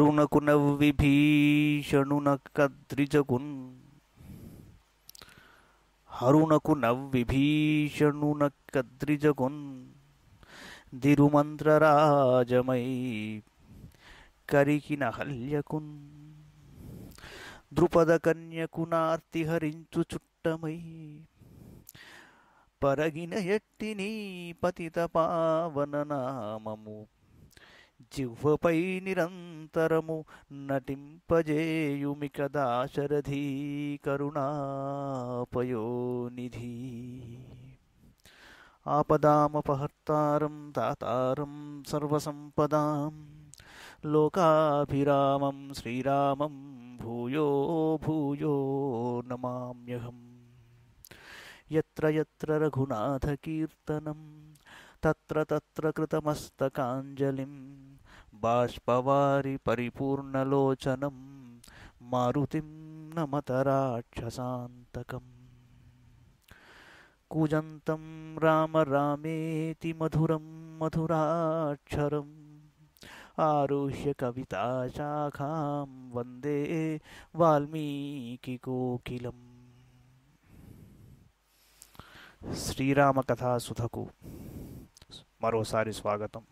అరుణకు నవ్విభీషణునకద్రిజకున్ హరుణకు నవ్విభీషణునకద్రిజకున్ దిరుమంత్రరాజమై కరికిన హల్యకున్ ద్రుపద కన్యకు హరించు చుట్టమై పరగిన ఎట్టిని పతిత పావన నామము జిహ్వపై నిరంతరము నటింపజేయుమిక దాశరథీ కరుణాపయోనిధి ఆపదామపహర్తారం దాతారం సర్వసంపదాం లోకాభిరామం శ్రీరామం భూయో భూయో నమామ్యహం यत्र यत्र रघुनाथकीर्तनम् तत्र तत्र कृतमस्तकाञ्जलिं बाष्पवारि परिपूर्णलोचनं मारुतिं नमत राक्षसान्तकम् कूजन्तं राम रामेति मधुरं मधुराक्षरम् आरुह्य कविताशाखां वन्दे वाल्मीकिकोकिलम् कथा सुधकु మరోసారి స్వాగతం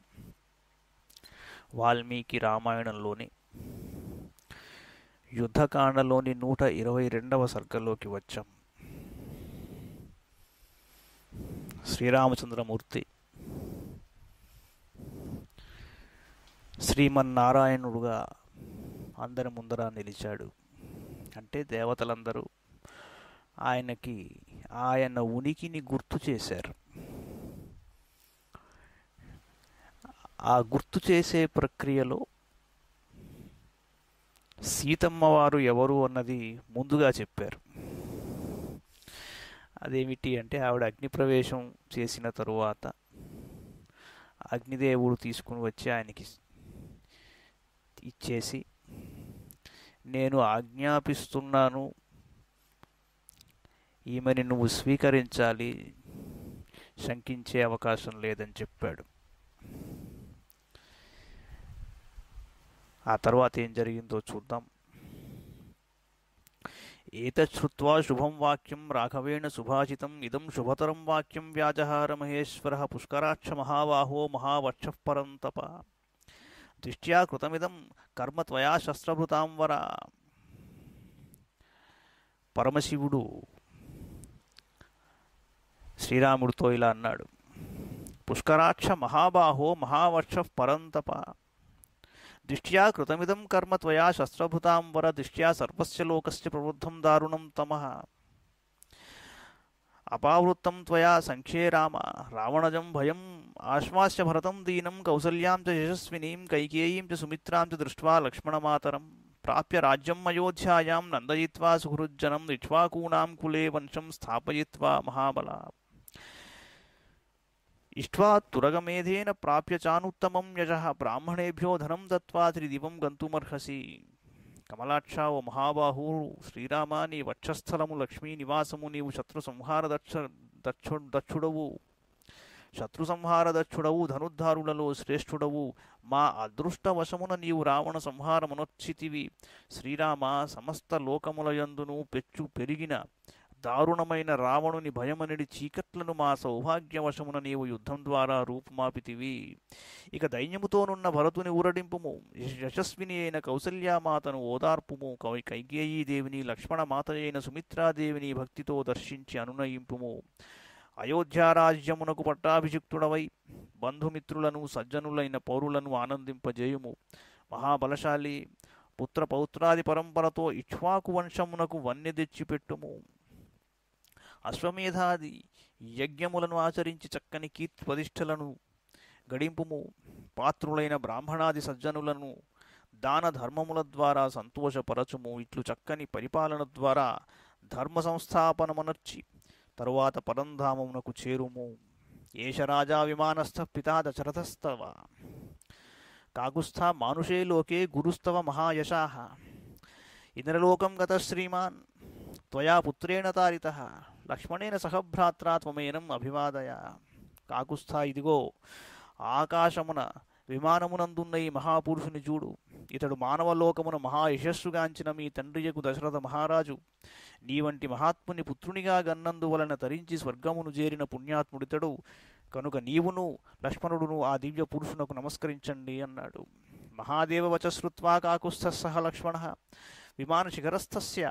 వాల్మీకి రామాయణంలోని యుద్ధకాండలోని నూట ఇరవై రెండవ సర్గలోకి వచ్చాం శ్రీరామచంద్రమూర్తి శ్రీమన్నారాయణుడుగా అందరి ముందర నిలిచాడు అంటే దేవతలందరూ ఆయనకి ఆయన ఉనికిని గుర్తు చేశారు ఆ గుర్తు చేసే ప్రక్రియలో సీతమ్మవారు ఎవరు అన్నది ముందుగా చెప్పారు అదేమిటి అంటే ఆవిడ అగ్నిప్రవేశం చేసిన తరువాత అగ్నిదేవుడు తీసుకుని వచ్చి ఆయనకి ఇచ్చేసి నేను ఆజ్ఞాపిస్తున్నాను ఈమెని నువ్వు స్వీకరించాలి శంకించే అవకాశం లేదని చెప్పాడు ఆ తర్వాత ఏం జరిగిందో చూద్దాం ఏతశ్రుత్వా శుభం వాక్యం రాఘవేణ సుభాషితం ఇదం శుభతరం వాక్యం వ్యాజహార మహేశ్వర పుష్కరాక్ష మహావాహో మహావక్ష పరంతప దృష్ట్యా కృతమిదం కర్మ త్వయా శస్త్రభృతాం వర పరమశివుడు శ్రీరాముడితో ఇలా అన్నాడు పుష్కరాక్ష మహాబాహో మహావర్ష పరంతప दिष्ट्या कृतमिदं कर्म त्वया शस्त्रभृतां वर दिष्टिया सर्वस्य लोकस्य प्रवृद्धं दारुणं तमः अपावृत्तं त्वया सङ्ख्ये राम रावणजं भयम् आश्वास्य भरतं दीनं कौसल्यां च यशस्विनीं कैकेयीं च सुमित्रां च दृष्ट्वा लक्ष्मणमातरं प्राप्य राज्यम् अयोध्यायां नन्दयित्वा सुहृज्जनं इक्ष्वाकूणां कुले वंशं स्थापयित्वा महाबला ఇష్ట్వా తురగమేధేన ప్రాప్య చానుత్తమం యజ బ్రాహ్మణేభ్యో ధనం దత్వా త్రిదివం గంతుమర్హసి కమలాక్ష ఓ మహాబాహు శ్రీరామా నీ వక్షస్థలము లక్ష్మీ నివాసము నీవు శత్రు సంహార దక్ష దక్షు దక్షుడవు శత్రు సంహార దక్షుడవు ధనుద్ధారులలో శ్రేష్ఠుడవు మా అదృష్టవశమున నీవు రావణ సంహారమునొచ్చితివి శ్రీరామ సమస్త లోకములయందును పెచ్చు పెరిగిన దారుణమైన రావణుని భయమనిడి చీకట్లను మా సౌభాగ్యవశమున నీవు యుద్ధం ద్వారా రూపుమాపితివి ఇక దైన్యముతోనున్న భరతుని ఊరడింపుము యశస్విని అయిన కౌసల్యామాతను ఓదార్పుము కవి కైకేయీదేవిని లక్ష్మణమాత అయిన సుమిత్రాదేవిని భక్తితో దర్శించి అనునయింపుము అయోధ్యారాజ్యమునకు పట్టాభిషిక్తుడవై బంధుమిత్రులను సజ్జనులైన పౌరులను ఆనందింపజేయుము మహాబలశాలి పుత్ర పౌత్రాది పరంపరతో ఇక్ష్వాకు వంశమునకు వన్నె తెచ్చిపెట్టుము అశ్వమేధాది యజ్ఞములను ఆచరించి చక్కని కీర్తిపదిష్టలను గడింపు పాత్రులైన బ్రాహ్మణాది సజ్జనులను దాన ధర్మముల ద్వారా సంతోషపరచుము ఇట్లు చక్కని పరిపాలన ద్వారా ధర్మ సంస్థాపనమనర్చి తరువాత పరంధామమునకు చేరుము ఏష రాజా విమానస్థ పితా దశరథస్తవ కాగుస్థ మానుషే లోకే గురుస్తవ మహాయశా ఇంద్రలోకం గత శ్రీమాన్ త్వయా పుత్రేణ తారిత లక్ష్మణేన సహభ్రాత్రా అభివాదయ కాకుస్థా ఇదిగో ఆకాశమున విమానమునందున్న ఈ మహాపురుషుని చూడు ఇతడు మానవలోకమున మహాయశస్సుగాంచిన మీ తండ్రియకు దశరథ మహారాజు నీ వంటి మహాత్ముని పుత్రునిగా గన్నందువలన తరించి స్వర్గమును చేరిన పుణ్యాత్ముడితడు కనుక నీవును లక్ష్మణుడును ఆ దివ్య పురుషునకు నమస్కరించండి అన్నాడు మహాదేవ వచశ్రుత్వా కాకుస్థ సహ లక్ష్మణ విమాన శిఖరస్థస్య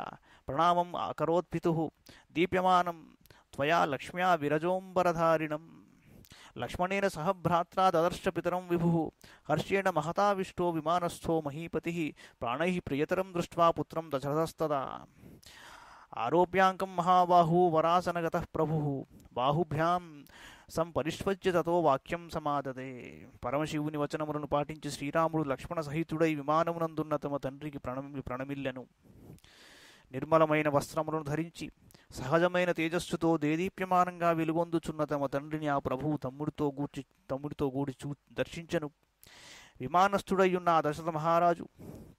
ప్రణామం అకరోత్పితు దీప్యమానం త్వయా లక్ష్మ్యా విరజోంబరధారిణం లక్ష్మణేన సహ భ్రాత్రా దదర్శ పితరం విభు హర్షేణ మహతావిష్టో విమానస్థో మహీపతి ప్రాణై ప్రియతరం దృష్ట్వా పుత్రం దశరథస్తదా ఆరోప్యాంకం మహాబాహు వరాసనగత ప్రభు బాహుభ్యాం సంపరిష్వచ్య తో వాక్యం సమాదదే పరమశివుని వచనములను పాటించి శ్రీరాముడు లక్ష్మణ సహితుడై విమానమునందున్న తమ తండ్రికి ప్రణమి ప్రణమిల్లెను నిర్మలమైన వస్త్రములను ధరించి సహజమైన తేజస్సుతో దేదీప్యమానంగా వెలుగొందుచున్న తమ తండ్రిని ఆ ప్రభువు తమ్ముడితో గూర్చి తమ్ముడితో గూడి చూ దర్శించను విమానస్థుడయ్యున్న ఆ దశరథ మహారాజు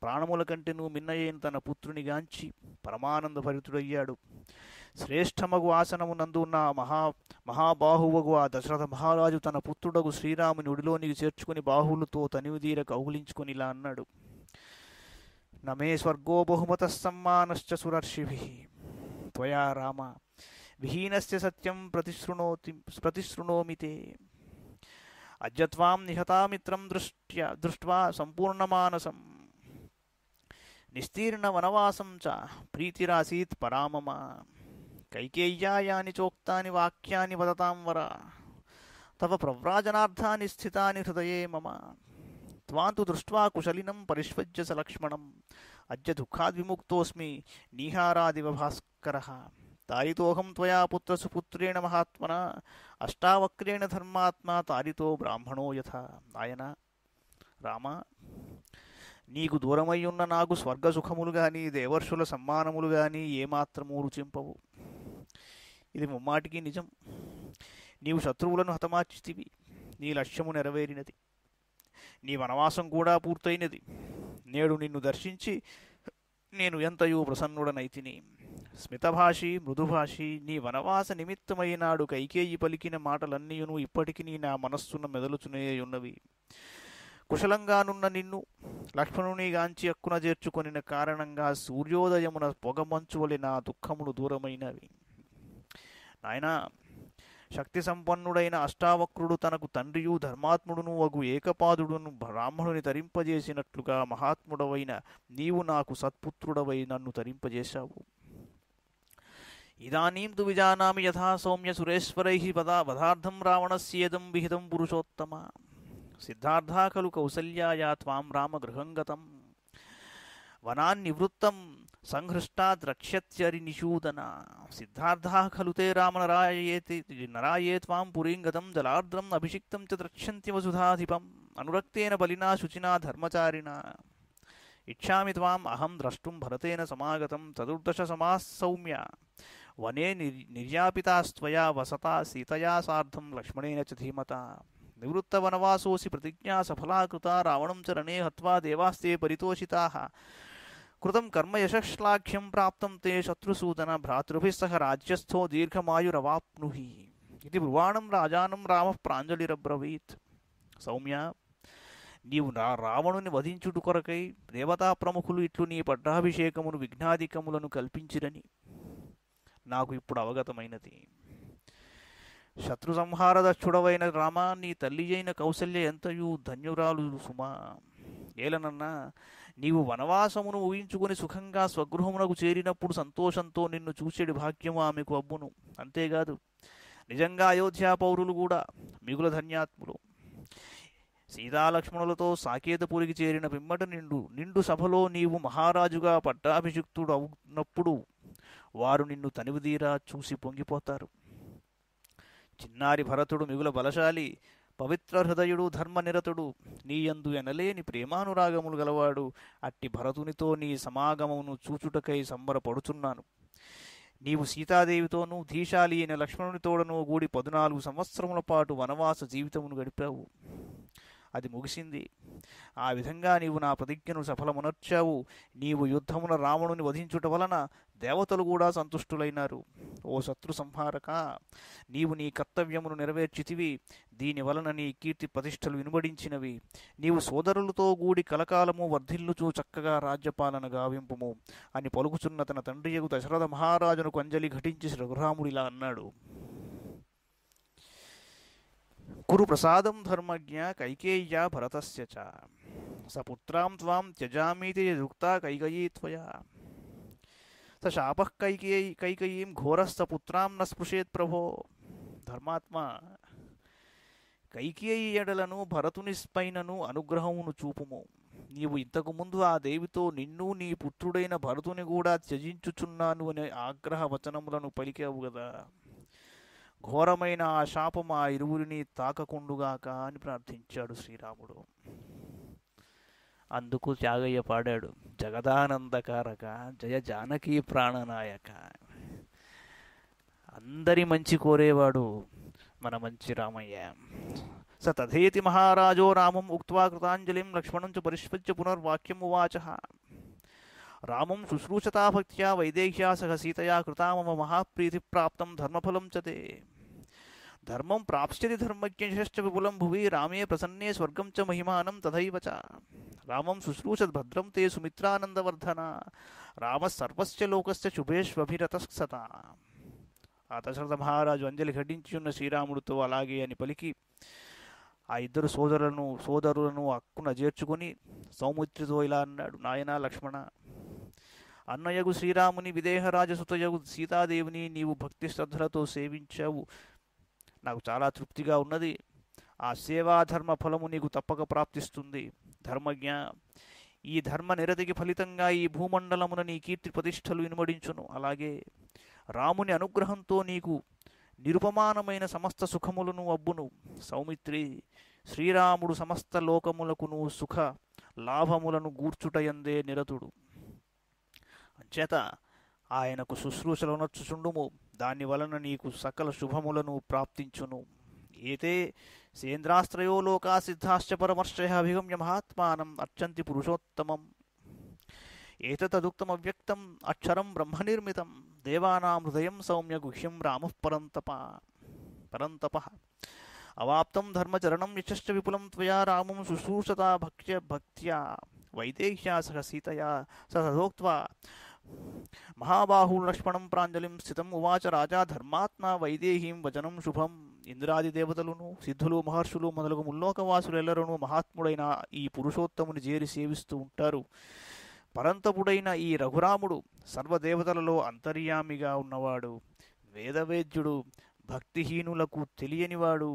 ప్రాణముల కంటేను మిన్నయ్యైన తన పుత్రుని గాంచి పరమానంద భరితుడయ్యాడు శ్రేష్టమగు ఆసనమునందు ఉన్న మహా మహాబాహువగు ఆ దశరథ మహారాజు తన పుత్రుడగు శ్రీరాముని ఒడిలోనికి చేర్చుకుని బాహువులతో తనివిదీర కౌగులించుకుని ఇలా అన్నాడు न मे स्वर्गो बहुमत सम्मानश्च सुरर्षिभिः त्वया राम विहीनस्य सत्यं प्रतिशृणोति प्रतिशृणोमि ते अद्य त्वां निहतामित्रं दृष्ट्या दृष्ट्वा सम्पूर्णमानसं निस्तीर्णवनवासं च प्रीतिरासीत् परा मम कैकेय्या यानि चोक्तानि वाक्यानि वदतां वर तव प्रव्राजनार्थानि स्थितानि हृदये मम త్వాంతు దృష్ట్వా కుశలినం పరిష్వజ్య లక్ష్మణం అద్య దుఃఖాద్విముక్తోస్మి నీహారాదివ భాస్కర తారితోహం త్వయా పుత్రసుపుత్రేణ మహాత్మన అష్టావక్రేణ ధర్మాత్మ తారితో బ్రాహ్మణో యథ నాయన రామ నీకు దూరమై ఉన్న నాకు స్వర్గసుఖములు గాని దేవర్షుల సమ్మానములు గాని ఏమాత్రము రుచింపవు ఇది ముమ్మాటికి నిజం నీవు శత్రువులను హతమార్చితివి నీ లక్ష్యము నెరవేరినది నీ వనవాసం కూడా పూర్తయినది నేడు నిన్ను దర్శించి నేను ఎంతయో ప్రసన్నుడనైతిని స్మితభాషి మృదుభాషి నీ వనవాస నిమిత్తమైనాడు కైకేయి పలికిన మాటలన్నీయును ఇప్పటికీ నా మనస్సున మెదలుచునే ఉన్నవి కుశలంగానున్న నిన్ను లక్ష్మణుని గాంచి అక్కున చేర్చుకొని కారణంగా సూర్యోదయమున పొగమంచు వలె నా దుఃఖములు దూరమైనవి నాయనా శక్తి సంపన్నుడైన అష్టావక్రుడు తనకు తండ్రియు ధర్మాత్ముడును వగు ఏకపాదుడును బ్రాహ్మణుని తరింపజేసినట్లుగా మహాత్ముడవైన నీవు నాకు సత్పుత్రుడవై నన్ను తరింపజేశావు ఇదానీం తు విజానామి యథా సౌమ్య సురేశ్వరై పదా పదార్థం రావణస్యేదం విహితం పురుషోత్తమ సిద్ధార్థా ఖలు కౌసల్యాయా త్వాం రామ గృహంగతం వనాన్నివృత్తం సంహృష్టాద్ రక్ష్యత్యరి నిషూదన సిద్ధార్థా ఖలు తే రామనరాయేతి నరాయే త్వాం పురీం గతం జలార్ద్రం అభిషిక్తం చ ద్రక్ష్యంతి వసుధాధిపం అనురక్తేన బలినా శుచినా ధర్మచారిణ ఇచ్చామి త్వాం అహం ద్రష్టుం భరతేన సమాగతం చతుర్దశ సమాః వనే నిర్ నిర్యాపితాస్త్వయా వసత సీతయా సార్ధం లక్ష్మణేన చ ధీమత నివృత్త వనవాసోసి ప్రతిజ్ఞా సఫలాకృత రావణం చరణే హత్వా దేవాస్తే పరితోషితా కృతం కర్మ యశశ్లాఖ్యం ప్రాప్తం తే శత్రుసూదన భ్రాతృభి సహ రాజ్యస్థో దీర్ఘమాయురవాప్నుహి ఇది బ్రువాణం రాజానం రామ ప్రాంజలిరబ్రవీత్ సౌమ్య నీవు నా రావణుని వధించుటు కొరకై దేవతా ప్రముఖులు ఇట్లు నీ పట్టాభిషేకమును విఘ్నాధికములను కల్పించిరని నాకు ఇప్పుడు అవగతమైనది శత్రు దక్షుడవైన రామా నీ తల్లి అయిన కౌశల్య ఎంతయు ధన్యురాలు సుమా ఏలనన్నా నీవు వనవాసమును ఊహించుకుని సుఖంగా స్వగృహమునకు చేరినప్పుడు సంతోషంతో నిన్ను చూసేడు భాగ్యము ఆమెకు అబ్బును అంతేకాదు నిజంగా అయోధ్యా పౌరులు కూడా మిగుల ధన్యాత్ములు సీతాలక్ష్మణులతో సాకేతపురికి చేరిన పిమ్మట నిండు నిండు సభలో నీవు మహారాజుగా పట్టాభిషిక్తుడు అవునప్పుడు వారు నిన్ను తనివిదీరా చూసి పొంగిపోతారు చిన్నారి భరతుడు మిగుల బలశాలి పవిత్ర హృదయుడు ధర్మనిరతుడు నీయందు ఎనలేని ప్రేమానురాగములు గలవాడు అట్టి భరతునితో నీ సమాగమమును చూచుటకై సంబరపడుచున్నాను నీవు సీతాదేవితోనూ ధీశాలి అయిన లక్ష్మణునితోడనూ గూడి పదునాలుగు సంవత్సరముల పాటు వనవాస జీవితమును గడిపావు అది ముగిసింది ఆ విధంగా నీవు నా ప్రతిజ్ఞను సఫలమునర్చావు నీవు యుద్ధమున రావణుని వధించుట వలన దేవతలు కూడా సంతుష్టులైనారు ఓ శత్రు సంహారక నీవు నీ కర్తవ్యమును నెరవేర్చితివి దీని వలన నీ కీర్తి ప్రతిష్టలు వినబడించినవి నీవు సోదరులతో గూడి కలకాలము వర్ధిల్లుచూ చక్కగా రాజ్యపాలన గావింపుము అని పలుకుచున్న తన తండ్రియకు దశరథ మహారాజును కొంజలి ఘటించి రఘురాముడిలా అన్నాడు కురు ప్రసాదం ధర్మజ్ఞ కైకేయ్య భరతస్య చ సపుత్రాం త్వాం త్యజామీతి యదుక్తా కైకయీ త్వయా స శాపః కైకేయీ కైకయీం ఘోరస్తపుత్రాం న స్పృశేత్ ప్రభో ధర్మాత్మ కైకేయి ఎడలను భరతుని స్పైనను అనుగ్రహమును చూపుము నీవు ఇంతకుముందు ఆ దేవితో నిన్ను నీ పుత్రుడైన భరతుని కూడా త్యజించుచున్నాను అనే ఆగ్రహ వచనములను పలికావు కదా ఘోరమైన ఆ శాపం ఆ ఇరువురిని తాకకుండుగాక అని ప్రార్థించాడు శ్రీరాముడు అందుకు త్యాగయ్య పాడాడు జగదానందకారక జయ జానకీ ప్రాణనాయక అందరి మంచి కోరేవాడు మన మంచి రామయ్య స తథేతి మహారాజో రామం ఉక్వా కృతాంజలిం లక్ష్మణం చ పునర్వాక్యం ఉవాచ రామం శుశ్రూషతాభక్త్యా వైదేహ్యా సహ సీతయా కృతా మమ మహాప్రీతిప్రాప్తం ధర్మఫలం చదే ధర్మం ప్రాప్స్యతి ధర్మజ్ఞశ్చ విపులం భువి రామే ప్రసన్నే స్వర్గం చ మహిమానం తథైవ చ రామం శుశ్రూషత్ భద్రం తే సుమిత్రానందవర్ధన రామ సర్వస్య లోకస్య శుభేష్వభిరత సత ఆ దశరథ మహారాజు అంజలి ఘటించి ఉన్న శ్రీరాముడితో అలాగే అని పలికి ఆ ఇద్దరు సోదరులను సోదరులను అక్కున చేర్చుకొని సౌమిత్రితో ఇలా అన్నాడు నాయన లక్ష్మణ అన్నయగు శ్రీరాముని విదేహరాజసుతయగు సీతాదేవిని నీవు భక్తి శ్రద్ధలతో సేవించావు నాకు చాలా తృప్తిగా ఉన్నది ఆ సేవాధర్మ ఫలము నీకు తప్పక ప్రాప్తిస్తుంది ధర్మజ్ఞ ఈ ధర్మ నిరతికి ఫలితంగా ఈ భూమండలమున నీ కీర్తి ప్రతిష్టలు వినుమడించును అలాగే రాముని అనుగ్రహంతో నీకు నిరుపమానమైన సమస్త సుఖములను అబ్బును సౌమిత్రి శ్రీరాముడు సమస్త లోకములకును సుఖ లాభములను గూర్చుటయందే నిరతుడు అంచేత ఆయనకు శుశ్రూషలు నచ్చుచుండుము దాని వలన నీకు సకల శుభములను ప్రాప్తించును ఏతే సేంద్రాశ్రయో లోకా సిద్ధాశ్చ పరమర్శ్రయ అభిగమ్య మహాత్మానం అర్చంతి పురుషోత్తమం ఏతదుక్తం అవ్యక్తం అక్షరం బ్రహ్మనిర్మితం దేవానాం హృదయం సౌమ్య గుహ్యం రామ పరంతప పరంతప అవాప్తం ధర్మచరణం యశ్చ విపులం త్వయా రామం శుశ్రూషత భక్త్య భక్త్యా వైదేహ్యా సహ సీతయా సహోక్త్వా మహాబాహుం లక్ష్మణం ప్రాంజలిం స్థితం ఉవాచ రాజా ధర్మాత్మ వైదేహీం వచనం శుభం ఇంద్రాది దేవతలను సిద్ధులు మహర్షులు మొదలగు ముల్లోకవాసులెల్లరూ మహాత్ముడైన ఈ పురుషోత్తముని చేరి సేవిస్తూ ఉంటారు పరంతపుడైన ఈ రఘురాముడు సర్వదేవతలలో అంతర్యామిగా ఉన్నవాడు వేదవేద్యుడు భక్తిహీనులకు తెలియనివాడు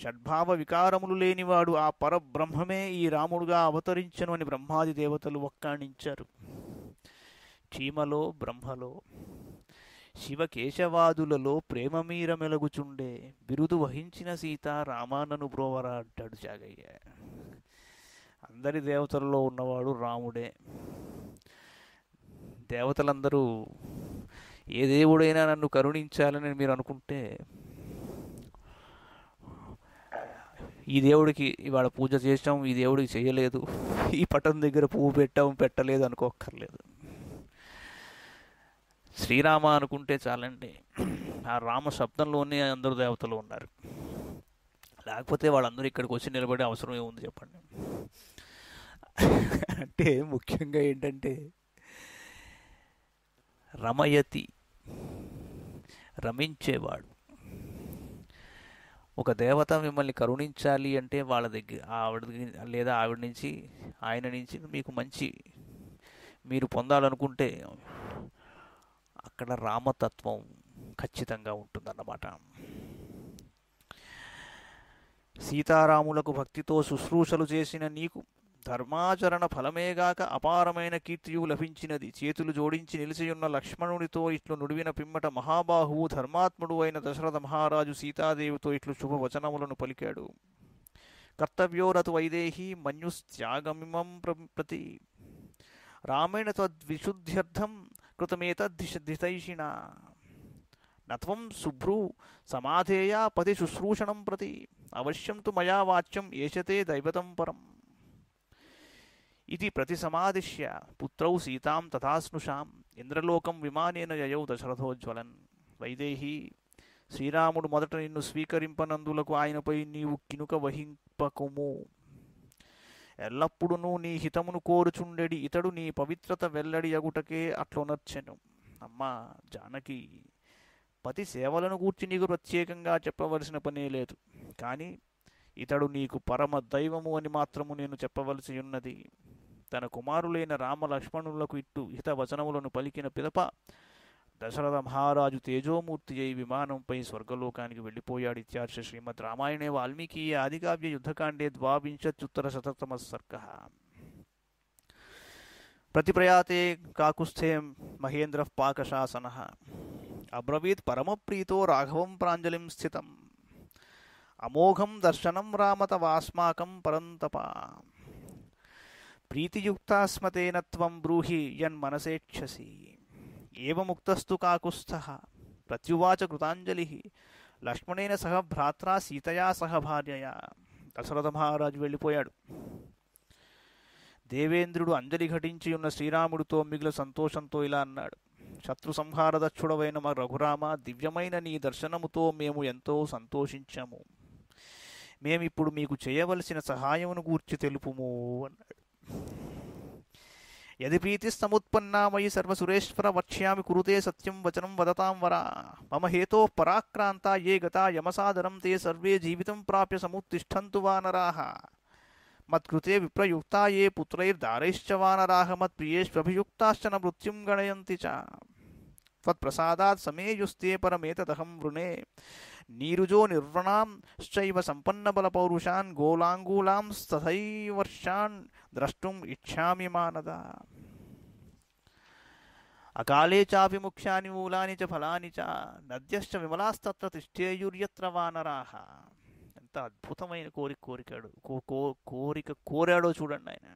షడ్భావ వికారములు లేనివాడు ఆ పరబ్రహ్మమే ఈ రాముడుగా అవతరించను అని బ్రహ్మాది దేవతలు వక్కాణించారు చీమలో బ్రహ్మలో శివకేశవాదులలో ప్రేమమీర మెలుగుచుండే బిరుదు వహించిన సీత రామానను బ్రోవర అంటాడు జాగయ్య అందరి దేవతలలో ఉన్నవాడు రాముడే దేవతలందరూ ఏ దేవుడైనా నన్ను కరుణించాలని మీరు అనుకుంటే ఈ దేవుడికి ఇవాళ పూజ చేసాం ఈ దేవుడికి చేయలేదు ఈ పటం దగ్గర పువ్వు పెట్టాం పెట్టలేదు అనుకోక్కర్లేదు శ్రీరామ అనుకుంటే చాలండి ఆ రామ శబ్దంలోనే అందరు దేవతలు ఉన్నారు లేకపోతే వాళ్ళందరూ ఇక్కడికి వచ్చి నిలబడే అవసరం ఏముంది చెప్పండి అంటే ముఖ్యంగా ఏంటంటే రమయతి రమించేవాడు ఒక దేవత మిమ్మల్ని కరుణించాలి అంటే వాళ్ళ దగ్గర ఆవిడ లేదా ఆవిడ నుంచి ఆయన నుంచి మీకు మంచి మీరు పొందాలనుకుంటే అక్కడ రామతత్వం ఖచ్చితంగా ఉంటుందన్నమాట సీతారాములకు భక్తితో శుశ్రూషలు చేసిన నీకు ధర్మాచరణ ఫలమేగాక అపారమైన కీర్తియు లభించినది చేతులు జోడించి నిలిచియున్న లక్ష్మణునితో ఇట్లు నుడివిన పిమ్మట మహాబాహువు ధర్మాత్ముడు అయిన దశరథ మహారాజు సీతాదేవితో ఇట్లు శుభవచనములను పలికాడు కర్తవ్యోరతు వైదేహి త్యాగమిమం ప్రతి రామేణ తద్విశుద్ధ్యర్థం కృతమేతద్ధితైషిణ నత్వం శుభ్రు సమాధేయా పతి శుశ్రూషణం ప్రతి అవశ్యం తు మయా వాచ్యం ఏషతే దైవతం పరం ఇది ప్రతి సమాదిశ్య పుత్రౌ సీతాం తథాస్నుషాం ఇంద్రలోకం విమానేన యయౌ దశరథోజ్వలన్ వైదేహి శ్రీరాముడు మొదట నిన్ను స్వీకరింపనందులకు ఆయనపై నీవు కినుక వహింపకుము ఎల్లప్పుడూ నీ హితమును కోరుచుండెడి ఇతడు నీ పవిత్రత వెల్లడి అగుటకే అట్లొనర్చెను అమ్మా జానకి పతి సేవలను గూర్చి నీకు ప్రత్యేకంగా చెప్పవలసిన పనే లేదు కానీ ఇతడు నీకు పరమ దైవము అని మాత్రము నేను చెప్పవలసి ఉన్నది తన కుమారులైన రామ లక్ష్మణులకు ఇట్టు హితవచనములను పలికిన పిదప దశరథ మహారాజు తేజోమూర్తి అయి విమానంపై స్వర్గలోకానికి వెళ్ళిపోయాడు ఇత్యార్ష శ్రీమద్ రామాయణే వాల్మీకి ఆదికావ్య యుద్ధకాండే ద్వావింశత్యుత్తర శతతమ సర్గ ప్రతిప్రయాతే కాకుస్థే మహేంద్ర పాకశాసన అబ్రవీత్ పరమప్రీతో రాఘవం ప్రాంజలిం స్థితం అమోఘం దర్శనం రామత వాస్మాకం పరంతప ప్రీతియుక్తాస్మతేన త్వం బ్రూహి యన్మనసేక్షసి ఏముక్తస్తు కాకుస్థ ప్రత్యువాచ కృతాంజలి లక్ష్మణేన సహ భ్రాత్ర సీతయా సహ భార్యయా దశరథ మహారాజు వెళ్ళిపోయాడు దేవేంద్రుడు అంజలి ఘటించి ఉన్న శ్రీరాముడితో మిగిలిన సంతోషంతో ఇలా అన్నాడు శత్రు దక్షుడవైన మా రఘురామ దివ్యమైన నీ దర్శనముతో మేము ఎంతో సంతోషించాము మేమిప్పుడు మీకు చేయవలసిన సహాయమును గూర్చి తెలుపుము అన్నాడు यदि प्रीति समुत्पन्ना मयि सर्वसुरेश्वर वक्ष्यामि कुरुते सत्यं वचनं वदतां वरा मम हेतो पराक्रांता ये गता यमसादरं ते सर्वे जीवितं प्राप्य समुत्तिष्ठन्तु वानराः मत्कृते विप्रयुक्ता ये पुत्रैर्दारैश्च वानराः मत्प्रियेष्वभियुक्ताश्च न मृत्युं गणयन्ति च त्वत्प्रसादात् समेयुस्ते परमेतदहं वृणे नीरुजो निर्वणांश्चैव सम्पन्नबलपौरुषान् गोलाङ्गूलां तथैवर्षान् द्रष्टुम् इच्छामि मानद अकाले चापि मुख्यानि मूलानि च फलानि च నద్యశ్చ విమలాస్తత్ర తిష్టేయుర్యత్ర వానరాహ ఎంత అద్భుతమైన కోరిక కోరికాడు కోరిక కోరాడో చూడండి ఆయన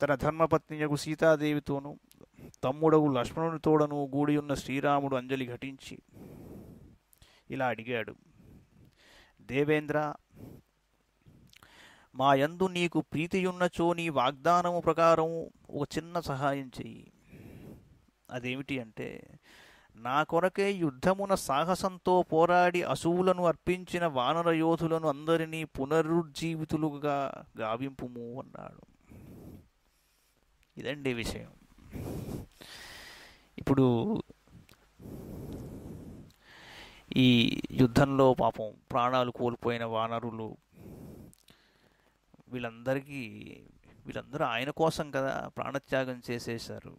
తన ధర్మపత్ని యొక్క సీతాదేవితోనూ తమ్ముడవు లక్ష్మణుని తోడను గూడి ఉన్న శ్రీరాముడు అంజలి ఘటించి ఇలా అడిగాడు దేవేంద్ర మా యందు నీకు ప్రీతియున్నచో నీ వాగ్దానము ప్రకారం ఒక చిన్న సహాయం చెయ్యి అదేమిటి అంటే నా కొరకే యుద్ధమున సాహసంతో పోరాడి అసువులను అర్పించిన వానర యోధులను అందరినీ పునరుజ్జీవితులుగా గావింపుము అన్నాడు ఇదండి విషయం ఇప్పుడు ఈ యుద్ధంలో పాపం ప్రాణాలు కోల్పోయిన వానరులు వీళ్ళందరికీ వీళ్ళందరూ ఆయన కోసం కదా ప్రాణత్యాగం చేసేశారు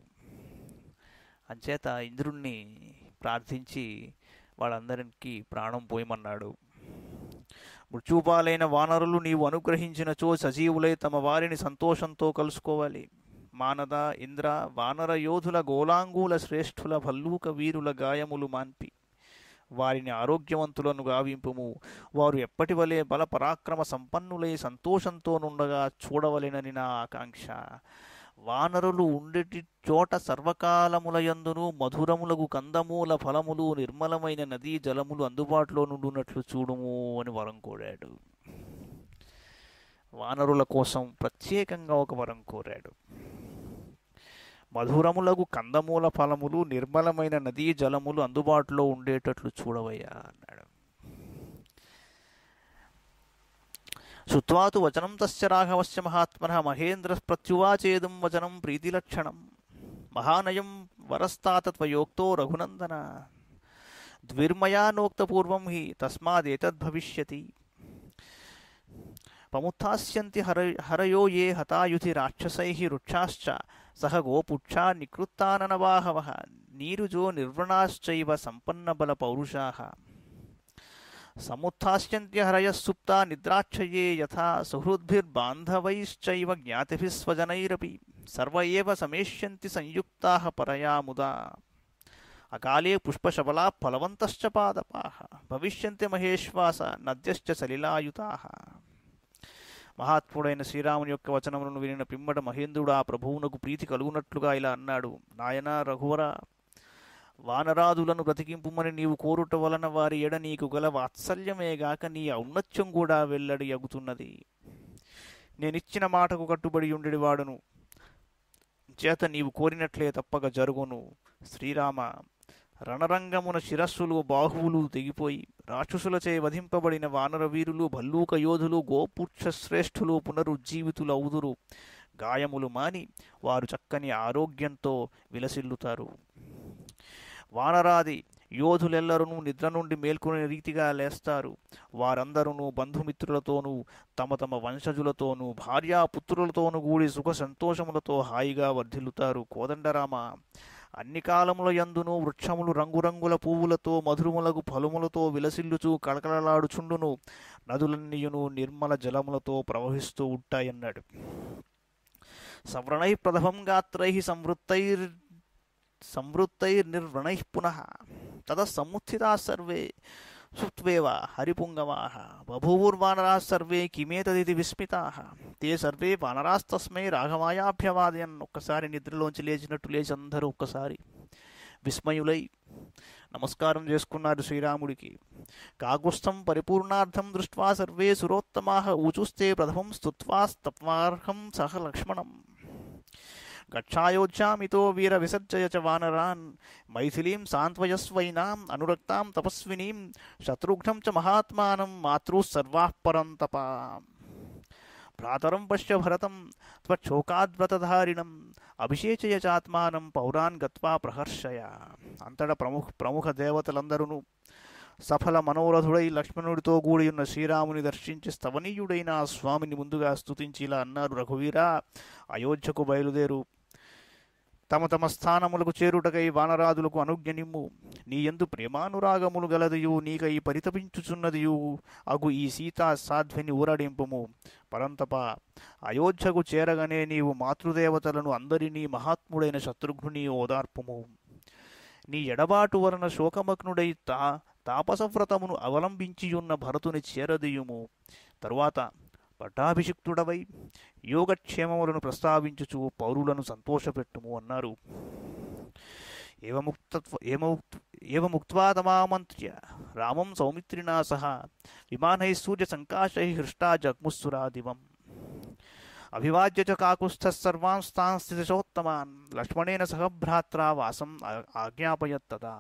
అంచేత ఇంద్రుణ్ణి ప్రార్థించి వాళ్ళందరికీ ప్రాణం పోయమన్నాడు మృత్యుపాలైన వానరులు నీవు అనుగ్రహించినచో సజీవులై తమ వారిని సంతోషంతో కలుసుకోవాలి మానద ఇంద్ర వానర యోధుల గోలాంగుల శ్రేష్ఠుల భల్లూక వీరుల గాయములు మాన్పి వారిని ఆరోగ్యవంతులను గావింపుము వారు ఎప్పటి వలె బల పరాక్రమ సంపన్నులై నుండగా చూడవలెనని నా ఆకాంక్ష వానరులు ఉండేటి చోట సర్వకాలములయందును మధురములకు కందమూల ఫలములు నిర్మలమైన నదీ జలములు అందుబాటులో నుండునట్లు చూడుము అని వరం కోరాడు వానరుల కోసం ప్రత్యేకంగా ఒక వరం కోరాడు మధురములకు కందమూల ఫలములు నిర్మలమైన నదీ జలములు అందుబాటులో ఉండేటట్లు చూడవయ్యా అన్నాడు శుత్వాతు వచనం తస్య రాఘవస్య మహాత్మన మహేంద్ర ప్రత్యువాచేదం వచనం ప్రీతిలక్షణం మహానయం వరస్తాతత్వయోక్తో రఘునందన ద్విర్మయానోక్తపూర్వం హి తస్మాదేతద్భవిష్యతి పముత్స్యంతి హర హరయో ఏ హతాయుధి రాక్షసై రుక్షాశ్చ स गोपुक्षा निकृत्ताननबाहवः नीरुजो निर्वणाश्चैव सम्पन्नबलपौरुषाः समुत्थास्यन्त्य हरयः सुप्ता निद्राक्षये यथा सुहृद्भिर्बान्धवैश्चैव ज्ञातिभिः स्वजनैरपि सर्व एव समेष्यन्ति संयुक्ताः परया मुदा अकाले पुष्पशबलाः फलवन्तश्च पादपाः भविष्यन्ति महेश्वास नद्यश्च सलिलायुताः మహాత్ముడైన శ్రీరాముని యొక్క వచనములను వినిన పిమ్మట మహేంద్రుడు ఆ ప్రభువునకు ప్రీతి కలుగునట్లుగా ఇలా అన్నాడు నాయన రఘువరా వానరాదులను బ్రతికింపుమని నీవు కోరుట వలన వారి ఎడ నీకు గల వాత్సల్యమేగాక నీ ఔన్నత్యం కూడా వెల్లడి అగుతున్నది నేనిచ్చిన మాటకు కట్టుబడి వాడును చేత నీవు కోరినట్లే తప్పక జరుగును శ్రీరామ రణరంగమున శిరస్సులు బాహువులు తెగిపోయి రాక్షసులచే వధింపబడిన వానరవీరులు భల్లూక యోధులు గోపుక్షశ్రేష్ఠులు పునరుజ్జీవితులు అవుదురు గాయములు మాని వారు చక్కని ఆరోగ్యంతో విలసిల్లుతారు వానరాది యోధులెల్లరూ నిద్ర నుండి మేల్కొనే రీతిగా లేస్తారు వారందరూ బంధుమిత్రులతోనూ తమ తమ వంశజులతోనూ భార్యాపుత్రులతోనూ కూడి సుఖ సంతోషములతో హాయిగా వర్ధిల్లుతారు కోదండరామ అన్ని కాలముల యందును వృక్షములు రంగురంగుల పువ్వులతో మధురములకు ఫలములతో విలసిల్లుచు కళకళలాడుచుండును నదులన్నీయును నిర్మల జలములతో ప్రవహిస్తూ ఉంటాయన్నాడు సవ్రణై ప్రథమం గాత్రై సంవృత్తైర్ సంవృత్తైర్నిర్వణై పునః తద సముత్థితా సర్వే సుత్వేవ హరిపుంగవాహ బభూవుర్వానరా సర్వే కిమేతది విస్మితాహ తే సర్వే వానరాస్తస్మై రాఘవాయాభ్యవాదయన్ ఒక్కసారి నిద్రలోంచి లేచినట్టు లేచి అందరూ ఒక్కసారి విస్మయులై నమస్కారం చేసుకున్నారు శ్రీరాముడికి కాగుస్థం పరిపూర్ణార్థం దృష్ట్వా సర్వే సురోత్తమాహ ఊచుస్తే ప్రథమం స్తుత్వాస్తత్వార్హం సహ లక్ష్మణం గక్షాయోచ్యామితో వీర విసర్జయ చ వానరాన్ మైథిలీం సాంత్వయస్వైనాం అనురక్తాం తపస్వినీం శత్రుఘ్నం చ మహాత్మానం మాతృ పరంతప భ్రాతరం పశ్య భరతం త్వచ్చోకాద్వ్రతధారిణం అభిషేచయ చాత్మానం పౌరాన్ గత్వా ప్రహర్షయ అంతట ప్రముఖ ప్రముఖ దేవతలందరూ సఫల మనోరథుడై లక్ష్మణుడితో కూడి ఉన్న శ్రీరాముని దర్శించి స్తవనీయుడైన స్వామిని ముందుగా స్తుతించి ఇలా అన్నారు రఘువీరా అయోధ్యకు బయలుదేరు తమ తమ స్థానములకు చేరుటకై వానరాజులకు అనుజ్ఞనిమ్ము నీ ఎందు ప్రేమానురాగములు గలదియు నీకై పరితపించుచున్నదియు అగు ఈ సీతా సాధ్విని ఊరడింపుము పరంతప అయోధ్యకు చేరగనే నీవు మాతృదేవతలను అందరినీ మహాత్ముడైన శత్రుఘ్ని ఓదార్పుము నీ ఎడబాటు వలన శోకమగ్నుడై తా తాపసవ్రతమును అవలంబించియున్న భరతుని చేరదీయుము తరువాత పటాభిషిక్తుడవై యోగక్షేమములను ప్రస్తావించుచు పౌరులను సంతోషపెట్టుము అన్నారు ఏవముక్తత్వ రామం సౌమిత్రినా సహ విమానై సూర్య సంకాశై హృష్టా జగ్ముస్సురా దివం అభివాజ్య చ కాకుస్థసర్వాంస్తాన్ స్థితిశోత్తమాన్ లక్ష్మణేన సహ భ్రాత్రా వాసం ఆజ్ఞాపయత్తదా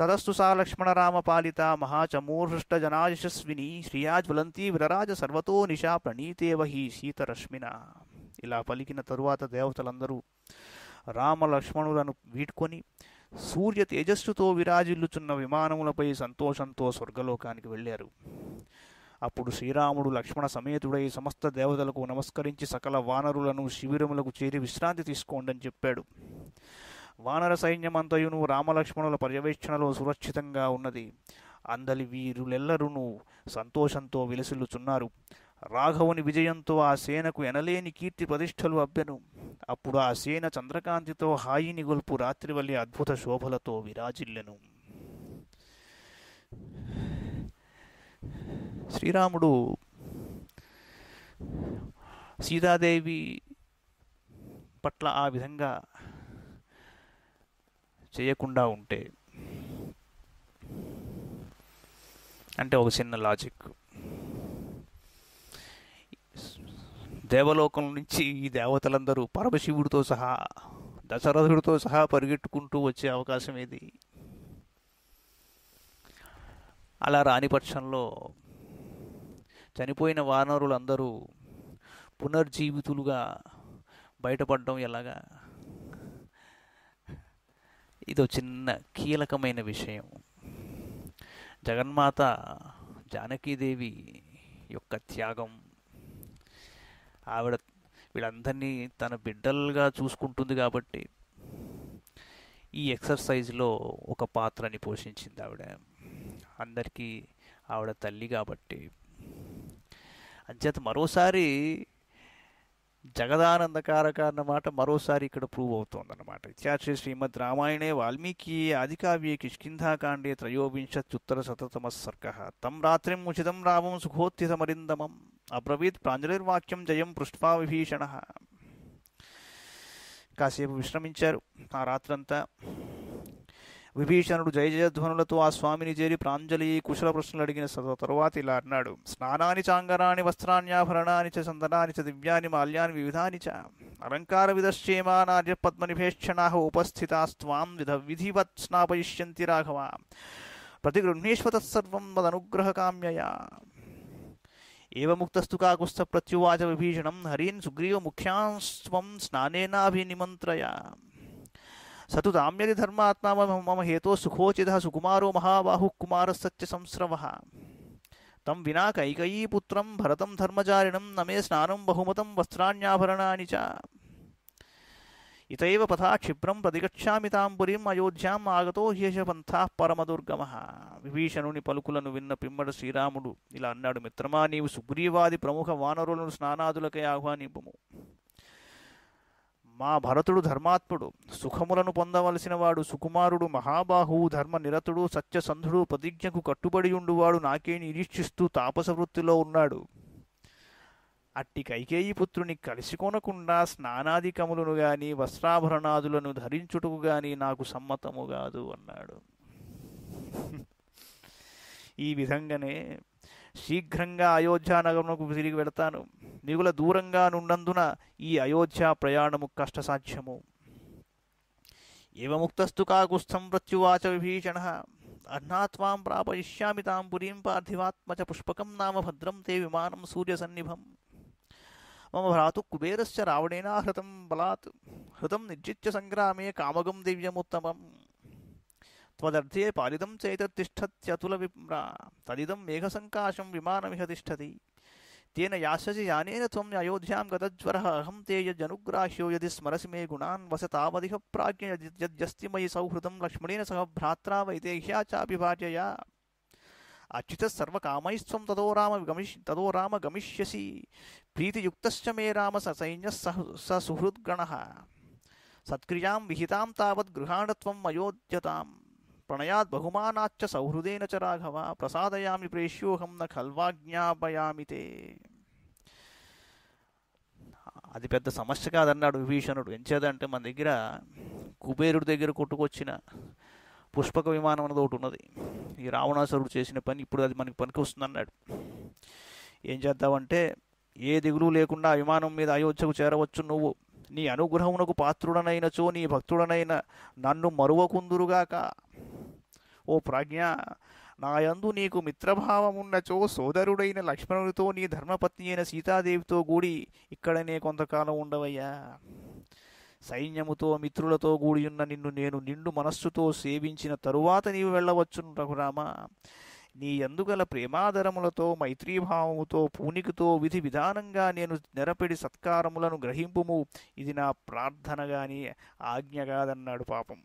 తదస్తు సా లక్ష్మణరామపాలిత మహాచమూర్హృష్టజనాయశస్విని శ్రియాజ్వలంతి విరరాజ సర్వతో నిశా వహి సీతరశ్మిన ఇలా పలికిన తరువాత దేవతలందరూ రామ లక్ష్మణులను వీడ్కొని సూర్య తేజస్సుతో విరాజిల్లుచున్న విమానములపై సంతోషంతో స్వర్గలోకానికి వెళ్ళారు అప్పుడు శ్రీరాముడు లక్ష్మణ సమేతుడై సమస్త దేవతలకు నమస్కరించి సకల వానరులను శిబిరములకు చేరి విశ్రాంతి తీసుకోండి అని చెప్పాడు వానర సైన్యమంతయును రామలక్ష్మణుల పర్యవేక్షణలో సురక్షితంగా ఉన్నది అందలి వీరులెల్లరూ సంతోషంతో విలసిల్లుచున్నారు రాఘవుని విజయంతో ఆ సేనకు ఎనలేని కీర్తి ప్రతిష్టలు అబ్బెను అప్పుడు ఆ సేన చంద్రకాంతితో హాయిని గొల్పు రాత్రివల్లి అద్భుత శోభలతో విరాజిల్లెను శ్రీరాముడు సీతాదేవి పట్ల ఆ విధంగా చేయకుండా ఉంటే అంటే ఒక చిన్న లాజిక్ దేవలోకం నుంచి ఈ దేవతలందరూ పరమశివుడితో సహా దశరథుడితో సహా పరిగెట్టుకుంటూ వచ్చే అవకాశం ఏది అలా రాని పక్షంలో చనిపోయిన వానరులందరూ పునర్జీవితులుగా బయటపడడం ఎలాగా ఇది ఒక చిన్న కీలకమైన విషయం జగన్మాత జానకీదేవి యొక్క త్యాగం ఆవిడ వీళ్ళందరినీ తన బిడ్డలుగా చూసుకుంటుంది కాబట్టి ఈ ఎక్సర్సైజ్లో ఒక పాత్రని పోషించింది ఆవిడ అందరికీ ఆవిడ తల్లి కాబట్టి అంచేత మరోసారి జగదానందకారక అన్నమాట మరోసారి ఇక్కడ ప్రూవ్ అవుతోందన్నమాట ఇత్యాచే శ్రీమద్ రామాయణే వాల్మీకి ఆదికావ్యే కిష్కింధాకాండే త్రయోవింశత్యుత్తర శతతమ సర్గ తం రాత్రిం ఉచితం రామం సుఖోత్తితమరిందమం అబ్రవీత్ ప్రాంజలిర్వాక్యం జయం పృష్ఠా విభీషణ కాసేపు విశ్రమించారు ఆ రాత్రంతా విభీషణుడు జయజయధ్వనులతో ఆ స్వామిని చేరి ప్రాంజలి కుశల ప్రశ్నలు అడిగిన తరువాత ఇలా అన్నాడు స్నానాని చాంగరాని వస్త్రాన్యాభరణాని చ సందనాని చ దివ్యాని మాల్యాని వివిధాని చ అలంకార విధశ్చేమానార్య పద్మనిభేక్షణా ఉపస్థితాస్త్వాం విధ విధివత్ స్నాపయిష్యంతి రాఘవ ప్రతి ప్రతిగృహ్ణీష్వతత్సర్వం ఏ ఏముక్తస్తు కాకుస్థ ప్రత్యువాచ విభీషణం హరీన్ సుగ్రీవ ముఖ్యాంస్వం స్నానేనాభినిమంత్రయ स तु ताम्यधिधर्मात्मा मम हेतो सुखोचितः सुकुमारो महाबाहुः कुमारस्य संस्रवः తం వినా కైకయీపుత్రం భరతం ధర్మచారిణం నమే స్నానం బహుమతం వస్త్రాణ్యాభరణాని చ ఇతవ పథా క్షిప్రం ప్రతిగచ్చామి తాం పురీం అయోధ్యాం ఆగతో హేష పంథా పరమదుర్గమ విభీషణుని పలుకులను విన్న పిమ్మడ శ్రీరాముడు ఇలా అన్నాడు మిత్రమా నీవు సుగ్రీవాది ప్రముఖ వానరులను స్నానాదులకై ఆహ్వానింపము మా భరతుడు ధర్మాత్ముడు సుఖములను పొందవలసిన వాడు సుకుమారుడు మహాబాహువు ధర్మ నిరతుడు సత్యసంధుడు ప్రతిజ్ఞకు కట్టుబడి ఉండువాడు నాకే నిరీక్షిస్తూ తాపస వృత్తిలో ఉన్నాడు అట్టి కైకేయి పుత్రుని కలిసికొనకుండా స్నానాధికములను గాని వస్త్రాభరణాదులను ధరించుటకు గాని నాకు సమ్మతము కాదు అన్నాడు ఈ విధంగానే శీఘ్రంగా అయోధ్య నగరంలోకి తిరిగి వెళతాను మిగుల దూరంగా నుండందున ఈ అయోధ్య ప్రయాణము కష్టసాధ్యము ఏవముక్తస్తు కాకుస్థం ప్రత్యువాచ విభీషణ అహ్నాత్వాం ప్రాపయిష్యామి తాం పురీం పార్థివాత్మచ పుష్పకం నామ భద్రం తే విమానం సూర్యసన్నిభం మమ భ్రాతు కుబేరస్య హృతం బలాత్ హృతం నిర్జిత్య సంగ్రామే కామగం దివ్యముత్తమం त्वदर्थे पारिदं चेतत्तिष्ठत्यतुलविम्रा तदिदं मेघसङ्काशं विमानमिह तिष्ठति तेन यास्यसि यानेन त्वम् अयोध्यां गतज्वरः अहं ते यजनुग्राह्यो यदि स्मरसि मे गुणान् वस तावदिह प्राज्ञ यद्यस्ति मयि सौहृदं लक्ष्मणेन सह भ्रात्रा वैदेह्या चाभिभाजया अच्युतः सर्वकामैस्त्वं ततो राम गमिष् ततो राम गमिष्यसि प्रीतियुक्तश्च मे राम स सैन्यः स सुहृद्गणः सत्क्रियां विहितां तावद् गृहाण अयोध्यताम् ప్రణయాత్ బహుమానాచ్చ సౌహృదేన చ రాఘవ ప్రసాదయామి ప్రేష్యోహం న ఖల్వాజ్ఞాపయామితే అది పెద్ద సమస్య కాదన్నాడు విభీషణుడు ఎంచేదంటే మన దగ్గర కుబేరుడి దగ్గర కొట్టుకొచ్చిన పుష్పక విమానం అన్నది ఒకటి ఉన్నది ఈ రావణాసురుడు చేసిన పని ఇప్పుడు అది మనకి పనికి వస్తుంది అన్నాడు ఏం చేద్దామంటే ఏ దిగులు లేకుండా విమానం మీద అయోధ్యకు చేరవచ్చు నువ్వు నీ అనుగ్రహమునకు పాత్రుడనైనచో నీ భక్తుడనైన నన్ను మరువకుందురుగాక ఓ ప్రజ్ఞ నాయందు నీకు మిత్రభావమున్నచో సోదరుడైన లక్ష్మణునితో నీ ధర్మపత్ని అయిన సీతాదేవితో కూడి ఇక్కడనే కొంతకాలం ఉండవయ్యా సైన్యముతో మిత్రులతో కూడియున్న నిన్ను నేను నిండు మనస్సుతో సేవించిన తరువాత నీవు వెళ్ళవచ్చును రఘురామ నీ ఎందుగల ప్రేమాదరములతో మైత్రీభావముతో పూనికితో విధి విధానంగా నేను నెరపెడి సత్కారములను గ్రహింపుము ఇది నా ప్రార్థనగాని ఆజ్ఞగాదన్నాడు పాపం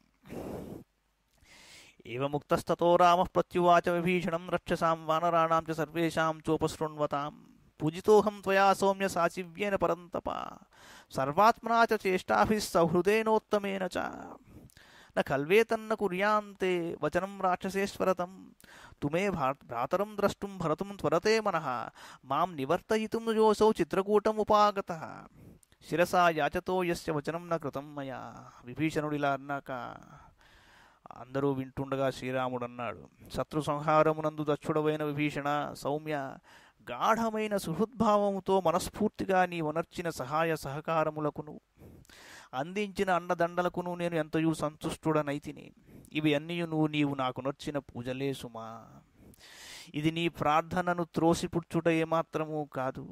ఏవముక్తస్తతో రామ ప్రత్యువాచ విభీషణం రక్షసాం వానరాణాం చర్వేషాం సర్వేషాం చోపశృణ్వతాం పూజితోహం త్వయా సౌమ్య సాచివ్యేన పరంతప సర్వాత్మనా చేష్టాభిస్సహృదేనోత్తమేన చ న కల్వేతన్న కుర్యాంతే వచనం రాక్షసేశ్వరతం తుమే భ్రాతరం ద్రష్టుం భరతుం త్వరతే మన మాం నివర్తయితుం యోసౌ చిత్రకూటముపాగత శిరసా యాచతో యస్య వచనం న కృతం మయా విభీషణుడిలా అన్నాక అందరూ వింటుండగా శ్రీరాముడు అన్నాడు శత్రు సంహారమునందు దక్షుడవైన విభీషణ సౌమ్య గాఢమైన సుహృద్భావముతో మనస్ఫూర్తిగా నీ వనర్చిన సహాయ సహకారములకును అందించిన అండదండలకును నేను ఎంతయూ సంతుష్టుడనైతిని ఇవి అన్నీ నువ్వు నీవు నాకు నొచ్చిన పూజలే సుమా ఇది నీ ప్రార్థనను త్రోసిపుచ్చుట ఏమాత్రము కాదు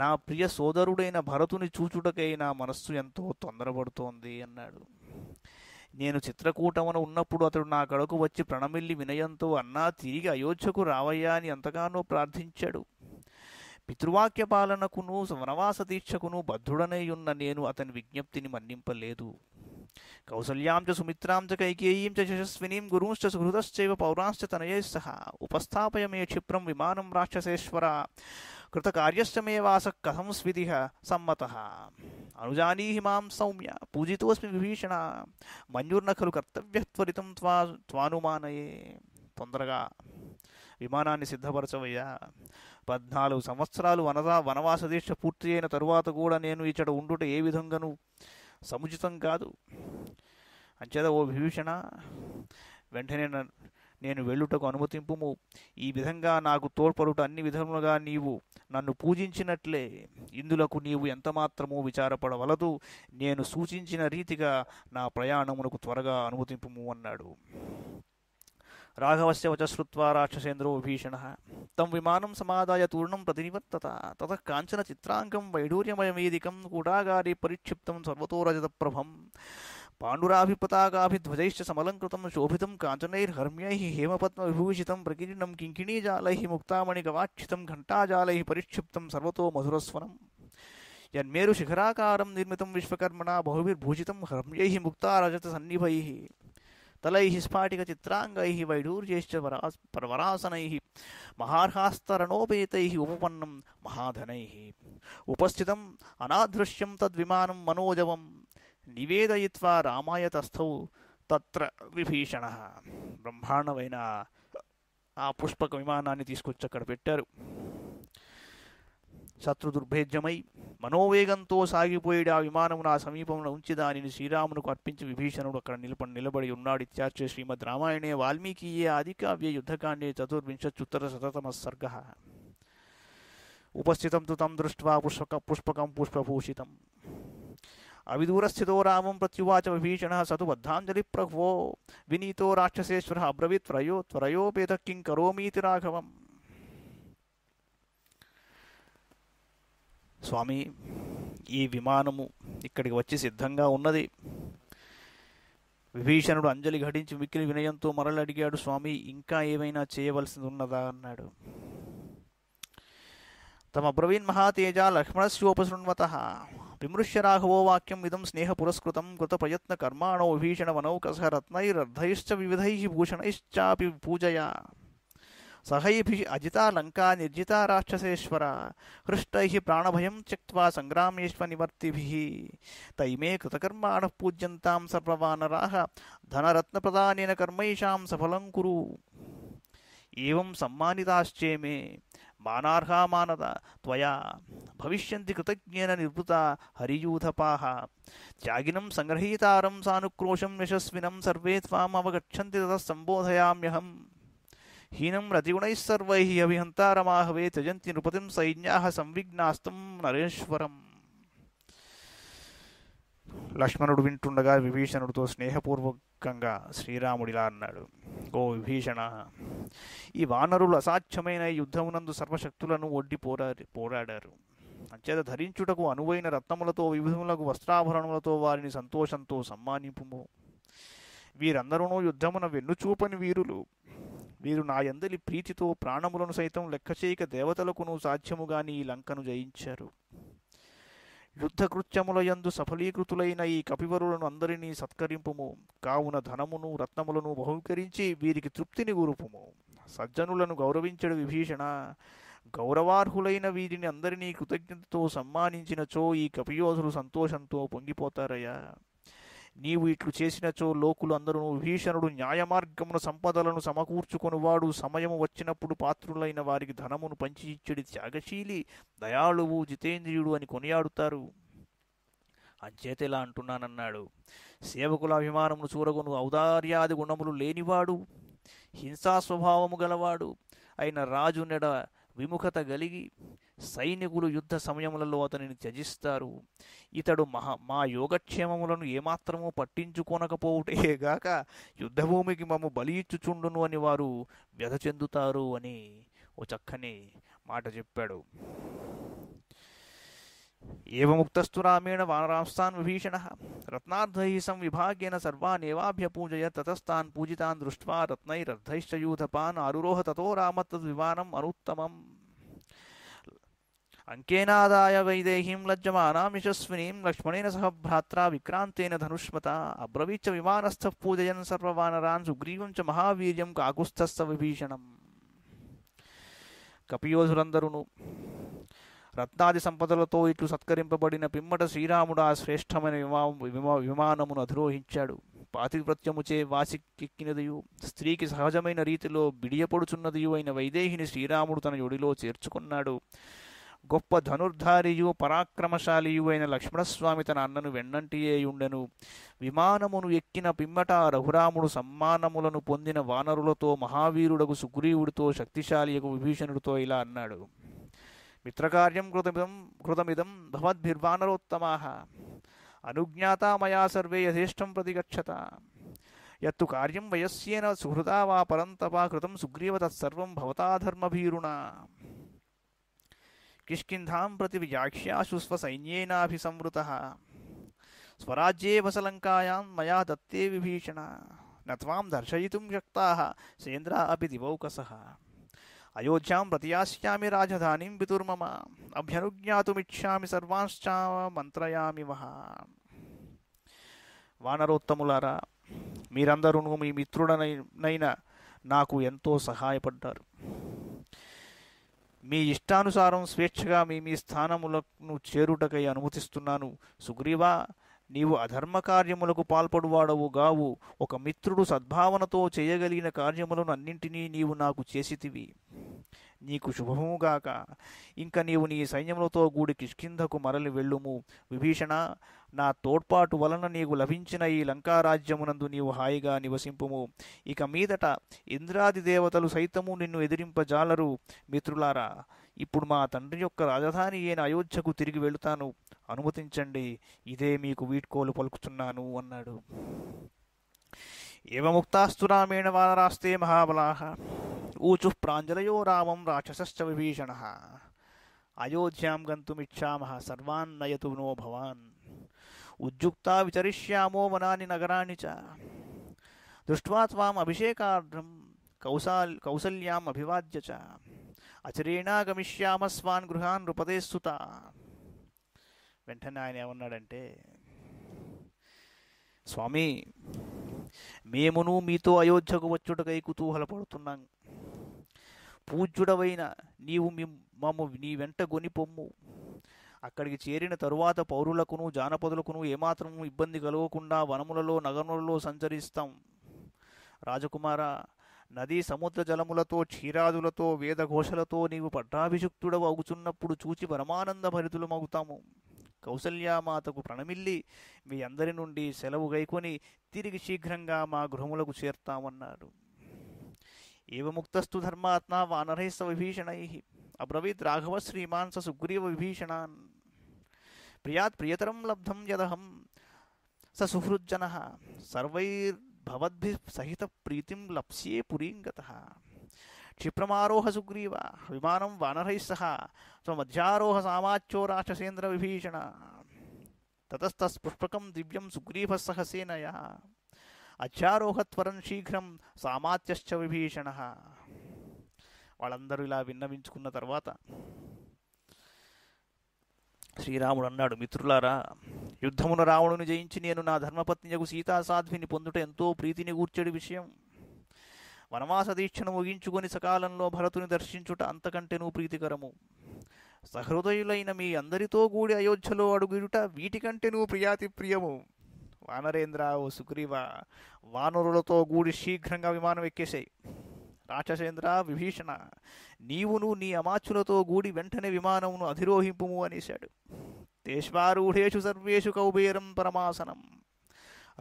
నా ప్రియ సోదరుడైన భరతుని చూచుటకై నా మనస్సు ఎంతో తొందరపడుతోంది అన్నాడు నేను చిత్రకూటమున ఉన్నప్పుడు అతడు నా కడకు వచ్చి ప్రణమిల్లి వినయంతో అన్నా తిరిగి అయోధ్యకు రావయ్యా అని ఎంతగానో ప్రార్థించాడు పితృవాక్య పాలనకును వనవాస దీక్షకును బద్ధుడనైయున్న నేను అతని విజ్ఞప్తిని మన్నింపలేదు కౌసల్యాం చ సుమిత్రాం చ కైకేయీం చ యశస్వినీం గురుంశ్చ సుహృదశ్చైవ పౌరాంశ్చ తనయై సహ ఉపస్థాపయ మే క్షిప్రం విమానం రాక్షసేశ్వర కృతకార్యశ్చ మే వాస కథం స్విదిహ సమ్మత అనుజానీహి మాం సౌమ్య పూజితోస్మి విభీషణ మంజుర్న ఖలు కర్తవ్యత్వరితం త్వా త్వానుమానయే తొందరగా విమానాన్ని సిద్ధపరచవయ్యా పద్నాలుగు సంవత్సరాలు వనదా వనవాస దీక్ష పూర్తి అయిన తరువాత కూడా నేను ఇచ్చట ఉండుట ఏ విధంగాను సముచితం కాదు అంచేత ఓ విభీషణ వెంటనే నేను వెళ్ళుటకు అనుమతింపుము ఈ విధంగా నాకు తోడ్పడుట అన్ని విధములుగా నీవు నన్ను పూజించినట్లే ఇందులకు నీవు ఎంతమాత్రము విచారపడవలదు నేను సూచించిన రీతిగా నా ప్రయాణమునకు త్వరగా అనుమతింపుము అన్నాడు राघवस्य वच श्रुत्वा राक्षसेन्द्रो विभीषणः तं विमानं समादाय तूर्णं प्रतिनिवर्तत ततः काञ्चन चित्राङ्गं वैढूर्यमयमेदिकं कूटागारे परिक्षिप्तं सर्वतो रजतप्रभं पाण्डुराभिपताकाभिध्वजैश्च समलङ्कृतं शोभितं काञ्चनैर्हर्म्यैः हेमपद्मविभूषितं प्रकीर्णं किङ्किणीजालैः मुक्तामणिगवाक्षितं घण्टाजालैः परिक्षिप्तं सर्वतो मधुरस्वनम् यन्मेरुशिखराकारं निर्मितं विश्वकर्मणा बहुभिर्भूषितं हर्म्यैः मुक्ता रजतसन्निभैः తలై స్ఫాటిక చిత్రాంగై వరాస్ పరవరాసనైః మహార్హాస్తరణోపేతై ఉపపన్నం మహాధనై ఉపస్థితం అనాదృశ్యం తద్విమానం మనోజవం నివేదయిత్వా రామాయ తస్థౌ తత్ర విభీషణ బ్రహ్మాండమైన ఆ పుష్పక విమానాన్ని తీసుకొచ్చి అక్కడ పెట్టారు शत्रु दुर्भेद्यम मनोवेगन तो सागी विमान समीपी दाने श्रीरा अर्पच्च विभीषण अलबड़ उन्ना चर्चे श्रीमद् रायणे वाल्मीक आधिकाव्य युद्धकांडे चतुर्विशत्युतर शतम सर्ग उपस्थित तो तम दृष्टि पुष्पक पुष्पक पुष्पभूषित अविदूरस्थितो रामं प्रत्युवाच विभीषणः सतु बद्धाञ्जलि प्रभो विनीतो राक्षसेश्वरः अब्रवीत् त्वरयो त्वरयोपेतः किं స్వామి ఈ విమానము ఇక్కడికి వచ్చి సిద్ధంగా ఉన్నది విభీషణుడు అంజలి ఘటించి మిక్కిలి వినయంతో మరలు అడిగాడు స్వామి ఇంకా ఏమైనా చేయవలసింది ఉన్నదా అన్నాడు తమ బ్రవీన్ మహాతేజ లక్ష్మణశ్యోపశృణ్వత విమృశ్య రాఘవో వాక్యం ఇదం స్నేహ పురస్కృతం కృత ప్రయత్న కర్మాణో విభీషణ వనౌకస వివిధై భూషణైశ్చాపి పూజయా सहैभिः अजिता लङ्का निर्जिता राक्षसेश्वर हृष्टैः प्राणभयं त्यक्त्वा सङ्ग्रामेष्वनिवर्तिभिः तैमे कृतकर्माणः पूज्यन्तां सर्ववानराः धनरत्नप्रदानेन कर्मैषां सफलं कुरु एवं सम्मानिताश्चे मे मानार्हा मानद त्वया भविष्यन्ति कृतज्ञेन निर्वृता हरियूथपाः त्यागिनं सङ्ग्रहीतारं सानुक्रोशं यशस्विनं सर्वे त्वामवगच्छन्ति अवगच्छन्ति ततः सम्बोधयाम्यहम् హీనం రతిగుణైస్సర్వై అభిహంతారమాహవే త్యజంతి నృపతిం సైన్యా సంవిఘ్నాస్తం నరేశ్వరం లక్ష్మణుడు వింటుండగా విభీషణుడితో స్నేహపూర్వకంగా శ్రీరాముడిలా అన్నాడు ఓ విభీషణ ఈ వానరులు అసాధ్యమైన యుద్ధమునందు సర్వశక్తులను ఒడ్డి పోరా పోరాడారు అంచేత ధరించుటకు అనువైన రత్నములతో వివిధములకు వస్త్రాభరణములతో వారిని సంతోషంతో సమ్మానింపు వీరందరూ యుద్ధమున వెన్నుచూపని వీరులు వీరు నా ఎందలి ప్రీతితో ప్రాణములను సైతం లెక్క చేయక దేవతలకును సాధ్యముగాని ఈ లంకను జయించారు యుద్ధకృత్యముల యందు సఫలీకృతులైన ఈ కపివరులను అందరినీ సత్కరింపుము కావున ధనమును రత్నములను బహుకరించి వీరికి తృప్తిని గురుపుము సజ్జనులను గౌరవించడు విభీషణ గౌరవార్హులైన వీరిని అందరినీ కృతజ్ఞతతో సమ్మానించినచో ఈ కపియోధులు సంతోషంతో పొంగిపోతారయ్యా నీవు ఇట్లు చేసినచో లోకులు అందరూ భీషణుడు న్యాయమార్గమున సంపదలను సమకూర్చుకొనివాడు సమయము వచ్చినప్పుడు పాత్రులైన వారికి ధనమును పంచి ఇచ్చడి త్యాగశీలి దయాళువు జితేంద్రియుడు అని కొనియాడుతారు అంచేతేలా అంటున్నానన్నాడు సేవకుల అభిమానమును చూరగొను ఔదార్యాది గుణములు లేనివాడు హింసా స్వభావము గలవాడు అయిన రాజు నెడ విముఖత కలిగి సైనికులు యుద్ధ సమయములలో అతనిని త్యజిస్తారు ఇతడు మహా మా యోగక్షేమములను ఏమాత్రము పట్టించుకోనకపోవుటేగాక యుద్ధభూమికి మమ్మ బలి ఇచ్చుచుండును అని వారు వ్యధ చెందుతారు అని ఓ చక్కని మాట చెప్పాడు एवमुक्तस्तु रामेण वानरांस्तान् विभीषणः रत्नार्धैः संविभागेन सर्वानेवाभ्यपूजय ततस्तान् पूजितान् दृष्ट्वा रत्नैरर्धैश्च यूथपान् आरुरोह ततो राम तद्विमानम् अनुत्तमम् अङ्केनादाय वैदेहीं लज्जमानां यशस्विनीं लक्ष्मणेन सह भ्रात्रा विक्रान्तेन धनुष्मता अब्रवीच्च विमानस्थः पूजयन् सर्ववानरान् सुग्रीवं च महावीर्यं काकुस्थस्स विभीषणम् कपियोधुरन्दरुनु రత్నాది సంపదలతో ఇట్లు సత్కరింపబడిన పిమ్మట శ్రీరాముడు ఆ శ్రేష్టమైన విమా విమా విమానమును అధిరోహించాడు పాతివ్రత్యముచే వాసికెక్కినదియు స్త్రీకి సహజమైన రీతిలో బిడియపడుచున్నదియు అయిన వైదేహిని శ్రీరాముడు తన ఒడిలో చేర్చుకున్నాడు గొప్ప ధనుర్ధారియు పరాక్రమశాలియు అయిన లక్ష్మణస్వామి తన అన్నను వెన్నంటియే ఉండెను విమానమును ఎక్కిన పిమ్మట రఘురాముడు సమ్మానములను పొందిన వానరులతో మహావీరుడకు సుగ్రీవుడితో శక్తిశాలియకు విభీషణుడితో ఇలా అన్నాడు मित्रकार्यं कृतमिदं कृतमिदं भवद्भिर्वानरोत्तमाः अनुज्ञाता मया सर्वे यथेष्ट प्रति गच्छत यत्तु कार्यं वयस्येन सुहृता वा परन्तपा कृतं सुग्रीव तत्सर्वं भवता धर्मभीरुणा किष्किन्धां प्रति व्याख्याशु स्वसैन्येनाभिसंवृतः स्वराज्ये वसलङ्कायां मया दत्ते विभीषण न त्वां दर्शयितुं शक्ताः सेन्द्रा अपि दिवौकसः అయోధ్యాం ప్రతియాస్యామి రాజధానిం పితుర్మమ అభ్యనుజ్ఞాతుమిచ్చామి సర్వాంశ్చ మంత్రయామి వహ వానరోత్తములారా మీరందరూ మీ మిత్రుడనైన నాకు ఎంతో సహాయపడ్డారు మీ ఇష్టానుసారం స్వేచ్ఛగా మీ మీ స్థానములను చేరుటకై అనుమతిస్తున్నాను సుగ్రీవా నీవు అధర్మ కార్యములకు పాల్పడువాడవు గావు ఒక మిత్రుడు సద్భావనతో చేయగలిగిన కార్యములను అన్నింటినీ నీవు నాకు చేసితివి నీకు శుభముగాక ఇంక నీవు నీ సైన్యములతో గూడి కిష్కింధకు మరలి వెళ్ళుము విభీషణ నా తోడ్పాటు వలన నీకు లభించిన ఈ లంకారాజ్యమునందు నీవు హాయిగా నివసింపుము ఇక మీదట ఇంద్రాది దేవతలు సైతము నిన్ను ఎదిరింపజాలరు మిత్రులారా ఇప్పుడు మా తండ్రి యొక్క రాజధాని అయిన అయోధ్యకు తిరిగి వెళుతాను అనుమతించండి ఇదే మీకు వీడ్కోలు పలుకుతున్నాను అన్నాడు ఏవముక్తాస్తురామేణ వానరాస్తే మహాబలాహ ఊచు ప్రాంజలయో రామం రాక్షసశ్చ విభీషణ అయోధ్యాం గంతుమిచ్చామహ సర్వాన్ నయతు నో భవాన్ ఉద్యుక్త విచరిష్యామో వనాని నగరాన్ని చ దృష్ట్వా త్వాం అభిషేకార్థం కౌసాల్ కౌసల్యాం అభివాద్య చ గమిష్యామ స్వాన్ గృహాన్ నృపదేస్తుత వెంటనే ఆయన ఏమన్నాడంటే స్వామి మేమును మీతో అయోధ్యకు వచ్చుటకై కుతూహలపడుతున్నాం పూజ్యుడవైన నీవు మమ్ము నీ వెంట గొని పొమ్ము అక్కడికి చేరిన తరువాత పౌరులకును జానపదులకును ఏమాత్రము ఇబ్బంది కలగకుండా వనములలో నగరములలో సంచరిస్తాం రాజకుమార నదీ సముద్ర జలములతో క్షీరాదులతో వేదఘోషలతో నీవు పట్టాభిషుక్తుడవు అవుచున్నప్పుడు చూచి పరమానంద భరితులమవుతాము కౌసల్యామాతకు ప్రణమిల్లి మీ అందరి నుండి సెలవు గైకొని తిరిగి శీఘ్రంగా మా గృహములకు చేర్తామన్నారు ఏవముక్తస్తు ధర్మాత్మ వానరైస్త విభీషణై అబ్రవీత్ రాఘవ శ్రీమాన్ స సుగ్రీవ విభీషణాన్ ప్రియాత్ ప్రియతరం లబ్ధం యదహం స సుహృజ్జన సర్వైర్ भवद्भिः सहितप्रीतिं लप्स्ये पुरीं गतः क्षिप्रमारोह सुग्रीव विमानं वानरैः सह स्वमध्यारोहसामाच्योराक्षसेन्द्रविभीषण ततस्तस्पुष्पकं दिव्यं सुग्रीवसहसेनयः सेनयः अध्यारोहत्वरं शीघ्रं सामात्यश्च विभीषणः वालन्तरिला विन्नविचकर्वात् శ్రీరాముడు అన్నాడు మిత్రులారా యుద్ధమున రావణుని జయించి నేను నా ధర్మపత్నియకు సీతాసాధ్విని పొందుట ఎంతో ప్రీతిని కూర్చడి విషయం వనవాస దీక్షను ముగించుకొని సకాలంలో భరతుని దర్శించుట అంతకంటేనూ ప్రీతికరము సహృదయులైన మీ అందరితో కూడి అయోధ్యలో వీటికంటే వీటికంటేనూ ప్రియాతి ప్రియము వానరేంద్ర ఓ సుగ్రీవ వానరులతో కూడి శీఘ్రంగా విమానం ఎక్కేసాయి రాక్షసేంద్ర విభీషణ నీవును నీ అమాచులతో గూడి వెంటనే విమానమును అధిరోహింపు అనేశాడు తేష్వారూఢేషు సర్వేషు కౌబేరం పరమాసనం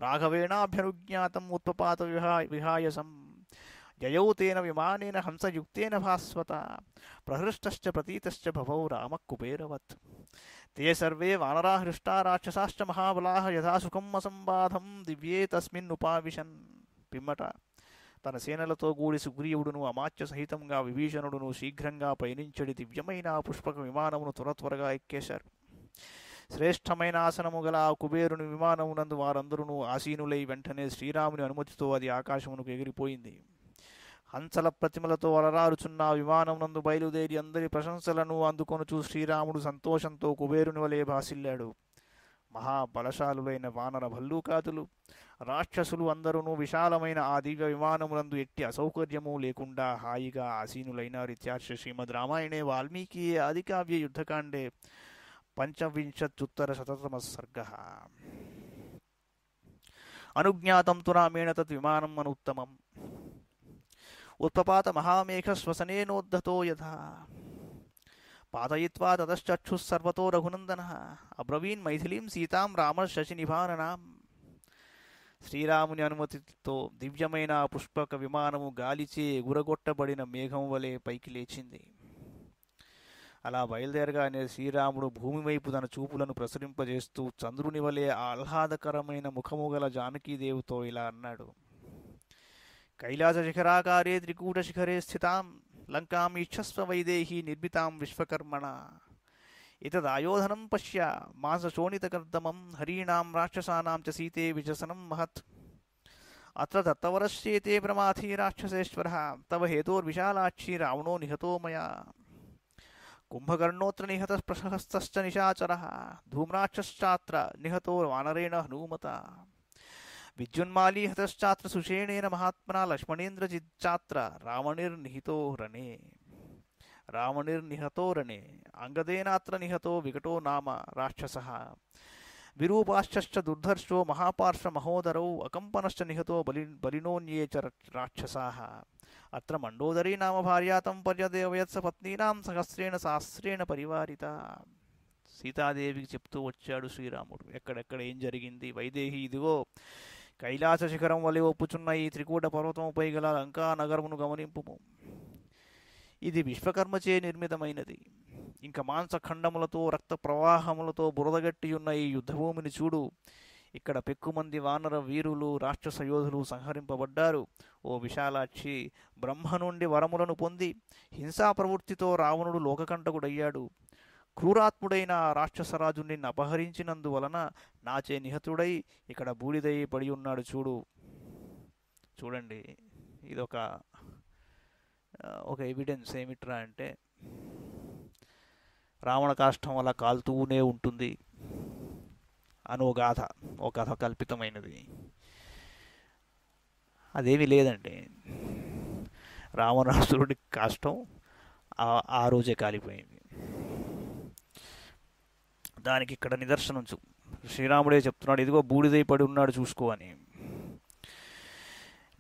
రాఘవేణాభ్యనుజ్ఞాతం ఉత్పపాత విహా విహాయసం జయౌతేన విమానేన హంసయుక్తేన భాస్వత ప్రహృష్టశ్చ ప్రతీతశ్చ భవౌ రామ కుబేరవత్ తే సర్వే వానరా హృష్టా రాక్షసాశ్చ మహాబలాహ యథాసుఖం అసంబాధం దివ్యే తస్మిన్ ఉపావిశన్ పిమ్మట తన సేనలతో కూడి సుగ్రీవుడును అమాత్య సహితంగా విభీషణుడును శీఘ్రంగా పయనించడి దివ్యమైన పుష్పక విమానమును త్వర త్వరగా ఎక్కేశారు శ్రేష్టమైన ఆసనము గల కుబేరుని విమానమునందు వారందరూ ఆసీనులై వెంటనే శ్రీరాముని అనుమతితో అది ఆకాశమునకు ఎగిరిపోయింది హంసల ప్రతిమలతో అలరారుచున్న విమానమునందు బయలుదేరి అందరి ప్రశంసలను అందుకొనుచూ శ్రీరాముడు సంతోషంతో కుబేరుని వలె భాసిల్లాడు మహాబలశాలులైన వానర భల్లూకాతులు రాక్షసులు అందరూ విశాలమైన ఆ దివ్య విమానములందు ఎట్టి అసౌకర్యము లేకుండా హాయిగా ఆసీనులైన రిత్యార్ష శ్రీమద్ రామాయణే వాల్మీకి అధికావ్య యుద్ధకాండే పంచవింశత్యుత్తర శతమ సర్గ అనుజ్ఞాతం తురామేణ తద్ విమానం అనుత్తమం ఉత్పపాత మహామేఘ శ్వసనేనోద్ధతో యథా పాతయిత్వా తతశ్చక్షుస్సర్వతో రఘునందన అబ్రవీన్ మైథిలీం సీతాం రామ శశినిభాననాం శ్రీరాముని అనుమతితో దివ్యమైన పుష్పక విమానము గాలిచే గురగొట్టబడిన మేఘం వలె పైకి లేచింది అలా బయలుదేరగానే శ్రీరాముడు భూమి వైపు తన చూపులను ప్రసరింపజేస్తూ చంద్రుని వలె ఆహ్లాదకరమైన ముఖము గల జానకీదేవితో ఇలా అన్నాడు కైలాస శిఖరాకారే త్రికూట శిఖరే స్థితాం लङ्काम् इच्छस्व वैदेही निर्मितां विश्वकर्मणा एतदायोधनं पश्य मांसशोणितकर्दमं हरीणां राक्षसानां च सीते विजसनं महत् अत्र दत्तवरश्चेते प्रमाथी राक्षसेश्वरः तव हेतोर्विशालाक्षी रावणो निहतो मया कुम्भकर्णोऽत्र निहतः प्रशहस्तश्च निशाचरः धूम्राक्षश्चात्र निहतो वानरेण हनूमता विद्युन्माली हतश्चात्र सुषेणेन महात्मना लक्ष्मणेन्द्रजिच्चात्र रावणिर्निहितो रणे रावणिर्निहतो रणे अङ्गदेनात्र निहतो विकटो नाम राक्षसः विरूपाश्च दुर्धर्षो महापार्श्वमहोदरौ अकम्पनश्च निहतो बलि बलिनोऽन्ये च राक्षसाः अत्र मण्डोदरी नाम भार्या तं पर्यदेवयत्स पत्नीनां सहस्रेण सहस्रेण परिवारिता సీతాదేవికి చెప్తూ వచ్చాడు శ్రీరాముడు ఎక్కడెక్కడ ఏం జరిగింది వైదేహి ఇదిగో కైలాస శిఖరం వలె ఒప్పుచున్న ఈ త్రికూట పర్వతముపై గల లంకా నగరమును గమనింపుము ఇది విశ్వకర్మచే నిర్మితమైనది ఇంకా మాంసఖండములతో రక్త ప్రవాహములతో బురదగట్టి ఉన్న ఈ యుద్ధభూమిని చూడు ఇక్కడ పెక్కుమంది వానర వీరులు రాక్షస యోధులు సంహరింపబడ్డారు ఓ విశాలాక్షి బ్రహ్మ నుండి వరములను పొంది హింసా ప్రవృత్తితో రావణుడు లోకకంఠకుడయ్యాడు క్రూరాత్ముడైన రాక్షసరాజు నిన్ను అపహరించినందువలన నాచే నిహతుడై ఇక్కడ బూడిదయ్యి పడి ఉన్నాడు చూడు చూడండి ఇదొక ఒక ఎవిడెన్స్ ఏమిట్రా అంటే రావణ కాష్టం అలా కాలుతూనే ఉంటుంది అని ఒక గాథ ఒక కథ కల్పితమైనది అదేమీ లేదండి రావణాసురుడి కాష్టం ఆ రోజే కాలిపోయింది దానికి ఇక్కడ నిదర్శనం శ్రీరాముడే చెప్తున్నాడు ఇదిగో బూడిదై పడి ఉన్నాడు చూసుకో అని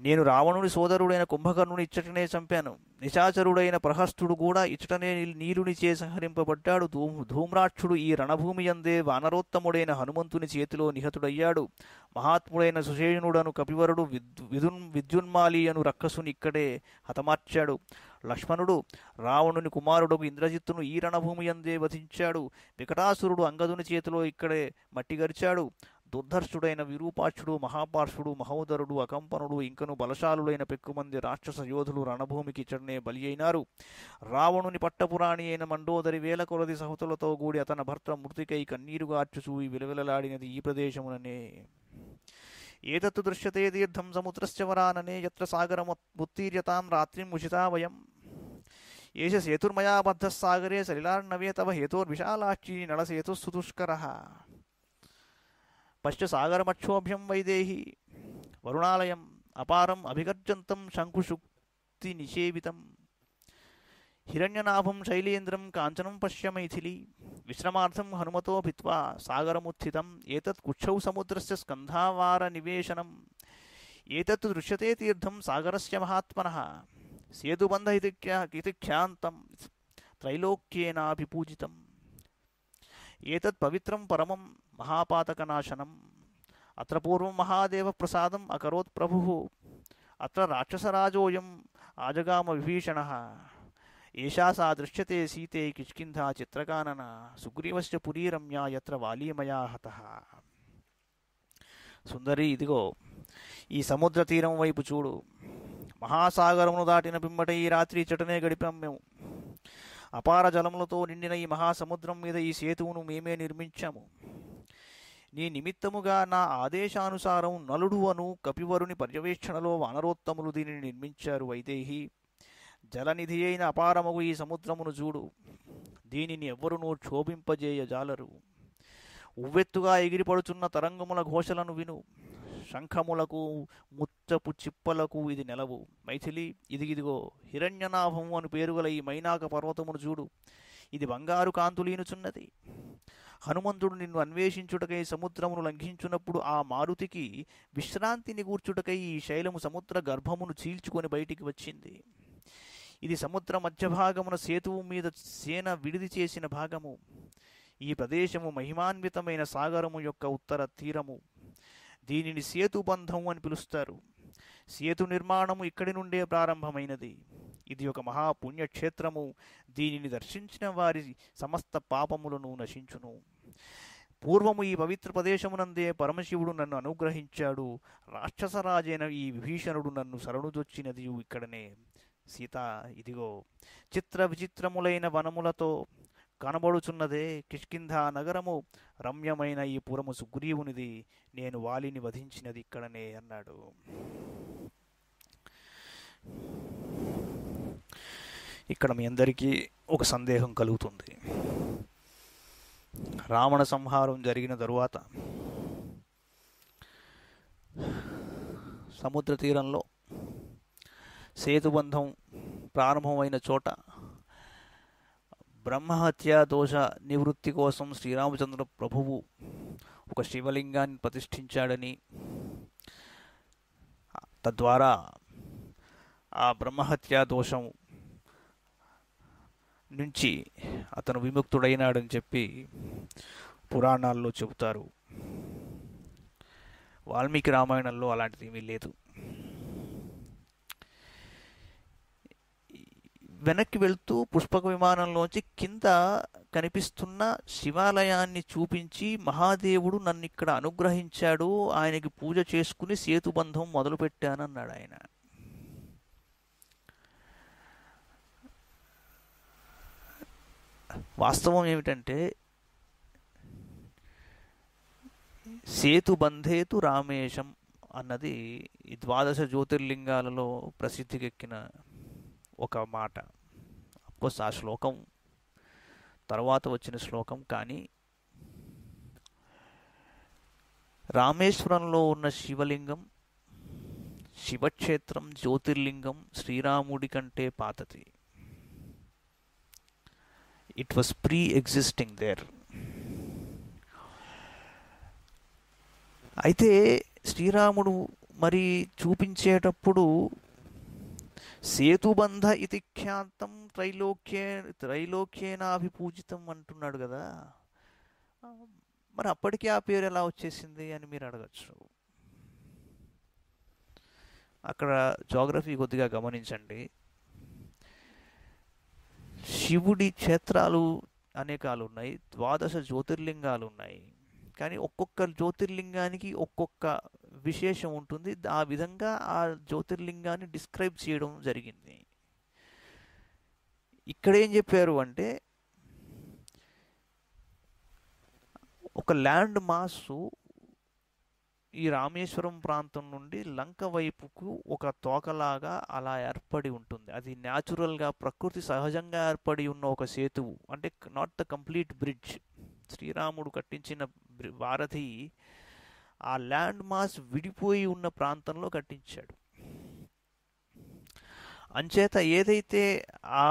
నేను రావణుడి సోదరుడైన కుంభకర్ణుని ఇచ్చటనే చంపాను నిశాచరుడైన ప్రహస్తుడు కూడా ఇచ్చటనే నీరుని చే సంహరింపబడ్డాడు ధూమ్రాక్షుడు ఈ రణభూమి అందే వానరోత్తముడైన హనుమంతుని చేతిలో నిహతుడయ్యాడు మహాత్ముడైన సుషేణుడను కపివరుడు విద్యున్మాలి అను రక్కసుని ఇక్కడే హతమార్చాడు లక్ష్మణుడు రావణుని కుమారుడు ఇంద్రజిత్తును ఈ రణభూమి అందే వధించాడు వికటాసురుడు అంగదుని చేతిలో ఇక్కడే మట్టి గరిచాడు దుర్ధర్షుడైన విరూపాక్షుడు మహాపార్షుడు మహోదరుడు అకంపనుడు ఇంకను బలశాలులైన పెక్కుమంది రాక్షస యోధులు రణభూమికి ఇచ్చడనే బలి అయినారు రావణుని పట్టపురాణి అయిన మండోదరి వేల కొలది సహతులతో కూడి అతని భర్త మృతికై కన్నీరుగా అర్చుచూ విలవిలలాడినది ఈ ప్రదేశముననే एतत्तु दृश्यते दीर्घं समुद्रस्य वरानने यत्र सागरम उत्तीर्यतां रात्रिं मुषिता सेतुर्मया एष सागरे सलिलार्णवे तव हेतोर्विशालाच्ची नलसेतुस्सुदुष्करः पश्च सागरमक्षोभ्यं वैदेहि वरुणालयम् अपारम् अभिगर्जन्तं शङ्कुशुक्तिनिषेवितम् हिरण्यनाभं शैलेन्द्रं काञ्चनं पश्य मैथिली विश्रमार्थं हनुमतो भित्वा सागरमुत्थितम् एतत् कुच्छौ समुद्रस्य स्कन्धावारनिवेशनम् एतत् दृश्यते तीर्थं सागरस्य महात्मनः सेतुबन्ध इति कीर्तिख्यान्तं त्रैलोक्येनापि पूजितम् एतत् पवित्रं परमं महापातकनाशनम् अत्र पूर्वं महादेव अकरोत् प्रभुः अत्र राक्षसराजोऽयम् आजगामविभीषणः ఏషా సా దృశ్యతే సీతే కిష్కింధా చిత్రకానన సుగ్రీవశ్చ పురీరమ్యా యత్ర వాలీమయా హత సుందరి ఇదిగో ఈ సముద్ర తీరం వైపు చూడు మహాసాగరమును దాటిన పిమ్మట ఈ రాత్రి చెటనే గడిపాం మేము అపార జలములతో నిండిన ఈ మహాసముద్రం మీద ఈ సేతువును మేమే నిర్మించాము నీ నిమిత్తముగా నా ఆదేశానుసారం నలుడు అను కపివరుని పర్యవేక్షణలో వానరోత్తములు దీనిని నిర్మించారు వైదేహి జలనిధి అయిన అపారముగు ఈ సముద్రమును చూడు దీనిని ఎవ్వరునూ జాలరు ఉవ్వెత్తుగా ఎగిరిపడుచున్న తరంగముల ఘోషలను విను శంఖములకు ముచ్చపు చిప్పలకు ఇది నెలవు మైథిలి ఇది ఇదిగో హిరణ్యనాభము అని పేరుగల ఈ మైనాక పర్వతమును చూడు ఇది బంగారు కాంతులీనుచున్నది హనుమంతుడు నిన్ను అన్వేషించుటకై సముద్రమును లంఘించున్నప్పుడు ఆ మారుతికి విశ్రాంతిని కూర్చుటకై ఈ శైలము సముద్ర గర్భమును చీల్చుకొని బయటికి వచ్చింది ఇది సముద్ర మధ్య భాగమున సేతువు మీద సేన విడిది చేసిన భాగము ఈ ప్రదేశము మహిమాన్వితమైన సాగరము యొక్క ఉత్తర తీరము దీనిని సేతు బంధము అని పిలుస్తారు సేతు నిర్మాణము ఇక్కడి నుండే ప్రారంభమైనది ఇది ఒక మహాపుణ్యక్షేత్రము దీనిని దర్శించిన వారి సమస్త పాపములను నశించును పూర్వము ఈ పవిత్ర ప్రదేశమునందే పరమశివుడు నన్ను అనుగ్రహించాడు రాక్షసరాజైన ఈ విభీషణుడు నన్ను శరణుదొచ్చినది ఇక్కడనే సీత ఇదిగో చిత్ర విచిత్రములైన వనములతో కనబడుచున్నదే కిష్కింధ నగరము రమ్యమైన ఈ పురము సుగ్రీవునిది నేను వాలిని వధించినది ఇక్కడనే అన్నాడు ఇక్కడ మీ అందరికీ ఒక సందేహం కలుగుతుంది రావణ సంహారం జరిగిన తరువాత సముద్ర తీరంలో సేతుబంధం ప్రారంభమైన చోట బ్రహ్మహత్య దోష నివృత్తి కోసం శ్రీరామచంద్ర ప్రభువు ఒక శివలింగాన్ని ప్రతిష్ఠించాడని తద్వారా ఆ బ్రహ్మహత్య దోషం నుంచి అతను విముక్తుడైనాడని చెప్పి పురాణాల్లో చెబుతారు వాల్మీకి రామాయణంలో అలాంటిది ఏమీ లేదు వెనక్కి వెళ్తూ పుష్పక విమానంలోంచి కింద కనిపిస్తున్న శివాలయాన్ని చూపించి మహాదేవుడు నన్ను ఇక్కడ అనుగ్రహించాడు ఆయనకి పూజ చేసుకుని సేతుబంధం మొదలుపెట్టానన్నాడు ఆయన వాస్తవం ఏమిటంటే సేతుబంధేతు రామేశం అన్నది ఈ ద్వాదశ జ్యోతిర్లింగాలలో ప్రసిద్ధికెక్కిన ఒక మాట అఫ్కోర్స్ ఆ శ్లోకం తర్వాత వచ్చిన శ్లోకం కానీ రామేశ్వరంలో ఉన్న శివలింగం శివక్షేత్రం జ్యోతిర్లింగం శ్రీరాముడి కంటే పాతది it was pre existing there అయితే శ్రీరాముడు మరి చూపించేటప్పుడు సేతుబంధ ఇది ఖ్యాతం త్రైలోక్యే అభిపూజితం అంటున్నాడు కదా మరి అప్పటికీ ఆ పేరు ఎలా వచ్చేసింది అని మీరు అడగచ్చు అక్కడ జాగ్రఫీ కొద్దిగా గమనించండి శివుడి క్షేత్రాలు అనేకాలు ఉన్నాయి ద్వాదశ జ్యోతిర్లింగాలు ఉన్నాయి కానీ ఒక్కొక్క జ్యోతిర్లింగానికి ఒక్కొక్క విశేషం ఉంటుంది ఆ విధంగా ఆ జ్యోతిర్లింగాన్ని డిస్క్రైబ్ చేయడం జరిగింది ఇక్కడ ఏం చెప్పారు అంటే ఒక ల్యాండ్ మాస్ ఈ రామేశ్వరం ప్రాంతం నుండి లంక వైపుకు ఒక తోకలాగా అలా ఏర్పడి ఉంటుంది అది న్యాచురల్గా ప్రకృతి సహజంగా ఏర్పడి ఉన్న ఒక సేతువు అంటే నాట్ ద కంప్లీట్ బ్రిడ్జ్ శ్రీరాముడు కట్టించిన భారతి ఆ ల్యాండ్ మాస్ విడిపోయి ఉన్న ప్రాంతంలో కట్టించాడు అంచేత ఏదైతే ఆ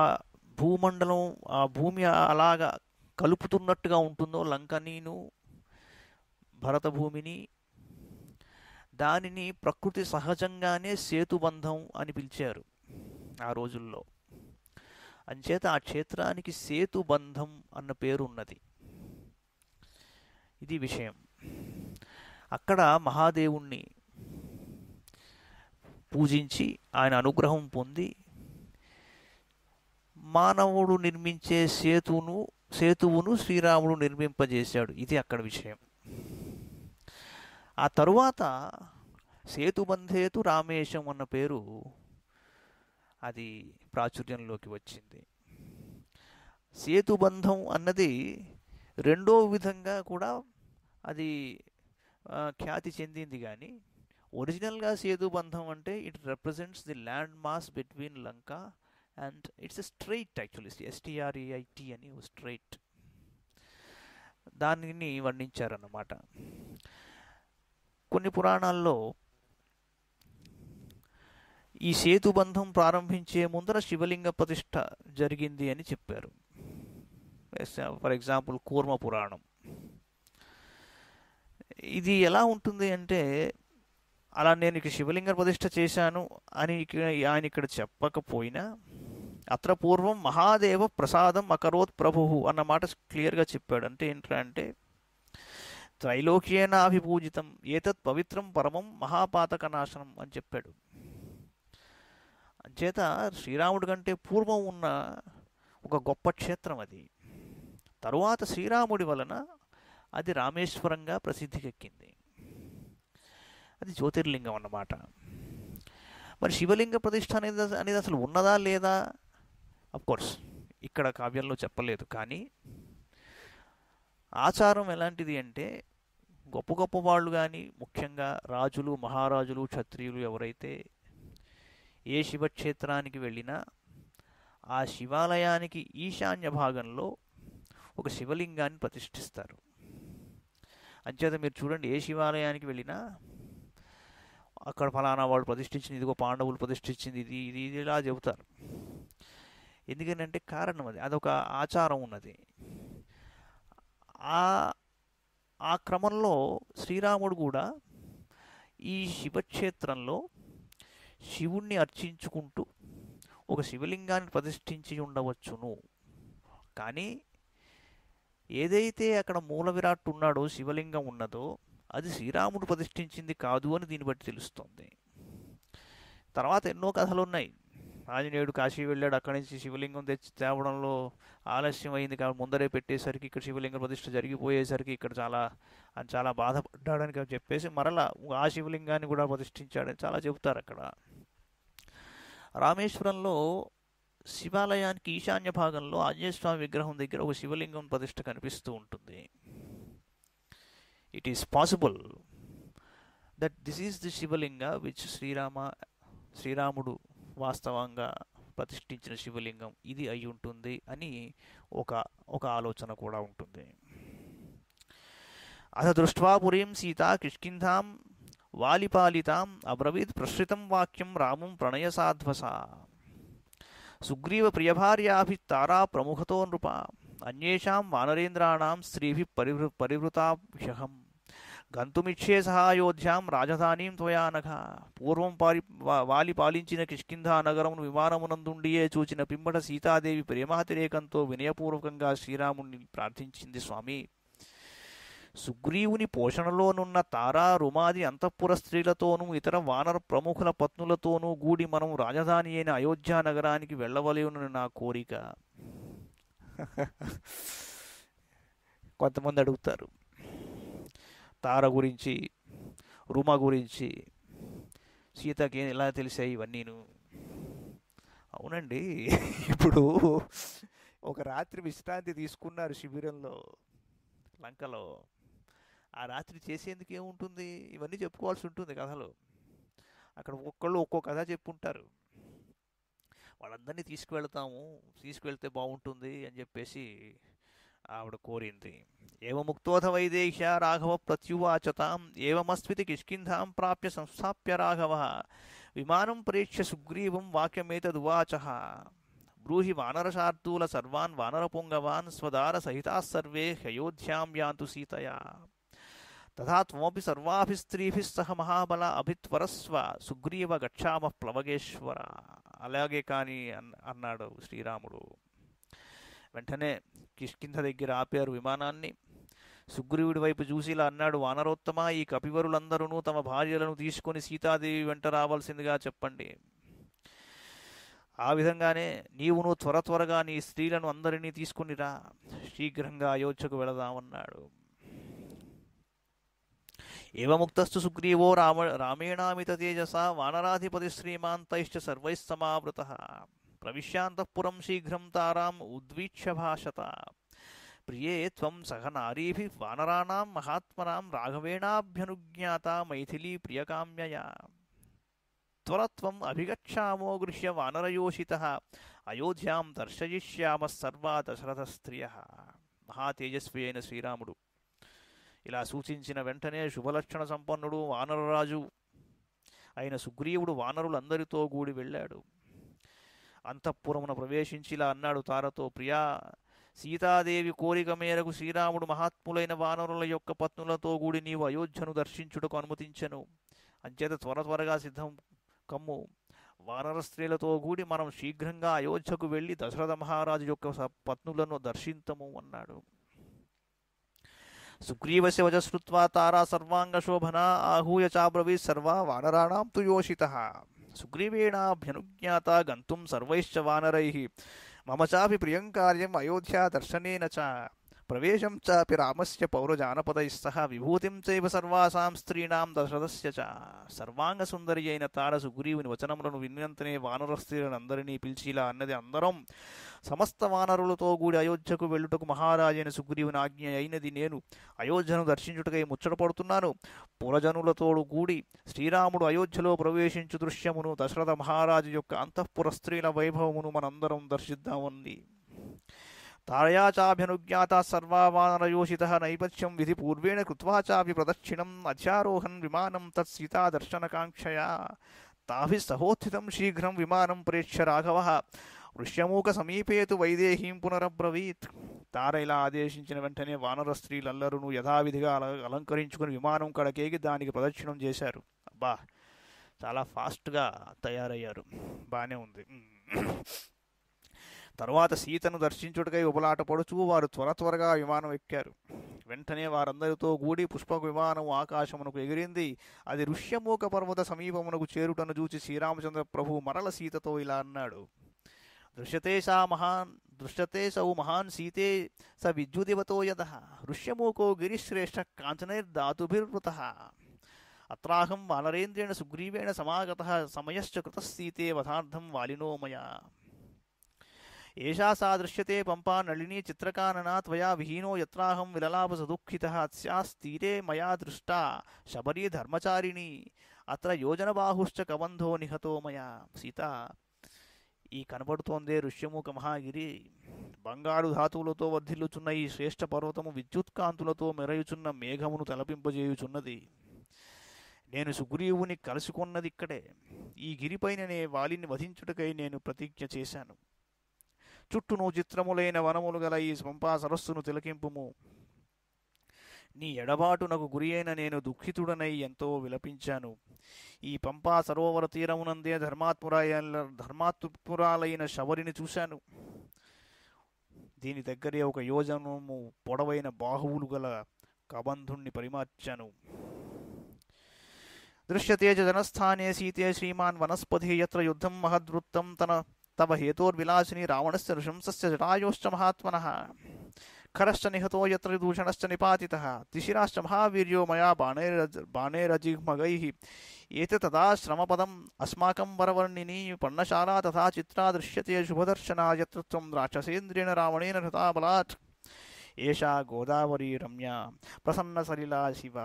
భూమండలం ఆ భూమి అలాగా కలుపుతున్నట్టుగా ఉంటుందో లంకనీను భరతభూమిని దానిని ప్రకృతి సహజంగానే సేతుబంధం అని పిలిచారు ఆ రోజుల్లో అంచేత ఆ క్షేత్రానికి సేతుబంధం అన్న పేరు ఉన్నది ఇది విషయం అక్కడ మహాదేవుణ్ణి పూజించి ఆయన అనుగ్రహం పొంది మానవుడు నిర్మించే సేతును సేతువును శ్రీరాముడు నిర్మింపజేశాడు ఇది అక్కడ విషయం ఆ తరువాత సేతుబంధేతు రామేశం అన్న పేరు అది ప్రాచుర్యంలోకి వచ్చింది సేతుబంధం అన్నది రెండో విధంగా కూడా అది ఖ్యాతి చెందింది కానీ ఒరిజినల్గా సేతుబంధం అంటే it represents the land mass between Lanka and it's a strait actually S T R A I T e అని స్ట్రైట్ దానిని వర్ణించారన్నమాట కొన్ని పురాణాల్లో ఈ సేతుబంధం ప్రారంభించే ముందర శివలింగ ప్రతిష్ట జరిగింది అని చెప్పారు ఫర్ ఎగ్జాంపుల్ కూర్మ పురాణం ఇది ఎలా ఉంటుంది అంటే అలా నేను ఇక్కడ శివలింగ ప్రతిష్ట చేశాను అని ఆయన ఇక్కడ చెప్పకపోయినా అత్ర పూర్వం మహాదేవ ప్రసాదం అకరోత్ ప్రభువు అన్న మాట క్లియర్గా చెప్పాడు అంటే ఏంటంటే త్రైలోక్యేన అభిపూజితం ఏతత్ పవిత్రం పరమం మహాపాతక నాశనం అని చెప్పాడు అంచేత శ్రీరాముడి కంటే పూర్వం ఉన్న ఒక గొప్ప క్షేత్రం అది తరువాత శ్రీరాముడి వలన అది రామేశ్వరంగా ప్రసిద్ధికెక్కింది అది జ్యోతిర్లింగం అన్నమాట మరి శివలింగ ప్రతిష్ట అనేది అనేది అసలు ఉన్నదా లేదా కోర్స్ ఇక్కడ కావ్యంలో చెప్పలేదు కానీ ఆచారం ఎలాంటిది అంటే గొప్ప గొప్ప వాళ్ళు కానీ ముఖ్యంగా రాజులు మహారాజులు క్షత్రియులు ఎవరైతే ఏ శివక్షేత్రానికి వెళ్ళినా ఆ శివాలయానికి ఈశాన్య భాగంలో ఒక శివలింగాన్ని ప్రతిష్ఠిస్తారు అంచేత మీరు చూడండి ఏ శివాలయానికి వెళ్ళినా అక్కడ ఫలానా వాళ్ళు ప్రతిష్ఠించింది ఇదిగో పాండవులు ప్రతిష్ఠించింది ఇది ఇది ఇది ఇలా చెబుతారు ఎందుకంటే కారణం అది అదొక ఆచారం ఉన్నది ఆ ఆ క్రమంలో శ్రీరాముడు కూడా ఈ శివక్షేత్రంలో శివుణ్ణి అర్చించుకుంటూ ఒక శివలింగాన్ని ప్రతిష్ఠించి ఉండవచ్చును కానీ ఏదైతే అక్కడ మూల విరాట్ ఉన్నాడో శివలింగం ఉన్నదో అది శ్రీరాముడు ప్రతిష్ఠించింది కాదు అని దీన్ని బట్టి తెలుస్తుంది తర్వాత ఎన్నో కథలు ఉన్నాయి ఆంజనేయుడు కాశీ వెళ్ళాడు అక్కడి నుంచి శివలింగం తెచ్చి తేవడంలో ఆలస్యం అయింది కాబట్టి ముందరే పెట్టేసరికి ఇక్కడ శివలింగ ప్రతిష్ఠ జరిగిపోయేసరికి ఇక్కడ చాలా అని చాలా బాధపడ్డాడని చెప్పేసి మరలా ఆ శివలింగాన్ని కూడా ప్రతిష్ఠించాడని చాలా చెబుతారు అక్కడ రామేశ్వరంలో శివాలయానికి ఈశాన్య భాగంలో ఆంజనేయస్వామి విగ్రహం దగ్గర ఒక శివలింగం ప్రతిష్ట కనిపిస్తూ ఉంటుంది it is possible that this is the Shivalinga which Srirama శ్రీరాముడు వాస్తవంగా ప్రతిష్ఠించిన శివలింగం ఇది అయి ఉంటుంది అని ఒక ఒక ఆలోచన కూడా ఉంటుంది అథ దృష్ట్వా సీత కిష్కింధాం వాలిపాలితాం అబ్రవీద్ ప్రసృతం వాక్యం రామం ప్రణయసాధ్వసా సుగ్రీవ ప్రియభార్యాభి తారా ప్రముఖతో నృప అన్యేషాం వానరేంద్రాణం స్త్రీభి పరివృ పరివృతాభ్యహం గంతుమిచ్చే సహాయోధ్యాం రాజధానీం త్వయానఘ పూర్వం పాలి వాలి పాలించిన కిష్కింధా నగరమును విమానమునందుండియే చూచిన పింబట సీతాదేవి ప్రేమాతిరేకంతో వినయపూర్వకంగా శ్రీరాముణ్ణి ప్రార్థించింది స్వామి సుగ్రీవుని పోషణలోనున్న తారా రుమాది అంతఃపుర స్త్రీలతోనూ ఇతర వానర ప్రముఖుల పత్నులతోనూ గూడి మనం రాజధాని అయిన అయోధ్యా నగరానికి వెళ్ళవలేను నా కోరిక కొంతమంది అడుగుతారు తార గురించి రుమ గురించి సీతకి ఎలా తెలిసాయి ఇవన్నీను అవునండి ఇప్పుడు ఒక రాత్రి విశ్రాంతి తీసుకున్నారు శిబిరంలో లంకలో ఆ రాత్రి చేసేందుకు ఏముంటుంది ఇవన్నీ చెప్పుకోవాల్సి ఉంటుంది కథలో అక్కడ ఒక్కొక్కళ్ళు ఒక్కో కథ చెప్పుంటారు వాళ్ళందరినీ తీసుకువెళ్తాము తీసుకువెళ్తే బాగుంటుంది అని చెప్పేసి ఆవిడ కోరింది ఏమముక్తోధ వైదేహ్య రాఘవ ప్రత్యువాచతాం ఏమస్మితి కిష్కింధాం ప్రాప్య సంస్థాప్య రాఘవ విమానం ప్రేక్ష్య సుగ్రీవం వాక్యమేతదువాచ బ్రూహి వానరశార్థూల సర్వాన్ వానరపుంగవాన్ స్వదార సహితాస్సర్వే హయోధ్యాం యాంతు సీతయా తథా త్వమపి సర్వాభి స్త్రీభి సహ మహాబల అభిత్వరస్వ సుగ్రీవ గచ్చామ ప్లవగేశ్వర అలాగే కానీ అన్నాడు శ్రీరాముడు వెంటనే కిష్కింధ దగ్గర ఆపారు విమానాన్ని సుగ్రీవుడి వైపు చూసి ఇలా అన్నాడు వానరోత్తమ ఈ కపివరులందరూ తమ భార్యలను తీసుకొని సీతాదేవి వెంట రావాల్సిందిగా చెప్పండి ఆ విధంగానే నీవును త్వర త్వరగా నీ స్త్రీలను అందరినీ తీసుకునిరా శీఘ్రంగా అయోధ్యకు వెళదామన్నాడు एवमुक्तस्तु सुग्रीवो राम रामेणामित तेजसा वानराधिपतिश्रीमान्तैश्च सर्वैः समावृतः प्रविश्यान्तःपुरं शीघ्रं ताराम् उद्वीक्ष भाषत प्रिये त्वं सह नारीभिः वानराणां महात्मनां राघवेणाभ्यनुज्ञाता मैथिली प्रियकाम्यया त्वरत्वम् अभिगच्छामो गृह्य वानरयोषितः अयोध्यां दर्शयिष्यामः सर्वा दशरथस्त्रियः महातेजस्व्येन श्रीरामुडु ఇలా సూచించిన వెంటనే శుభలక్షణ సంపన్నుడు వానరరాజు అయిన సుగ్రీవుడు వానరులందరితో కూడి వెళ్ళాడు అంతఃపురమున ప్రవేశించి ఇలా అన్నాడు తారతో ప్రియా సీతాదేవి కోరిక మేరకు శ్రీరాముడు మహాత్ములైన వానరుల యొక్క పత్నులతో కూడి నీవు అయోధ్యను దర్శించుటకు అనుమతించను అంచేత త్వర త్వరగా సిద్ధం కమ్ము వానర స్త్రీలతో కూడి మనం శీఘ్రంగా అయోధ్యకు వెళ్ళి దశరథ మహారాజు యొక్క పత్నులను దర్శించము అన్నాడు सुग्रीवस्य वज श्रुवा तारा शोभना आहूय चाब्रवी सर्वा वानराण तो योषितः सुग्रीवेणाभ्यनुज्ञाता गन्तुं सर्वैश्च वानरैः मम चापि प्रियङ्कार्यम् अयोध्या दर्शनेन च ప్రవేశం చాపి రామస్య పౌరజానపదై సహ విభూతిం చైవ సర్వాసాం స్త్రీణాం దశరథస్య చ సుందరి అయిన తారసు గురీవుని వచనములను విన్నంతనే వానర స్త్రీలందరినీ పిలిచిలా అన్నది అందరం సమస్త వానరులతో కూడి అయోధ్యకు వెళ్ళుటకు మహారాజైన సుగ్రీవుని ఆజ్ఞ అయినది నేను అయోధ్యను దర్శించుటకై ముచ్చటపడుతున్నాను పురజనులతోడు కూడి శ్రీరాముడు అయోధ్యలో ప్రవేశించు దృశ్యమును దశరథ మహారాజు యొక్క అంతఃపుర స్త్రీల వైభవమును మనందరం దర్శిద్దామంది తారయా చాభ్యనుజ్ఞాత సర్వానరయోషిత నైపథ్యం విధి పూర్వేణ కృత్వా చాపి ప్రదక్షిణం అధ్యారోహన్ విమానం తత్సీతర్శనకాంక్షయా తాభి సహోత్థితం శీఘ్రం విమానం ప్రేక్ష రాఘవ వృష్యమూక సమీపే తు వైదేహీం పునరబ్రవీత్ తార ఇలా ఆదేశించిన వెంటనే వానర స్త్రీలందరూ యథావిధిగా అలంకరించుకుని విమానం కడకేగి దానికి ప్రదక్షిణం చేశారు అబ్బా చాలా ఫాస్ట్గా తయారయ్యారు బాగానే ఉంది తరువాత సీతను దర్శించుటకై ఉబలాటపడుచు వారు త్వర త్వరగా విమానం ఎక్కారు వెంటనే వారందరితో కూడి పుష్ప విమానం ఆకాశమునకు ఎగిరింది అది ఋష్యమూక పర్వత సమీపమునకు చేరుటను చూచి శ్రీరామచంద్ర ప్రభు మరల సీతతో ఇలా అన్నాడు దృశ్యతే సా మహాన్ దృశ్యతే సౌ మహాన్ సీతే స విద్యుదివతో యద ఋష్యమూకో గిరిశ్రేష్ఠ కాంచనైర్ధాతుభిర్వృత అత్రాహం వానరేంద్రేణ సుగ్రీవేణ సమాగత సమయశ్చ కృతస్థీతే వధార్థం వాలినోమయ ఏషా సా దృశ్యతే పంపా నళిని చిత్రకాననా త్వయా విహీనో యత్రాహం విలలాపసదుఃఖితः స్థిరే మయా దృష్టా శబరీ ధర్మచారిణి అత్ర బాహుశ్చ కబంధో నిహతో మయా సీత ఈ కనబడుతోందే ఋష్యముఖ మహాగిరి బంగారు ధాతువులతో వర్ధిల్లుచున్న ఈ శ్రేష్ఠ పర్వతము విద్యుత్కాంతులతో మెరయుచున్న మేఘమును తలపింపజేయుచున్నది నేను సుగ్రీవుని కలుసుకున్నది ఇక్కడే ఈ గిరిపైన నే వాలిని వధించుటకై నేను ప్రతిజ్ఞ చేశాను చుట్టూను చిత్రములైన వనములు గల ఈ పంపా సరస్సును తిలకింపుము నీ ఎడబాటునకు గురి అయిన నేను దుఃఖితుడనై ఎంతో విలపించాను ఈ పంపా సరోవర తీరమునందే ధర్మాత్మురాయ ధర్మాత్పురాలైన శబరిని చూశాను దీని దగ్గరే ఒక యోజనము పొడవైన బాహువులు గల కబంధుణ్ణి పరిమార్చాను దృశ్యతే జనస్థానే సీతే శ్రీమాన్ వనస్పతి యత్ర యుద్ధం మహద్వృత్తం తన तव हेतोर्विलासिनी रावणस्य नृशंसस्य जटायोश्च महात्मनः खरश्च निहतो यत्र दूषणश्च निपातितः तिशिराश्च महावीर्यो मया बाणैरज बाणैरजिह्मगैः एते तदा श्रमपदम् अस्माकं वरवर्णिनी पर्णशाला तथा चित्रा दृश्यते शुभदर्शना यत्र त्वं राक्षसेन्द्रेण रावणेन हृता बलात् एषा गोदावरी रम्या प्रसन्नसलिला शिवा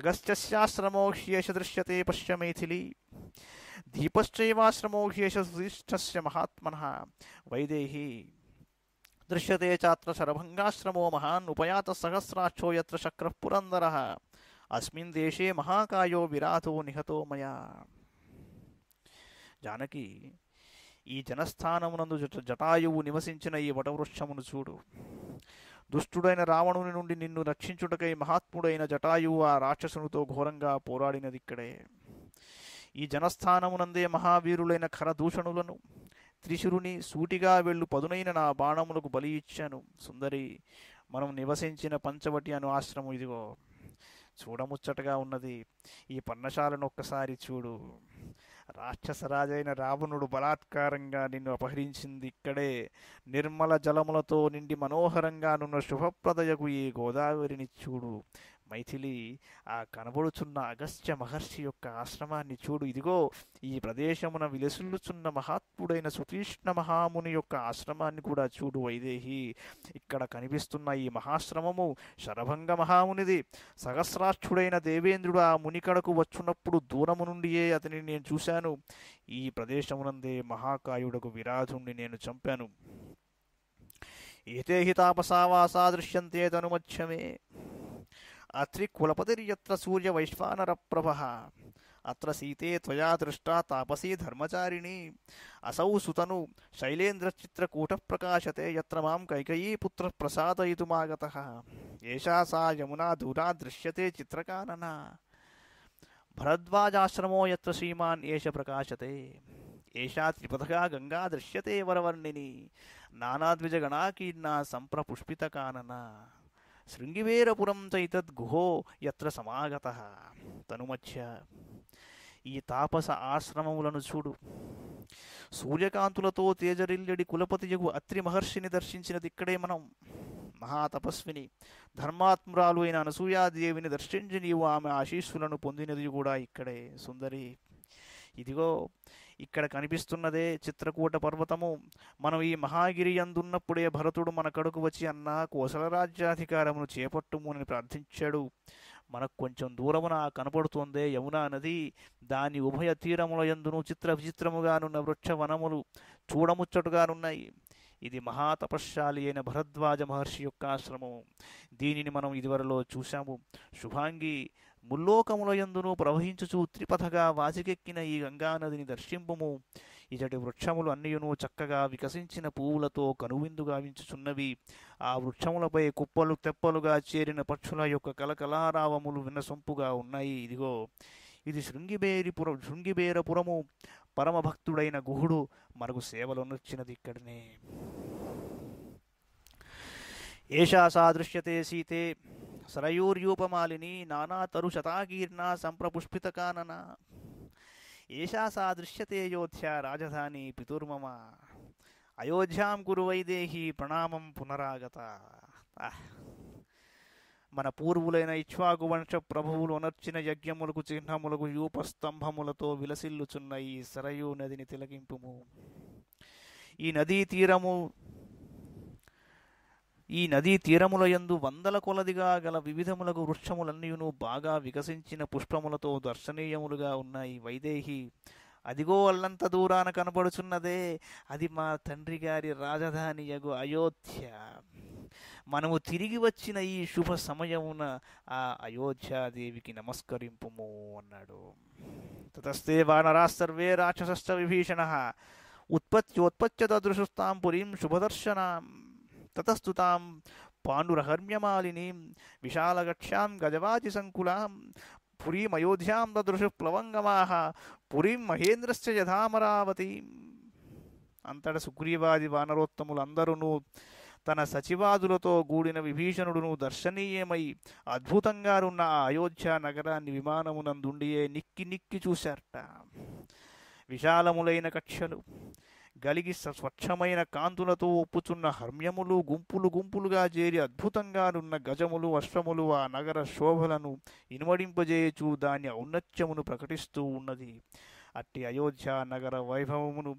अगस्त्यस्याश्रमोक्ष्येष दृश्यते पश्य मैथिली దీపశ్చైవాశ్రమోహ్యేష మహాత్మన వైదేహి దృశ్యతే చాత్ర శరభంగాశ్రమో మహాన్ ఉపయాత సహస్రాక్షో ఎత్ర శక్ర పురందర అస్మిన్ దేశే మహాకాయో విరాతో నిహతో మయా జానకి ఈ జనస్థానమునందు జటాయువు నివసించిన ఈ వటవృక్షమును చూడు దుష్టుడైన రావణుని నుండి నిన్ను రక్షించుటకై మహాత్ముడైన జటాయువు ఆ రాక్షసునితో ఘోరంగా పోరాడినది ఇక్కడే ఈ జనస్థానమునందే మహావీరులైన ఖరదూషణులను త్రిశురుని సూటిగా వెళ్ళు పదునైన నా బాణములకు బలి ఇచ్చాను సుందరి మనం నివసించిన పంచవటి అను ఆశ్రమం ఇదిగో చూడముచ్చటగా ఉన్నది ఈ పర్ణశాలను ఒక్కసారి చూడు రాక్షసరాజైన రావణుడు బలాత్కారంగా నిన్ను అపహరించింది ఇక్కడే నిర్మల జలములతో నిండి మనోహరంగానున్న శుభప్రదయకు ఈ గోదావరిని చూడు మైథిలి ఆ కనబడుచున్న అగస్త్య మహర్షి యొక్క ఆశ్రమాన్ని చూడు ఇదిగో ఈ ప్రదేశమున విలసిల్లుచున్న మహాత్ముడైన సుతీష్ణ మహాముని యొక్క ఆశ్రమాన్ని కూడా చూడు వైదేహి ఇక్కడ కనిపిస్తున్న ఈ మహాశ్రమము శరభంగ మహామునిది సహస్రాక్షుడైన దేవేంద్రుడు ఆ మునికడకు వచ్చినప్పుడు దూరము నుండియే అతని నేను చూశాను ఈ ప్రదేశమునందే మహాకాయుడకు విరాధుణ్ణి నేను చంపాను ఏతే హి దృశ్యంతే अत्रि कुलपतिर्यत्र सूर्यवैश्वानरप्रभः अत्र सीते त्वया दृष्टा तापसी धर्मचारिणी असौ सुतनु शैलेन्द्रचित्रकूटप्रकाशते यत्र मां कैकयीपुत्रः प्रसादयितुमागतः एषा सा यमुना दूरा दृश्यते चित्रकानना भरद्वाजाश्रमो यत्र श्रीमान् एष प्रकाशते एषा त्रिपथगा गङ्गा दृश्यते वरवर्णिनी नानाद्विजगणाकीर्णा सम्प्रपुष्पितकानना శృంగివేరపురం చైతద్గుహో ఎత్ర సమాగత తనుమధ్య ఈ తాపస ఆశ్రమములను చూడు సూర్యకాంతులతో తేజరిల్యడి కులపతియగు అత్రి మహర్షిని దర్శించినది ఇక్కడే మనం మహాతపస్విని ధర్మాత్మురాలు అయిన అనసూయాదేవిని దర్శించి నీవు ఆమె ఆశీస్సులను పొందినది కూడా ఇక్కడే సుందరి ఇదిగో ఇక్కడ కనిపిస్తున్నదే చిత్రకూట పర్వతము మనం ఈ మహాగిరి అందున్నప్పుడే భరతుడు మన కడుకు వచ్చి అన్న కోసల రాజ్యాధికారమును చేపట్టుమునని ప్రార్థించాడు మనకు కొంచెం దూరమున కనపడుతోందే యమునా నది దాని ఉభయ తీరముల ఎందును చిత్ర విచిత్రముగానున్న వృక్ష వనములు చూడముచ్చటగానున్నాయి ఇది మహాతపశాలి అయిన భరద్వాజ మహర్షి యొక్క ఆశ్రమం దీనిని మనం ఇదివరలో చూశాము శుభాంగి ముల్లోకములయందును ప్రవహించుచు త్రిపథగా వాసికెక్కిన ఈ గంగానదిని దర్శింపుము ఇతడి వృక్షములు అన్నియును చక్కగా వికసించిన పువ్వులతో కనువిందు గావించుచున్నవి ఆ వృక్షములపై కుప్పలు తెప్పలుగా చేరిన పక్షుల యొక్క కలకలారావములు వినసొంపుగా ఉన్నాయి ఇదిగో ఇది శృంగిబేరిపుర శృంగిబేరపురము పరమభక్తుడైన గుహుడు మనకు నొచ్చినది ఇక్కడనే ఏషా సాదృశ్యతే సీతే సరయూర్యూపమాలిని నానాతరు శతాకీర్ణ సంప్రపుష్పితకానన ఏషా సా దృశ్యతే యోధ్యా రాజధాని పితుర్మమ అయోధ్యాం కురు వైదేహి ప్రణామం పునరాగత మన పూర్వులైన ఇక్ష్వాకు వంశ ప్రభువులు అనర్చిన యజ్ఞములకు చిహ్నములకు యూపస్తంభములతో విలసిల్లుచున్న ఈ సరయూ నదిని తిలకింపుము ఈ నదీ తీరము ఈ నదీ తీరములయందు వందల కొలదిగా గల వివిధములకు వృక్షములన్నీను బాగా వికసించిన పుష్పములతో దర్శనీయములుగా ఉన్నాయి వైదేహి అదిగో అల్లంత దూరాన కనబడుచున్నదే అది మా తండ్రి గారి రాజధాని యగు అయోధ్య మనము తిరిగి వచ్చిన ఈ శుభ సమయమున ఆ అయోధ్యాదేవికి నమస్కరింపు అన్నాడు తతస్తే వానరాస్తర్వే రాక్షసస్థ విభీషణ దృశుస్తాం పురీం శుభదర్శనం తతస్తుతాం పాండురహర్మ్యమాలినీం విశాలగక్ష్యాం గజవాచిసంకులాం పురీమయోధ్యాం దృశు ప్లవంగమాహ పురీం మహేంద్రశ్చ యథామరావతి అంతట సుగ్రీవాది వానరోత్తములందరూ తన సచివాదులతో గూడిన విభీషణుడును దర్శనీయమై అద్భుతంగా ఉన్న ఆ అయోధ్య నగరాన్ని విమానమునందుండియే నిక్కి నిక్కి చూశారట విశాలములైన కక్షలు గలిగి స్వచ్ఛమైన కాంతులతో ఒప్పుచున్న హర్మ్యములు గుంపులు గుంపులుగా చేరి అద్భుతంగా నున్న గజములు అశ్వములు ఆ నగర శోభలను ఇనుమడింపజేయచు దాని ఔన్నత్యమును ప్రకటిస్తూ ఉన్నది అట్టి అయోధ్య నగర వైభవమును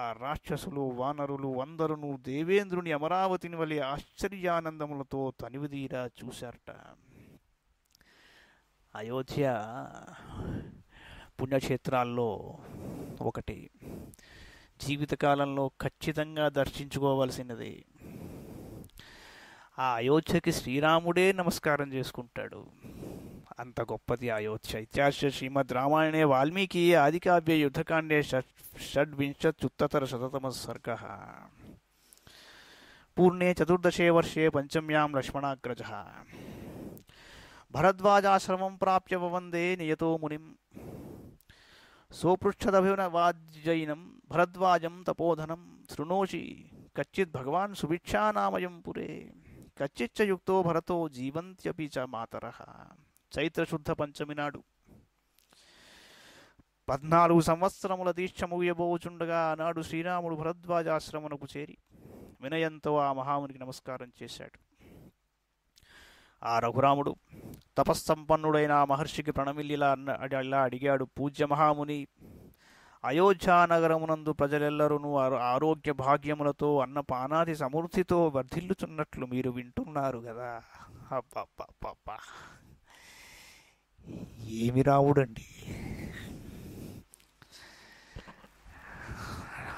ఆ రాక్షసులు వానరులు అందరును దేవేంద్రుని అమరావతిని వలె ఆశ్చర్యానందములతో తనివిదీరా చూశారట అయోధ్య పుణ్యక్షేత్రాల్లో ఒకటి జీవితకాలంలో ఖచ్చితంగా దర్శించుకోవాల్సినది ఆ అయోధ్యకి శ్రీరాముడే నమస్కారం చేసుకుంటాడు అంత గొప్పది అయోధ్య ఇత్యాస శ్రీమద్ రామాయణే వాల్మీకి ఆదికావ్య యుద్ధకాండే షడ్వింశత్యుత్తర శతతమ సర్గ పూర్ణే చతుర్దశే వర్షే పంచమ్యాం లక్ష్మణాగ్రజ భరద్వాజాశ్రమం ప్రాప్య వందే నియతో మునిం సోపృష్ఠదభినవాజ్జైనం భరద్వాజం తపోధనం శృణోషి కచ్చిత్ భగవాన్ సుభిక్షానామయం పురే కచ్చిచ్చయుక్తో భరతో జీవంత్యపి చ మాతర చైత్రశుద్ధ పంచమి నాడు పద్నాలుగు సంవత్సరముల ముగియబోచుండగా ఆనాడు శ్రీరాముడు భరద్వాజాశ్రమునకు చేరి వినయంతో ఆ మహామునికి నమస్కారం చేశాడు ఆ రఘురాముడు తపస్సంపన్నుడైన మహర్షికి ప్రణమిల్లిలా అన్న ఇలా అడిగాడు పూజ్య మహాముని అయోధ్యా నగరమునందు ప్రజలెల్లరూ ఆరోగ్య భాగ్యములతో అన్న పానాది సమృద్ధితో వర్ధిల్లుచున్నట్లు మీరు వింటున్నారు కదా అబ్బా ఏమి రావుడండి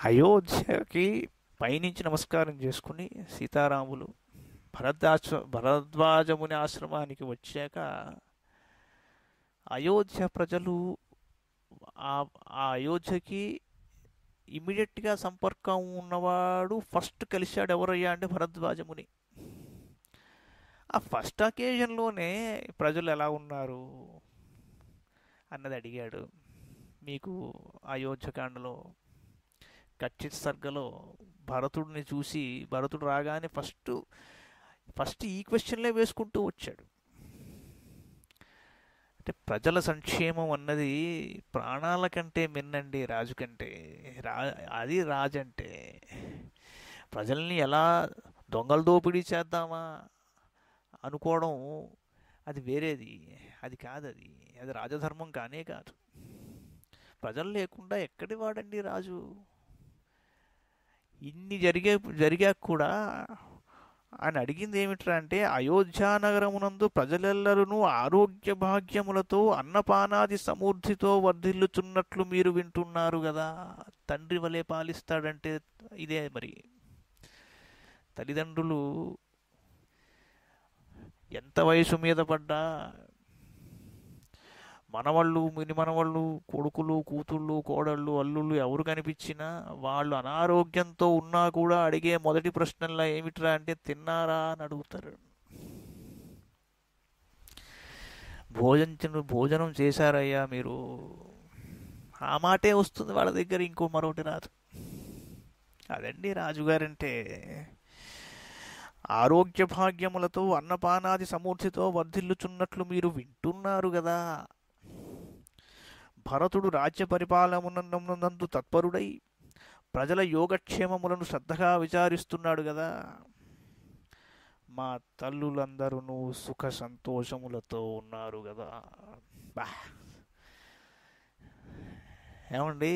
అయోధ్యకి పైనుంచి నమస్కారం చేసుకుని సీతారాములు భరద్వాజ భరద్వాజముని ఆశ్రమానికి వచ్చాక అయోధ్య ప్రజలు ఆ అయోధ్యకి ఇమీడియట్గా సంపర్కం ఉన్నవాడు ఫస్ట్ కలిశాడు ఎవరయ్యా అంటే భరద్వాజముని ఆ ఫస్ట్ అకేజన్లోనే ప్రజలు ఎలా ఉన్నారు అన్నది అడిగాడు మీకు అయోధ్యకాండలో కచ్చిత్ సర్గలో భరతుడిని చూసి భరతుడు రాగానే ఫస్ట్ ఫస్ట్ ఈ క్వశ్చన్లే వేసుకుంటూ వచ్చాడు అంటే ప్రజల సంక్షేమం అన్నది ప్రాణాల కంటే మిన్నండి రాజు కంటే రా అది రాజు అంటే ప్రజల్ని ఎలా దొంగల దోపిడీ చేద్దామా అనుకోవడం అది వేరేది అది కాదు అది అది రాజధర్మం కానే కాదు ప్రజలు లేకుండా ఎక్కడి వాడండి రాజు ఇన్ని జరిగే జరిగా కూడా ఆయన అడిగింది ఏమిట్రా అంటే అయోధ్యానగరమునందు ప్రజలెల్లరూ ఆరోగ్య భాగ్యములతో అన్నపానాది సమూర్ధితో వర్ధిల్లుచున్నట్లు మీరు వింటున్నారు కదా తండ్రి వలె పాలిస్తాడంటే ఇదే మరి తల్లిదండ్రులు ఎంత వయసు మీద పడ్డా మనవళ్ళు మిని మనవళ్ళు కొడుకులు కూతుళ్ళు కోడళ్ళు అల్లుళ్ళు ఎవరు కనిపించినా వాళ్ళు అనారోగ్యంతో ఉన్నా కూడా అడిగే మొదటి ప్రశ్నల్లో ఏమిట్రా అంటే తిన్నారా అని అడుగుతారు భోజనం భోజనం చేశారయ్యా మీరు ఆ మాటే వస్తుంది వాళ్ళ దగ్గర ఇంకో మరొకటి రాదు అదండి రాజుగారంటే ఆరోగ్య భాగ్యములతో అన్నపానాది సమూర్తితో వర్ధిల్లుచున్నట్లు మీరు వింటున్నారు కదా భరతుడు రాజ్య పరిపాలనందు తత్పరుడై ప్రజల యోగక్షేమములను శ్రద్ధగా విచారిస్తున్నాడు కదా మా తల్లులందరూ సుఖ సంతోషములతో ఉన్నారు కదా బా ఏమండి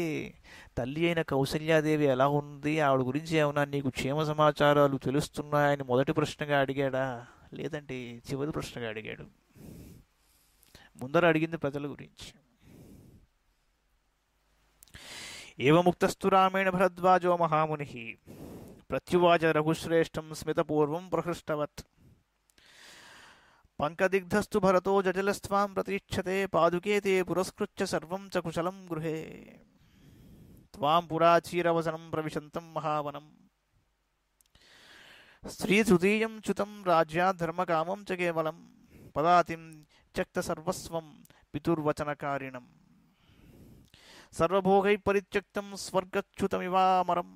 తల్లి అయిన కౌశల్యాదేవి ఎలా ఉంది ఆవిడ గురించి ఏమైనా నీకు క్షేమ సమాచారాలు తెలుస్తున్నాయని మొదటి ప్రశ్నగా అడిగాడా లేదంటే చివరి ప్రశ్నగా అడిగాడు ముందర అడిగింది ప్రజల గురించి एव मुक्तस्तु रामेण भरद्वाजो महामुनिः प्रत्युवाच रघुश्रेष्ठं स्मितपूर्वं प्रहृष्टवत् पङ्कदिग्धस्तु भरतो जटिलस्त्वां प्रतीक्षते पादुके ते पुरस्कृत्य सर्वं च कुशलं गृहे त्वां पुराचीरवसनं प्रविशन्तं महावनम् स्त्रीतृतीयं च्युतं राज्याद्धर्मकामं च केवलं पदातिं त्यक्तसर्वस्वं पितुर्वचनकारिणम् సర్వభోగై పరిత్యక్తం స్వర్గచ్యుతమివామరం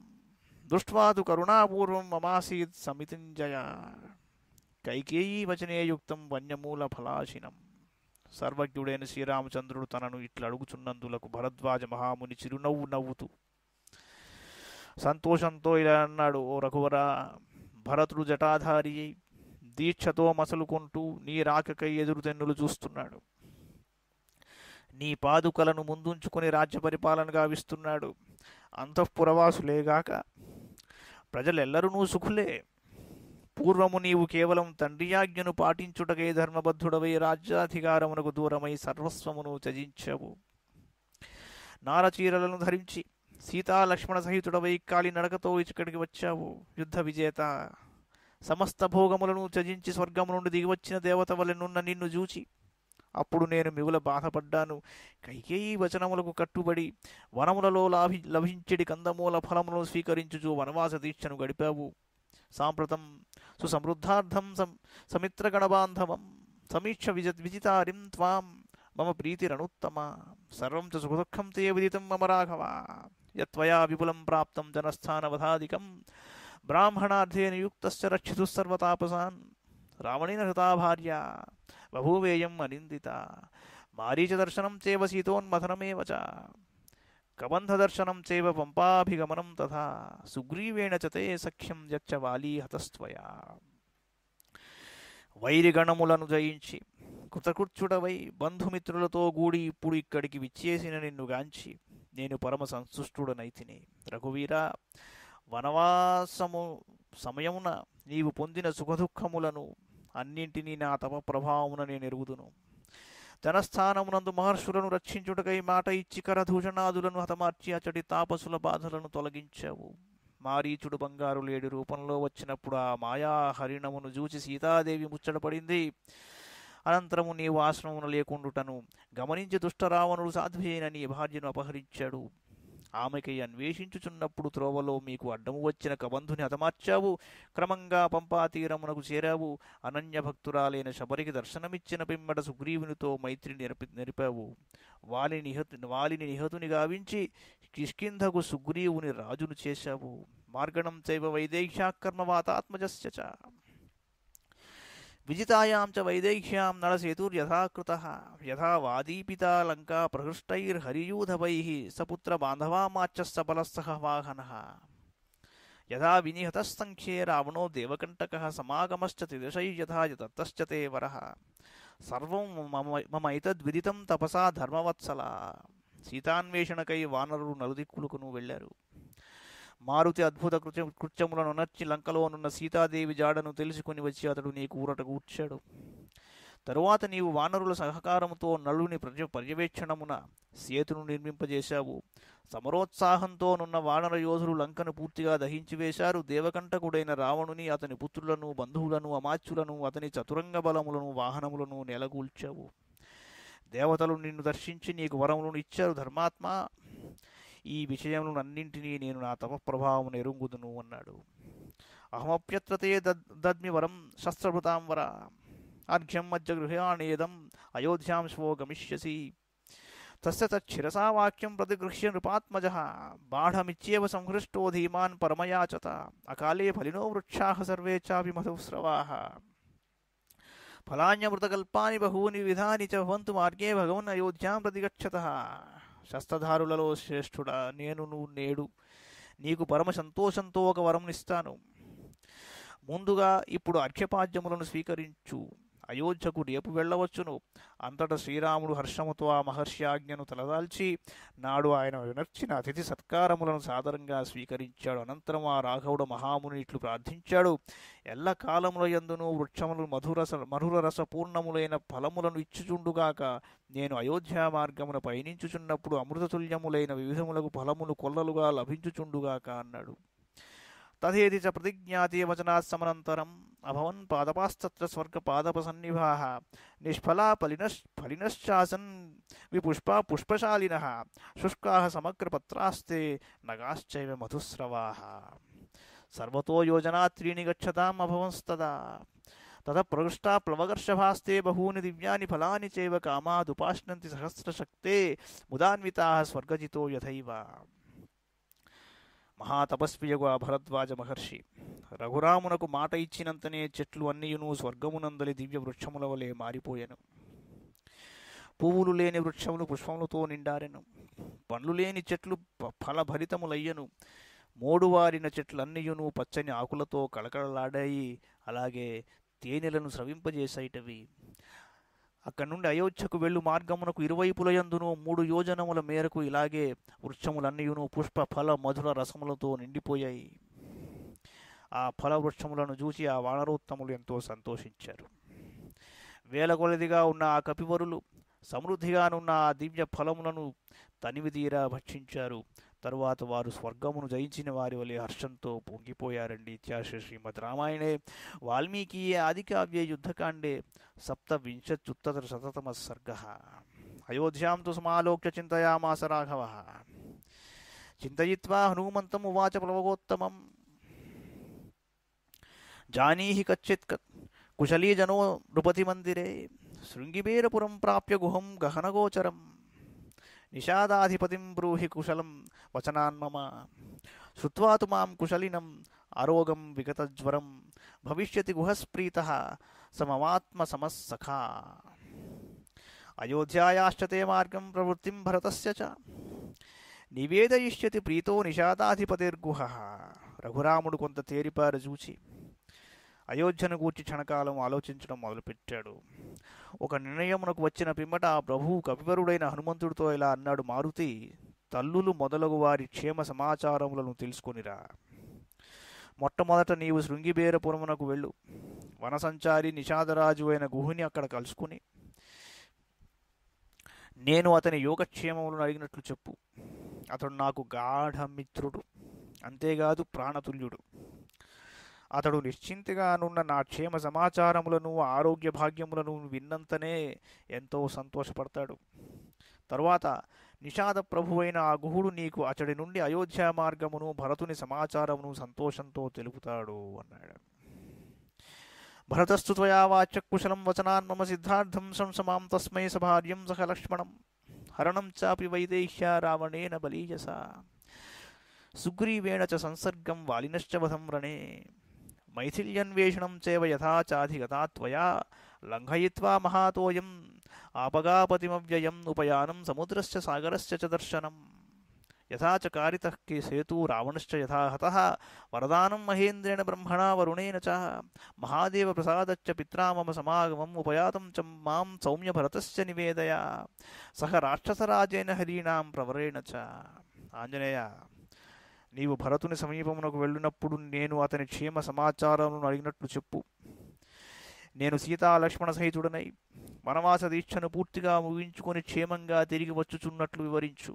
దృష్ట్వాదు కరుణాపూర్వం మమాసీత్ సమితింజయ కైకేయీ వచనేయుక్తం వన్యమూల ఫలాశినం సర్వజ్ఞుడైన శ్రీరామచంద్రుడు తనను ఇట్లా అడుగుచున్నందులకు భరద్వాజ మహాముని చిరునవ్వు నవ్వుతూ సంతోషంతో ఇలా అన్నాడు ఓ రఘువరా భరతుడు జటాధారి దీక్షతో మసలుకుంటూ నీ రాకకై ఎదురుదెన్నులు చూస్తున్నాడు నీ పాదుకలను ముందుంచుకుని రాజ్య పరిపాలన గావిస్తున్నాడు అంతఃపురవాసులేగాక ప్రజలెల్లరూ సుఖులే పూర్వము నీవు కేవలం తండ్రియాజ్ఞను పాటించుటకే ధర్మబద్ధుడవై రాజ్యాధికారమునకు దూరమై సర్వస్వమును త్యజించవు నారచీరలను ధరించి సీతాలక్ష్మణ సహితుడవై కాలి నడకతో ఇక్కడికి వచ్చావు యుద్ధ విజేత సమస్త భోగములను త్యజించి స్వర్గము నుండి దిగివచ్చిన దేవత వలెనున్న నిన్ను చూచి అప్పుడు నేను మిగుల బాధపడ్డాను కైకేయి వచనములకు కట్టుబడి వనములలో లాభి లభించడి కందమూల ఫలములను స్వీకరించుచు వనవాస దీక్షను గడిపావు సాంప్రతం సుసమృద్ధార్థం సమిత్రగణబాంధవం సమీక్ష విజ విజితారిం త్వాం మమ ప్రీతిరణుత్తమ సర్వం చ సుఖదుఃఖం తే విదితం మమ రాఘవ యత్వయా విపులం ప్రాప్తం జనస్థానవధాదికం బ్రాహ్మణార్థే నియుక్త రక్షితు సర్వతాపసాన్ రావణేన హృతా బభూవేయం అనిందిత మారీచ దర్శనం చేవ సీతోన్మథనమేవ కబంధ దర్శనం చేవ పంపాభిగమనం తథా సుగ్రీవేణ చతే సఖ్యం యచ్చ వాలీ హతస్త్వయా వైరిగణములను జయించి కృతకృత్యుడవై బంధుమిత్రులతో గూడి ఇప్పుడు ఇక్కడికి విచ్చేసిన గాంచి నేను పరమ సంతుష్టుడనైతిని రఘువీర వనవాసము సమయమున నీవు పొందిన సుఖదుఖములను అన్నింటినీ నా తమ ప్రభావమున నేను ఎరుగుదును జనస్థానమునందు మహర్షులను రక్షించుటకై మాట ఇచ్చి కరధూషణాదులను హతమార్చి అతడి తాపసుల బాధలను తొలగించావు మారీచుడు బంగారు లేడి రూపంలో వచ్చినప్పుడు ఆ మాయా హరిణమును చూచి సీతాదేవి ముచ్చటపడింది అనంతరము నీ వాసనమును లేకుండుటను గమనించి దుష్టరావణుడు సాధ్వీనని భార్యను అపహరించాడు ఆమెకై అన్వేషించుచున్నప్పుడు త్రోవలో మీకు అడ్డము వచ్చిన కబంధుని హతమార్చావు క్రమంగా పంపాతీరమునకు చేరావు అనన్యభక్తురాలైన శబరికి దర్శనమిచ్చిన పిమ్మట సుగ్రీవునితో మైత్రి నిరపి నిరిపావు వాలిని నిహతు వాలిని నిహతుని గావించి కిష్కింధకు సుగ్రీవుని రాజును చేశావు మార్గణం చైవ వైదేశాకర్మ వాతాత్మజస్య విజితాయాం చ వైదేహ్యాం నరసేతుర్యథాకృత యథా వాదీపితా లంకా ప్రహృష్టైర్హరియూధవై సపుత్ర బాంధవామాచ్చసబలస్సహ వాహన యథా వినిహత సంఖ్యే రావణో దేవకంటక సమాగమశ్చ తిదశైర్యథా తే వర సర్వం మమ మమైతద్విదితం తపసా ధర్మవత్సల సీతాన్వేషణకై వానరులు నలుదిక్కులకు వెళ్ళారు మారుతి అద్భుత కృత్య కృత్యములను నచ్చి లంకలోనున్న సీతాదేవి జాడను తెలుసుకుని వచ్చి అతడు నీకు ఊరట కూర్చాడు తరువాత నీవు వానరుల సహకారంతో నలుని ప్రజ పర్యవేక్షణమున సేతును నిర్మింపజేశావు సమరోత్సాహంతో నున్న వానర యోధులు లంకను పూర్తిగా దహించివేశారు దేవకంఠకుడైన రావణుని అతని పుత్రులను బంధువులను అమాత్యులను అతని చతురంగ బలములను వాహనములను నెలకూల్చావు దేవతలు నిన్ను దర్శించి నీకు వరములను ఇచ్చారు ధర్మాత్మ ఈ అన్నింటినీ నేను నా తప ప్రభావం ఎరుంగుదును అన్నాడు అహమప్యత్రతే దద్మి వరం శస్త్రభృతాం వర అర్ఘ్యం మధ్య గృహానేదం అయోధ్యాం శివో గమిష్యసి తస్య తిరసా వాక్యం ప్రతిగృహ్య నృపాత్మజ బాఢమిత్యేవ సంహృష్టో ధీమాన్ పరమయాచత అకాలే ఫలినో వృక్షా సర్వే చాపి మధుస్రవా ఫలాన్యమృతకల్పాని బహూని విధాని చ భవంతు మార్గే భగవన్ అయోధ్యాం ప్రతిగచ్చత శస్త్రధారులలో శ్రేష్ఠుడా నేను నువ్వు నేడు నీకు పరమ సంతోషంతో ఒక వరం ఇస్తాను ముందుగా ఇప్పుడు అక్షపాద్యములను స్వీకరించు అయోధ్యకు రేపు వెళ్ళవచ్చును అంతటా శ్రీరాముడు హర్షముతో ఆ మహర్షి ఆజ్ఞను తలదాల్చి నాడు ఆయన వినర్చిన అతిథి సత్కారములను సాదరంగా స్వీకరించాడు అనంతరం ఆ రాఘవుడు మహాముని ఇట్లు ప్రార్థించాడు ఎల్ల కాలముల ఎందును వృక్షములు మధురస మధుర రసపూర్ణములైన ఫలములను ఇచ్చుచుండుగాక నేను అయోధ్య మార్గమున పయనించుచున్నప్పుడు అమృతతుల్యములైన వివిధములకు ఫలములు కొల్లలుగా లభించుచుండుగాక అన్నాడు तथेति च प्रतिज्ञाते वचनात्समनन्तरम् अभवन् पादपास्तत्र स्वर्गपादपसन्निभाः निष्फला फलिनश् फलिनश्चासन् विपुष्पा पुष्पशालिनः शुष्काः समग्रपत्रास्ते नगाश्चैव मधुस्रवाः सर्वतो योजना त्रीणि गच्छताम् अभवंस्तदा ततः प्रकृष्टा प्लवकर्षभास्ते बहूनि दिव्यानि फलानि चैव कामादुपाश्नन्ति सहस्रशक्ते मुदान्विताः स्वर्गजितो यथैव మహాతపస్వియగు ఆ భరద్వాజ మహర్షి రఘురామునకు మాట ఇచ్చినంతనే చెట్లు అన్నీయును స్వర్గమునందలి దివ్య వృక్షముల వలె మారిపోయాను పువ్వులు లేని వృక్షములు పుష్పములతో నిండారెను పండ్లు లేని చెట్లు ఫలభరితములయ్యను మోడువారిన చెట్లన్నీయును పచ్చని ఆకులతో కళకళలాడాయి అలాగే తేనెలను స్రవింపజేసేటవి అక్కడి నుండి అయోధ్యకు వెళ్ళు మార్గమునకు ఇరువైపుల యందును మూడు యోజనముల మేరకు ఇలాగే వృక్షములన్నీయును పుష్ప ఫల మధుర రసములతో నిండిపోయాయి ఆ ఫల వృక్షములను చూసి ఆ వానరోత్తములు ఎంతో సంతోషించారు వేల కొలదిగా ఉన్న ఆ కపివరులు సమృద్ధిగానున్న ఆ దివ్య ఫలములను తనివిదీరా భక్షించారు తర్వాత వారు స్వర్గమును జయించిన వారి వలె హర్షంతో పొంగిపోయారండి ఇత్యాశ శ్రీమద్ రామాయణే వాల్మీకి ఆదికావ్య యుద్ధకాండే సప్తవింశత్యుత్తర శతతమ సర్గ అయోధ్యాం తు సమాలోక్య చింతయామాస రాఘవ చింతయిత్వా హనుమంతం ఉవాచ ప్లవగోత్తమం జానీహి కచ్చిత్ కుశలీజనో నృపతి మందిరే శృంగిబేరపురం ప్రాప్య గుహం గహనగోచరం నిషాదాధిపతిం బ్రూహి కుశలం వచనాన్మమ శ్రుత్వాతు మాం కుశలినం ఆరోగం విగతజ్వరం భవిష్యతి గుహస్ప్రీత సమమాత్మ సమస్సఖా అయోధ్యాయాశ్చతే మార్గం ప్రవృత్తిం భరతస్య చ నివేదయిష్యతి ప్రీతో నిషాదాధిపతిర్గుహ రఘురాముడు కొంత తేరిపారు చూచి అయోధ్యను గూర్చి క్షణకాలం ఆలోచించడం మొదలుపెట్టాడు ఒక నిర్ణయమునకు వచ్చిన పిమ్మట ఆ ప్రభువు కవివరుడైన హనుమంతుడితో ఇలా అన్నాడు మారుతి తల్లులు మొదలగు వారి క్షేమ సమాచారములను తెలుసుకునిరా మొట్టమొదట నీవు శృంగిబేరపురమునకు వెళ్ళు వనసంచారి నిషాదరాజు అయిన గుహుని అక్కడ కలుసుకుని నేను అతని యోగక్షేమములను అడిగినట్లు చెప్పు అతడు నాకు గాఢమిత్రుడు అంతేకాదు ప్రాణతుల్యుడు అతడు నిశ్చింతగానున్న నా క్షేమ సమాచారములను ఆరోగ్య భాగ్యములను విన్నంతనే ఎంతో సంతోషపడతాడు తరువాత నిషాద ప్రభువైన ఆ గుహుడు నీకు అతడి నుండి అయోధ్య మార్గమును భరతుని సమాచారమును సంతోషంతో తెలుపుతాడు అన్నాడు భరతస్తుత్వయా వాచకుశలం వచనాన్ మమ సిద్ధార్థం సంసమాం తస్మై సభార్యం సహ లక్ష్మణం హరణం చాపి వైదేహ్య రావణేన బలీయస సుగ్రీవేణ చ సంసర్గం వాలినశ్చవధం రణే मैथिल्यन्वेषणं चैव यथा चाधिगता त्वया लङ्घयित्वा महातोऽयम् आपगापतिमव्ययम् उपयानं समुद्रस्य सागरस्य च दर्शनम् यथा च कारितः के सेतु रावणश्च यथा हतः वरदानं महेन्द्रेण ब्रह्मणा वरुणेन च महादेवप्रसादच्च पित्रा मम समागमम् उपयातं च मां सौम्यभरतस्य निवेदया सह राक्षसराजेन हरीणां प्रवरेण च आञ्जनेय నీవు భరతుని సమీపమునకు వెళ్ళినప్పుడు నేను అతని క్షేమ సమాచారములను అడిగినట్లు చెప్పు నేను సీతా లక్ష్మణ సహితుడనై వనవాస దీక్షను పూర్తిగా ముగించుకొని క్షేమంగా తిరిగి వచ్చుచున్నట్లు వివరించు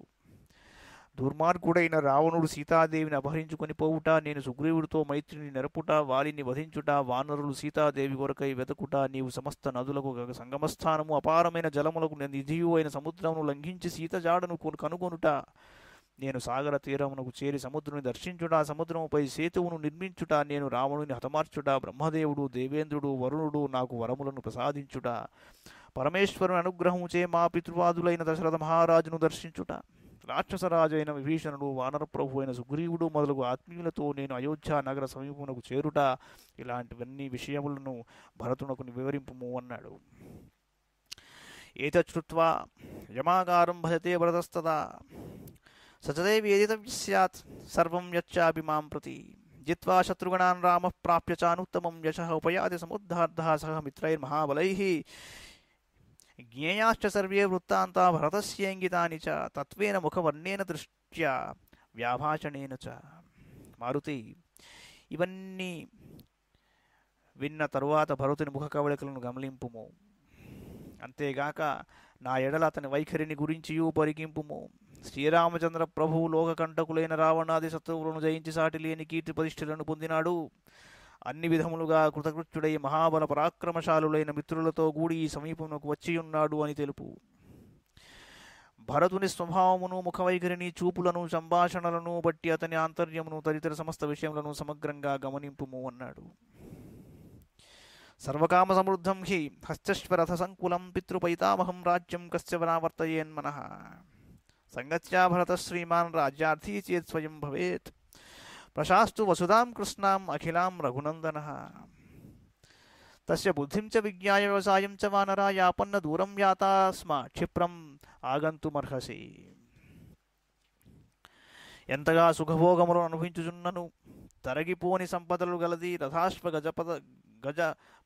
దుర్మార్గుడైన రావణుడు సీతాదేవిని అపహరించుకొని పోవుట నేను సుగ్రీవుడితో మైత్రిని నెరపుట వాలిని వధించుట వానరులు సీతాదేవి కొరకై వెతకుట నీవు సమస్త నదులకు సంగమస్థానము అపారమైన జలములకు నిధియు అయిన సముద్రమును లంఘించి సీతజాడను కనుగొనుట నేను సాగర తీరమునకు చేరి సముద్రుని దర్శించుట సముద్రముపై సేతువును నిర్మించుట నేను రావణుని హతమార్చుట బ్రహ్మదేవుడు దేవేంద్రుడు వరుణుడు నాకు వరములను ప్రసాదించుట పరమేశ్వరుని చే మా పితృవాదులైన దశరథ మహారాజును దర్శించుట రాక్షసరాజు అయిన విభీషణుడు వానరప్రభు అయిన సుగ్రీవుడు మొదలగు ఆత్మీయులతో నేను అయోధ్య నగర సమీపమునకు చేరుట ఇలాంటివన్నీ విషయములను భరతునకు వివరింపుము అన్నాడు ఏతచ్చుత్వా యమాగారం భజతే భరతస్తదా स तदेव यदितं स्यात् सर्वं यच्चापि मां प्रति जित्वा शत्रुगणान् रामः प्राप्य चानुत्तमं यशः उपयाति समुद्धार्थः सह मित्रैर्महाबलैः ज्ञेयाश्च सर्वे वृत्तान्ता भरतस्येङ्गितानि च तत्त्वेन ముఖవర్ణేన దృష్ట్యా వ్యాభాషణేన చ మారుతి ఇవన్నీ విన్న తరువాత భరతుని ముఖ కవళికలను గమనింపుము అంతేగాక నా ఎడల అతని వైఖరిని గురించియూ పరిగింపుము శ్రీరామచంద్ర ప్రభువు లోకకంటకులైన రావణాది శత్రువులను జయించి సాటిలేని కీర్తి ప్రతిష్ఠలను పొందినాడు అన్ని విధములుగా కృతకృత్యుడై మహాబల పరాక్రమశాలులైన మిత్రులతో గూడి ఈ సమీపంలోకి వచ్చి ఉన్నాడు అని తెలుపు భరతుని స్వభావమును ముఖవైఖరిని చూపులను సంభాషణలను బట్టి అతని ఆంతర్యమును తదితర సమస్త విషయములను సమగ్రంగా గమనింపుము అన్నాడు సర్వకామ సమృద్ధం హి హస్తశ్వరథ సంకులం పితృపైతామహం రాజ్యం కశ్చవనావర్తయేన్మన సంగత్యా భరత శ్రీమాన్ రాజ్యార్థీ చేత్ స్వయం భవేత్ ప్రశాస్తు వసుధాం కృష్ణాం అఖిలాం రఘునందన తస్య బుద్ధిం చ విజ్ఞాయ వ్యవసాయం చ వానరా యాపన్న దూరం యాతా స్మ క్షిప్రం ఆగంతుమర్హసి ఎంతగా సుఖభోగములను అనుభవించుచున్నను తరగిపోని సంపదలు గలది రథాశ్వ గజపద గజ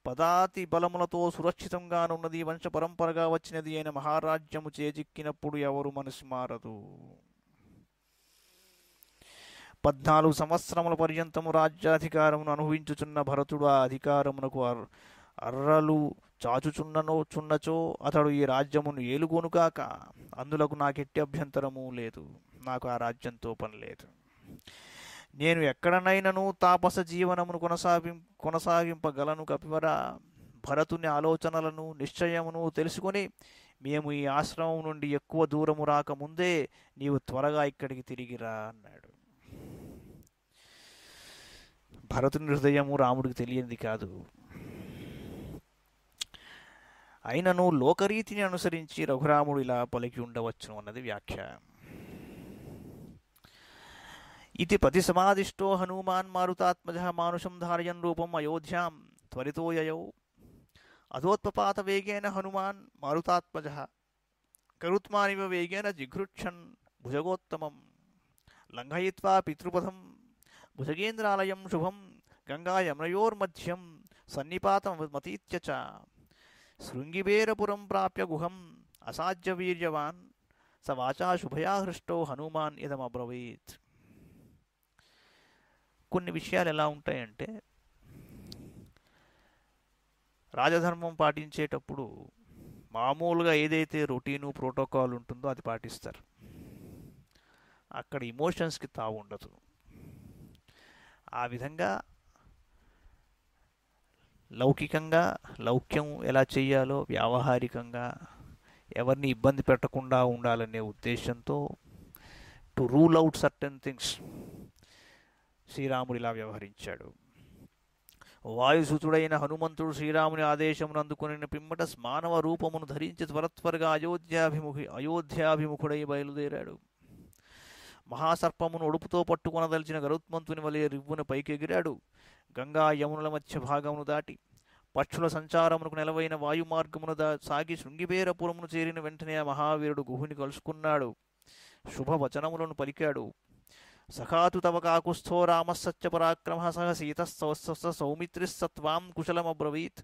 పదాతి బలములతో సురక్షితంగానున్నది వంశపరంపరగా వచ్చినది అయిన మహారాజ్యము చేజిక్కినప్పుడు ఎవరు మారదు పద్నాలుగు సంవత్సరముల పర్యంతము రాజ్యాధికారమును అనుభవించుచున్న భరతుడు ఆ అధికారమునకు అర్రలు చాచుచున్ననో చున్నచో అతడు ఈ రాజ్యమును ఏలుగోనుగాక అందులకు నాకెట్టి అభ్యంతరము లేదు నాకు ఆ రాజ్యంతో పని లేదు నేను ఎక్కడనైనను తాపస జీవనమును కొనసాగి కొనసాగింపగలను కపివర భరతుని ఆలోచనలను నిశ్చయమును తెలుసుకొని మేము ఈ ఆశ్రమం నుండి ఎక్కువ దూరము రాకముందే నీవు త్వరగా ఇక్కడికి తిరిగిరా అన్నాడు భరతుని హృదయము రాముడికి తెలియంది కాదు అయినను లోకరీతిని అనుసరించి రఘురాముడు ఇలా పలికి ఉండవచ్చును అన్నది వ్యాఖ్యానం इति प्रतिसमादिष्टो हनुमान् मारुतात्मजः मानुषं धारयन् रूपम् अयोध्यां त्वरितो ययौ अधोत्पपातवेगेन हनुमान् मारुतात्मजः करुत्मानिव वेगेन जिघृक्षन् भुजगोत्तमं लङ्घयित्वा पितृपथं भुजगेन्द्रालयं शुभं गङ्गायमुनयोर्मध्यं सन्निपातमतीत्य च शृङ्गिबेरपुरं प्राप्य गुहम् असाध्यवीर्यवान् स वाचा शुभया हृष्टो हनुमान् इदमब्रवीत् కొన్ని విషయాలు ఎలా ఉంటాయంటే రాజధర్మం పాటించేటప్పుడు మామూలుగా ఏదైతే రొటీను ప్రోటోకాల్ ఉంటుందో అది పాటిస్తారు అక్కడ ఇమోషన్స్కి తావు ఉండదు ఆ విధంగా లౌకికంగా లౌక్యం ఎలా చేయాలో వ్యావహారికంగా ఎవరిని ఇబ్బంది పెట్టకుండా ఉండాలనే ఉద్దేశంతో to rule out certain things శ్రీరాముడు ఇలా వ్యవహరించాడు వాయుసుతుడైన హనుమంతుడు శ్రీరాముని ఆదేశమును అందుకుని పిమ్మట మానవ రూపమును ధరించి త్వరత్వరగా అయోధ్యాభిముఖి అయోధ్యాభిముఖుడై బయలుదేరాడు మహాసర్పమును ఒడుపుతో పట్టుకొనదలిచిన గరుత్మంతుని వలె రివ్వున పైకెగిరాడు గంగా యమునుల మధ్య భాగమును దాటి పక్షుల సంచారమునకు నెలవైన వాయుమార్గమును దా సాగి శృంగిబేరపురమును చేరిన వెంటనే ఆ మహావీరుడు గుహుని కలుసుకున్నాడు శుభవచనములను పలికాడు సఖాతు తవ కాకుస్థో రామస్సచ్చ పరాక్రమ సహ సీతస్స సౌమిత్రిస్సత్వాం కుశలమబ్రవీత్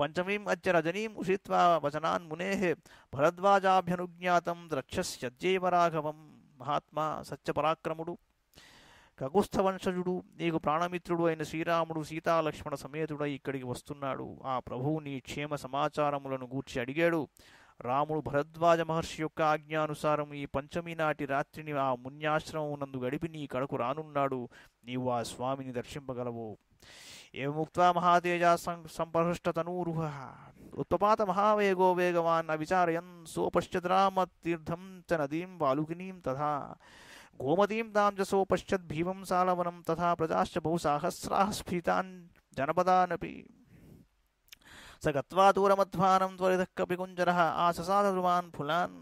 పంచమీం అద్య రజనీం ఉషిత్వా వచనాన్ మునే భరద్వాజాభ్యనుజ్ఞాతం ద్రక్షస్యజ్జైవ రాఘవం మహాత్మా సత్యపరాక్రముడు కగుస్థవంశజుడు నీకు ప్రాణమిత్రుడు అయిన శ్రీరాముడు సీతాలక్ష్మణ సమేతుడై ఇక్కడికి వస్తున్నాడు ఆ ప్రభువు నీ క్షేమ సమాచారములను గూర్చి అడిగాడు రాముడు భరద్వాజ మహర్షి యొక్క ఆజ్ఞానుసారం ఈ పంచమి నాటి రాత్రిని ఆ మున్యాశ్రమం నందు గడిపి నీ కడకు రానున్నాడు నీవు ఆ స్వామిని దర్శింపగలవు ఏముక్త మహాతేజ సంప్రహృష్ట తనూరుహ ఉత్పపాత మహావేగో వేగవాన్ అవిచారయన్ సోపశ్చద్రామతీర్థం చ నదీం వాలుకినీం తథా గోమతీం తాం చ సోపశ్చద్భీమం సాలవనం తథా ప్రజాశ్చ బహుసాహస్రాः స్ఫీతాన్ జనపదానపి స గత్వా దూరమధ్వానం త్వరితః కపికుంజర ఆ ససాదరువాన్ ఫులాన్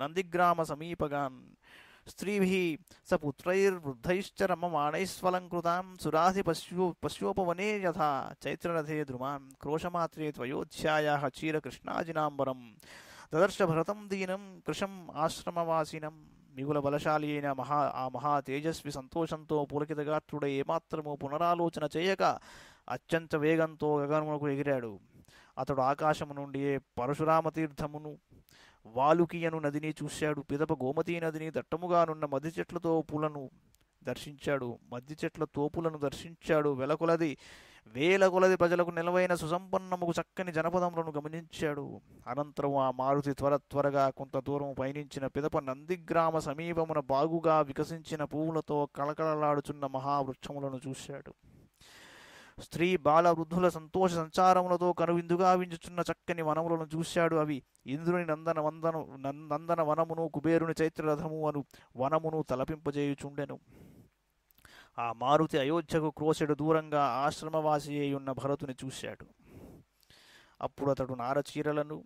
నందిగ్రామ సమీపగాన్ స్త్రీభి స పుత్రైర్వృద్ధైశ్చ రమమాణైస్వలంకృతాం సురాసి పశ్యో పశ్యోపవనే యథా చైత్రరథే ద్రుమాం క్రోశమాత్రే త్వయోధ్యాయా క్షీరకృష్ణాజినాంబరం దదర్శ భరతం దీనం కృషం ఆశ్రమవాసినం మిగుల బలశాలి అయిన మహా ఆ మహా తేజస్వి సంతోషంతో పులకితగాత్రుడై ఏమాత్రము పునరాలోచన చేయక అత్యంత వేగంతో గగనమునకు ఎగిరాడు అతడు ఆకాశము నుండి పరశురామ తీర్థమును వాలుకియను నదిని చూశాడు పిదప గోమతీ నదిని దట్టముగానున్న మధ్య చెట్ల పూలను దర్శించాడు మధ్య చెట్ల తోపులను దర్శించాడు వెలకొలది వేల కొలది ప్రజలకు నిలవైన సుసంపన్నముకు చక్కని జనపదములను గమనించాడు అనంతరం ఆ మారుతి త్వర త్వరగా కొంత దూరం పయనించిన పిదప నందిగ్రామ సమీపమున బాగుగా వికసించిన పువ్వులతో కళకళలాడుచున్న మహావృక్షములను చూశాడు స్త్రీ బాల వృద్ధుల సంతోష సంచారములతో కనువిందుగా వించుచున్న చక్కని వనములను చూశాడు అవి ఇంద్రుని నందన వందను నందన వనమును కుబేరుని చైత్రరథము అను వనమును తలపింపజేయుచుండెను ఆ మారుతి అయోధ్యకు క్రోశడు దూరంగా ఆశ్రమవాసి ఉన్న భరతుని చూశాడు అప్పుడు అతడు నారచీరలను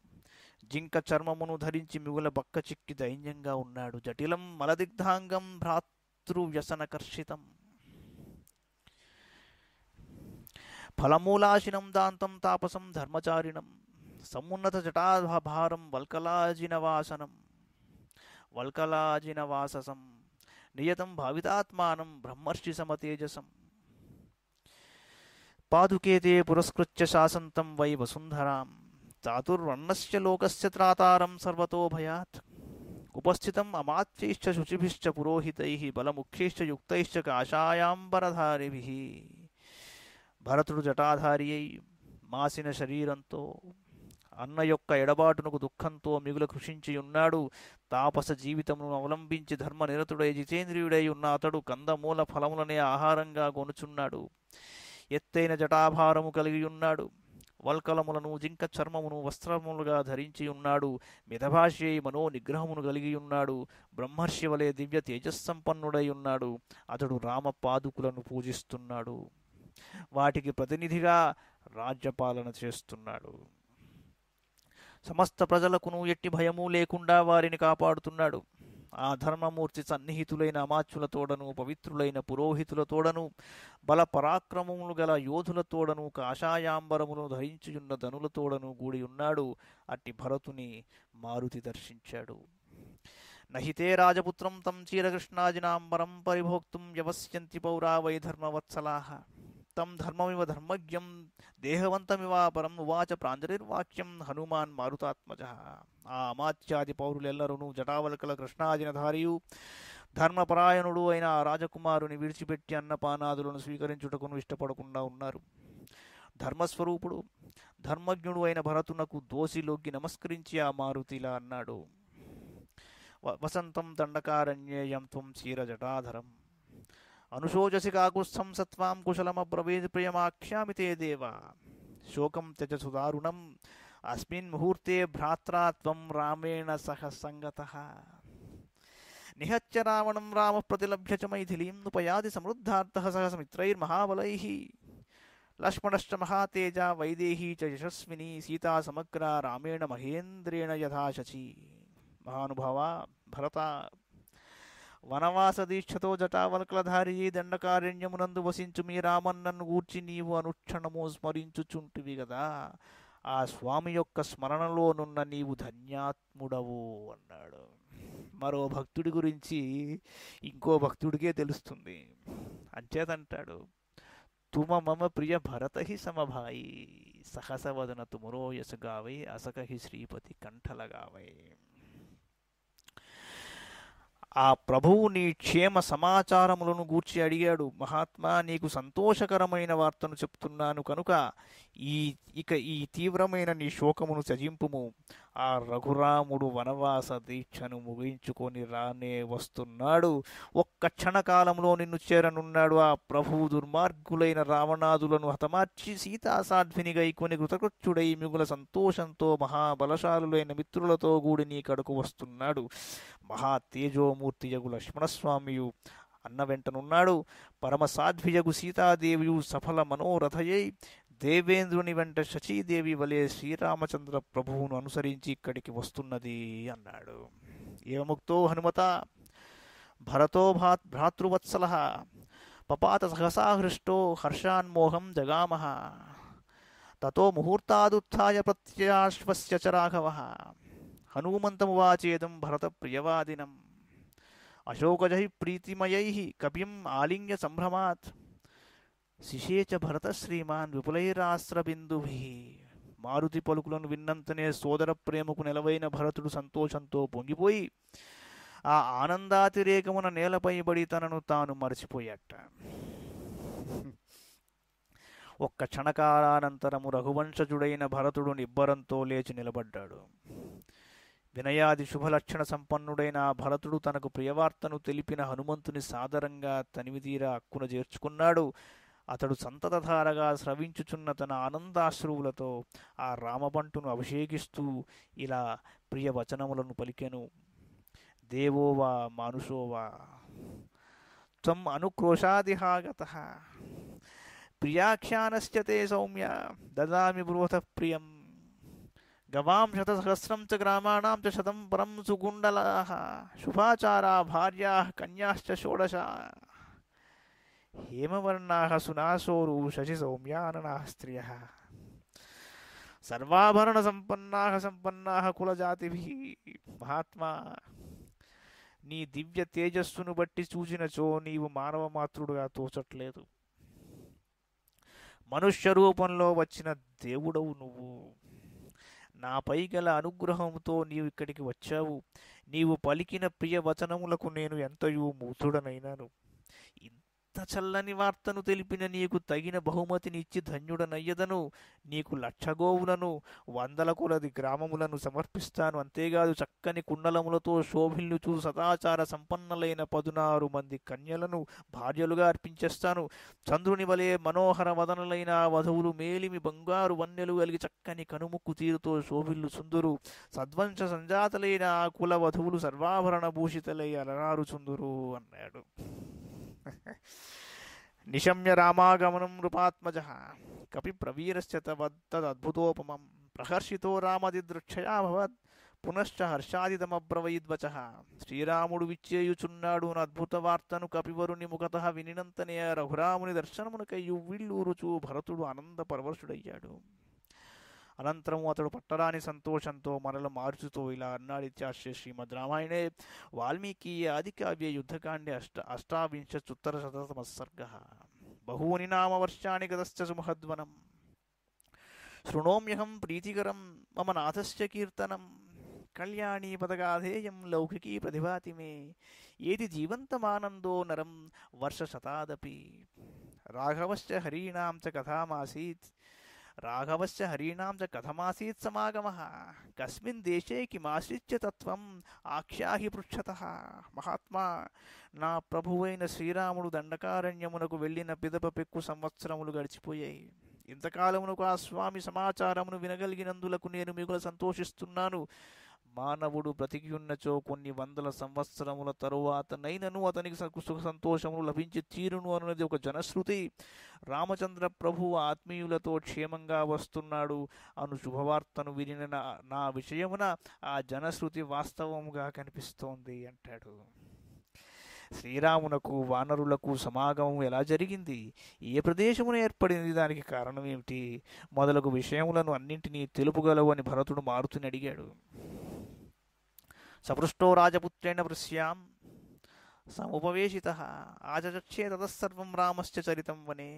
జింక చర్మమును ధరించి మిగుల బక్క చిక్కి దైన్యంగా ఉన్నాడు జటిలం మలదిగ్ధాంగం భ్రాతృవ్యసనకర్షితం ఫలమూలాశినం దాంతం తాపసం ధర్మచారిణం సమున్నత జటాభారం వల్కలాజినవాసనం వల్కలాజినవాససం నియతం భావితాత్మానం బ్రహ్మర్షి సమతేజసం పాదుకేతే పురస్కృత్య శాసంతం వై వసుంధరాం చాతుర్వర్ణస్య లోకస్య త్రాతారం సర్వతోభయాత్ ఉపస్థితం అమాత్యైశ్చ శుచిభిశ్చ పురోహితైః బలముఖ్యైశ్చ యుక్తైశ్చ కాషాయాంబరధారిభిः భరతుడు జటాధారి అయి మాసిన శరీరంతో అన్న యొక్క ఎడబాటునకు దుఃఖంతో మిగుల కృషించి ఉన్నాడు తాపస జీవితమును అవలంబించి ధర్మ నిరతుడై జితేంద్రియుడై ఉన్న అతడు కందమూల ఫలములనే ఆహారంగా గొనుచున్నాడు ఎత్తైన జటాభారము కలిగి ఉన్నాడు వల్కలములను జింక చర్మమును వస్త్రములుగా ధరించి ఉన్నాడు మిధభాషే మనో నిగ్రహమును కలిగి ఉన్నాడు బ్రహ్మర్షి వలె దివ్య తేజస్సంపన్నుడై ఉన్నాడు అతడు రామ పాదుకులను పూజిస్తున్నాడు వాటికి ప్రతినిధిగా రాజ్యపాలన చేస్తున్నాడు సమస్త ప్రజలకును ఎట్టి భయము లేకుండా వారిని కాపాడుతున్నాడు ఆ ధర్మమూర్తి సన్నిహితులైన అమాత్యులతోడను పవిత్రులైన పురోహితులతోడను బల పరాక్రమములు గల యోధులతోడను కాషాయాంబరమును ధరించియున్న ధనులతోడను గూడి ఉన్నాడు అట్టి భరతుని మారుతి దర్శించాడు నహితే రాజపుత్రం తం చీరకృష్ణాజినాంబరం పరిభోక్తుం వ్యవస్యంతి పౌరా వై ధర్మవత్సలాహ తం ధర్మమివ ధర్మజ్ఞం దేహవంతమివ పరం ఉవాచ ప్రాంజలిర్వాక్యం హనుమాన్ మారుతాత్మజ ఆ అమాత్యాది పౌరులెల్లరూ జటావలకల కృష్ణాజినధారియు ధర్మపరాయణుడు అయిన రాజకుమారుని విడిచిపెట్టి అన్నపానాదులను స్వీకరించుటకును ఇష్టపడకుండా ఉన్నారు ధర్మస్వరూపుడు ధర్మజ్ఞుడు అయిన భరతునకు దోసిలోకి నమస్కరించి ఆ మారుతిలా అన్నాడు వసంతం దండకారణ్యేయం త్వం క్షీరజటాధరం अनुशोचसि काकुत्स्थं सत्त्वां कुशलमब्रवीप्रियमाख्यामि ते देव शोकं त्यज सुदारुणम् मुहूर्ते भ्रात्रा त्वं रामेण सह सङ्गतः निहत्य रावणं रामप्रतिलभ्य च मैधिलीं नुपयाति समृद्धार्थः सह समित्रैर्महाबलैः लक्ष्मणश्च महातेजा वैदेही च यशस्विनी सीता समग्रा रामेण महेन्द्रेण यथाशचि महानुभवा भरता వనవాస దీక్షతో జటావల్కలధారి దండకారణ్యమునందు వసించు మీ రామన్నను గూర్చి నీవు అనుక్షణము స్మరించుచుంటివి కదా ఆ స్వామి యొక్క స్మరణలోనున్న నీవు ధన్యాత్ముడవు అన్నాడు మరో భక్తుడి గురించి ఇంకో భక్తుడికే తెలుస్తుంది అంచేదంటాడు తుమ మమ ప్రియ భరతహి సమభాయి సహసవదన తుమరో యసగావై అసకహి శ్రీపతి కంఠలగావై ఆ ప్రభువు నీ క్షేమ సమాచారములను గూర్చి అడిగాడు మహాత్మా నీకు సంతోషకరమైన వార్తను చెప్తున్నాను కనుక ఈ ఇక ఈ తీవ్రమైన నీ శోకమును సజింపుము ఆ రఘురాముడు వనవాస దీక్షను ముగించుకొని రానే వస్తున్నాడు ఒక్క క్షణకాలంలో నిన్ను చేరనున్నాడు ఆ ప్రభు దుర్మార్గులైన రావణాదులను హతమార్చి సీతాసాధ్వినిగై కొని కృతకృత్యుడై మిగుల సంతోషంతో మహాబలశాలులైన మిత్రులతో కూడి నీ కడుకు వస్తున్నాడు మహా తేజోమూర్తి యగు లక్ష్మణస్వామియు అన్న వెంటనున్నాడు పరమ సాధ్వియగు సీతాదేవియు సఫల మనోరథయై దేవేంద్రుని వెంట శచీదేవి వలె శ్రీరామచంద్ర ప్రభువును అనుసరించి ఇక్కడికి వస్తున్నది అన్నాడు ఏముక్తో హనుమత భరతో భా భ్రాతృవత్సల పపాత సహసాహృష్టో హర్షాన్మోహం జగామహ తతో ముహూర్తాదుత్య ప్రత్యాశ్వస్య చ రాఘవ హనుమంతము వాచేదం భరత ప్రియవాదినం అశోకజై ప్రీతిమయై కవిం ఆలింగ్య సంభ్రమాత్ శిషేచ భరత శ్రీమాన్ విపులైరాస్త్రబిందుభి మారుతి పలుకులను విన్నంతనే సోదర ప్రేమకు నిలవైన భరతుడు సంతోషంతో పొంగిపోయి ఆ ఆనందాతిరేకమున నేలపై బడి తనను తాను మరచిపోయాట ఒక్క క్షణకాలానంతరము రఘువంశజుడైన భరతుడు నిబ్బరంతో లేచి నిలబడ్డాడు వినయాది శుభలక్షణ సంపన్నుడైన భరతుడు తనకు ప్రియవార్తను తెలిపిన హనుమంతుని సాదరంగా తనివితీరా అక్కున చేర్చుకున్నాడు అతడు సంతతధారగా స్రవించుచున్న తన ఆనందాశ్రువులతో ఆ రామబంటును అభిషేకిస్తూ ఇలా ప్రియవచనములను పలికెను దేవోవా మానుషోవా త్వం అనుక్రోశాదిహాగత ప్రియాఖ్యానశ్చతే సౌమ్య దదామి బృహత ప్రియం గవాం శతసహస్రం చ గ్రామాణం చ శతం పరం సుగుండలా శుభాచారా భార్యా కన్యాశ్చ షోడశా హేమవర్ణా సునాశోరు శశి సౌమ్యాననా స్త్రియ సర్వాభరణ సంపన్నా సంపన్నా కులజాతి మహాత్మా నీ దివ్య తేజస్సును బట్టి చూచినచో నీవు మానవ మాతృడుగా తోచట్లేదు మనుష్య రూపంలో వచ్చిన దేవుడవు నువ్వు నాపై గల అనుగ్రహంతో నీవు ఇక్కడికి వచ్చావు నీవు పలికిన ప్రియ వచనములకు నేను ఎంతయో మూతుడనైనాను చల్లని వార్తను తెలిపిన నీకు తగిన బహుమతినిచ్చి ధన్యుడనయ్యదను నీకు లక్షగోవులను వందల కొలది గ్రామములను సమర్పిస్తాను అంతేకాదు చక్కని కుండలములతో శోభిల్లుచూ సదాచార సంపన్నులైన పదునారు మంది కన్యలను భార్యలుగా అర్పించేస్తాను చంద్రుని వలె మనోహర వదనలైన వధువులు మేలిమి బంగారు వన్యలు కలిగి చక్కని కనుముక్కు తీరుతో శోభిల్లు సుందురు సద్వంశ సంజాతలైన కుల వధువులు సర్వాభరణ భూషితలై అలరారు చుందురు అన్నాడు నిశమ్య రామాగమనం నృపాత్మజ కపి ప్రవీరశ్చ తద్భుతోపమం ప్రహర్షితో దృక్షయాభవత్ పునశ్చ హర్షాదితమబ్రవయిద్వచ శ్రీరాముడు విచ్చేయుచున్నాడు అద్భుత వార్తను కపివరుని ముఖత వినినంతనే రఘురాముని దర్శనమునకై వీళ్ళూరుచూ భరతుడు ఆనంద పరవశుడయ్యాడు అనంతరం అతడు పట్టరాని సంతోషంతో మనలు మార్చుతూ ఇలా అన్నాడు ఇత్యాశ్రయ శ్రీమద్ రామాయణే వాల్మీకి ఆదికావ్య యుద్ధకాండే అష్ట అష్టావింశత్తర శతమ సర్గ బహూని నామ వర్షాణి గతశ్చ సుమహద్వనం శృణోమ్యహం ప్రీతికరం మమ నాథస్య కీర్తనం కళ్యాణీ పదగాధేయం లౌకికీ ప్రతిభాతి మే ఏది జీవంతమానందో నరం వర్ష వర్షశతాదపి రాఘవశ్చ హరీణాం చ కథామాసీత్ రాఘవస్య హరీణాం చ కథమాసీత్ సమాగమ కస్మిన్ దేశే కిమాశ్రిత్య తత్వం ఆఖ్యాహి పృచ్ఛత మహాత్మా నా ప్రభువైన శ్రీరాముడు దండకారణ్యమునకు వెళ్ళిన పిదప పెక్కు సంవత్సరములు గడిచిపోయాయి ఇంతకాలమునకు ఆ స్వామి సమాచారమును వినగలిగినందులకు నేను మిగుల సంతోషిస్తున్నాను మానవుడు బ్రతికియున్నచో కొన్ని వందల సంవత్సరముల తరువాత నైనను అతనికి సుఖ సంతోషములు లభించి తీరును అన్నది ఒక జనశ్రుతి రామచంద్ర ప్రభు ఆత్మీయులతో క్షేమంగా వస్తున్నాడు అను శుభవార్తను వినిన నా విషయమున ఆ జనశ్రుతి వాస్తవముగా కనిపిస్తోంది అంటాడు శ్రీరామునకు వానరులకు సమాగమం ఎలా జరిగింది ఏ ప్రదేశమున ఏర్పడింది దానికి కారణం ఏమిటి మొదలగు విషయములను అన్నింటినీ తెలుపుగలవు అని భరతుడు మారుతుని అడిగాడు సపృష్టో రాజపుత్రేణ వృశ్యాం సముపవేశిత ఆచచక్షే తదస్సర్వం రామశ్చ చరితం వనే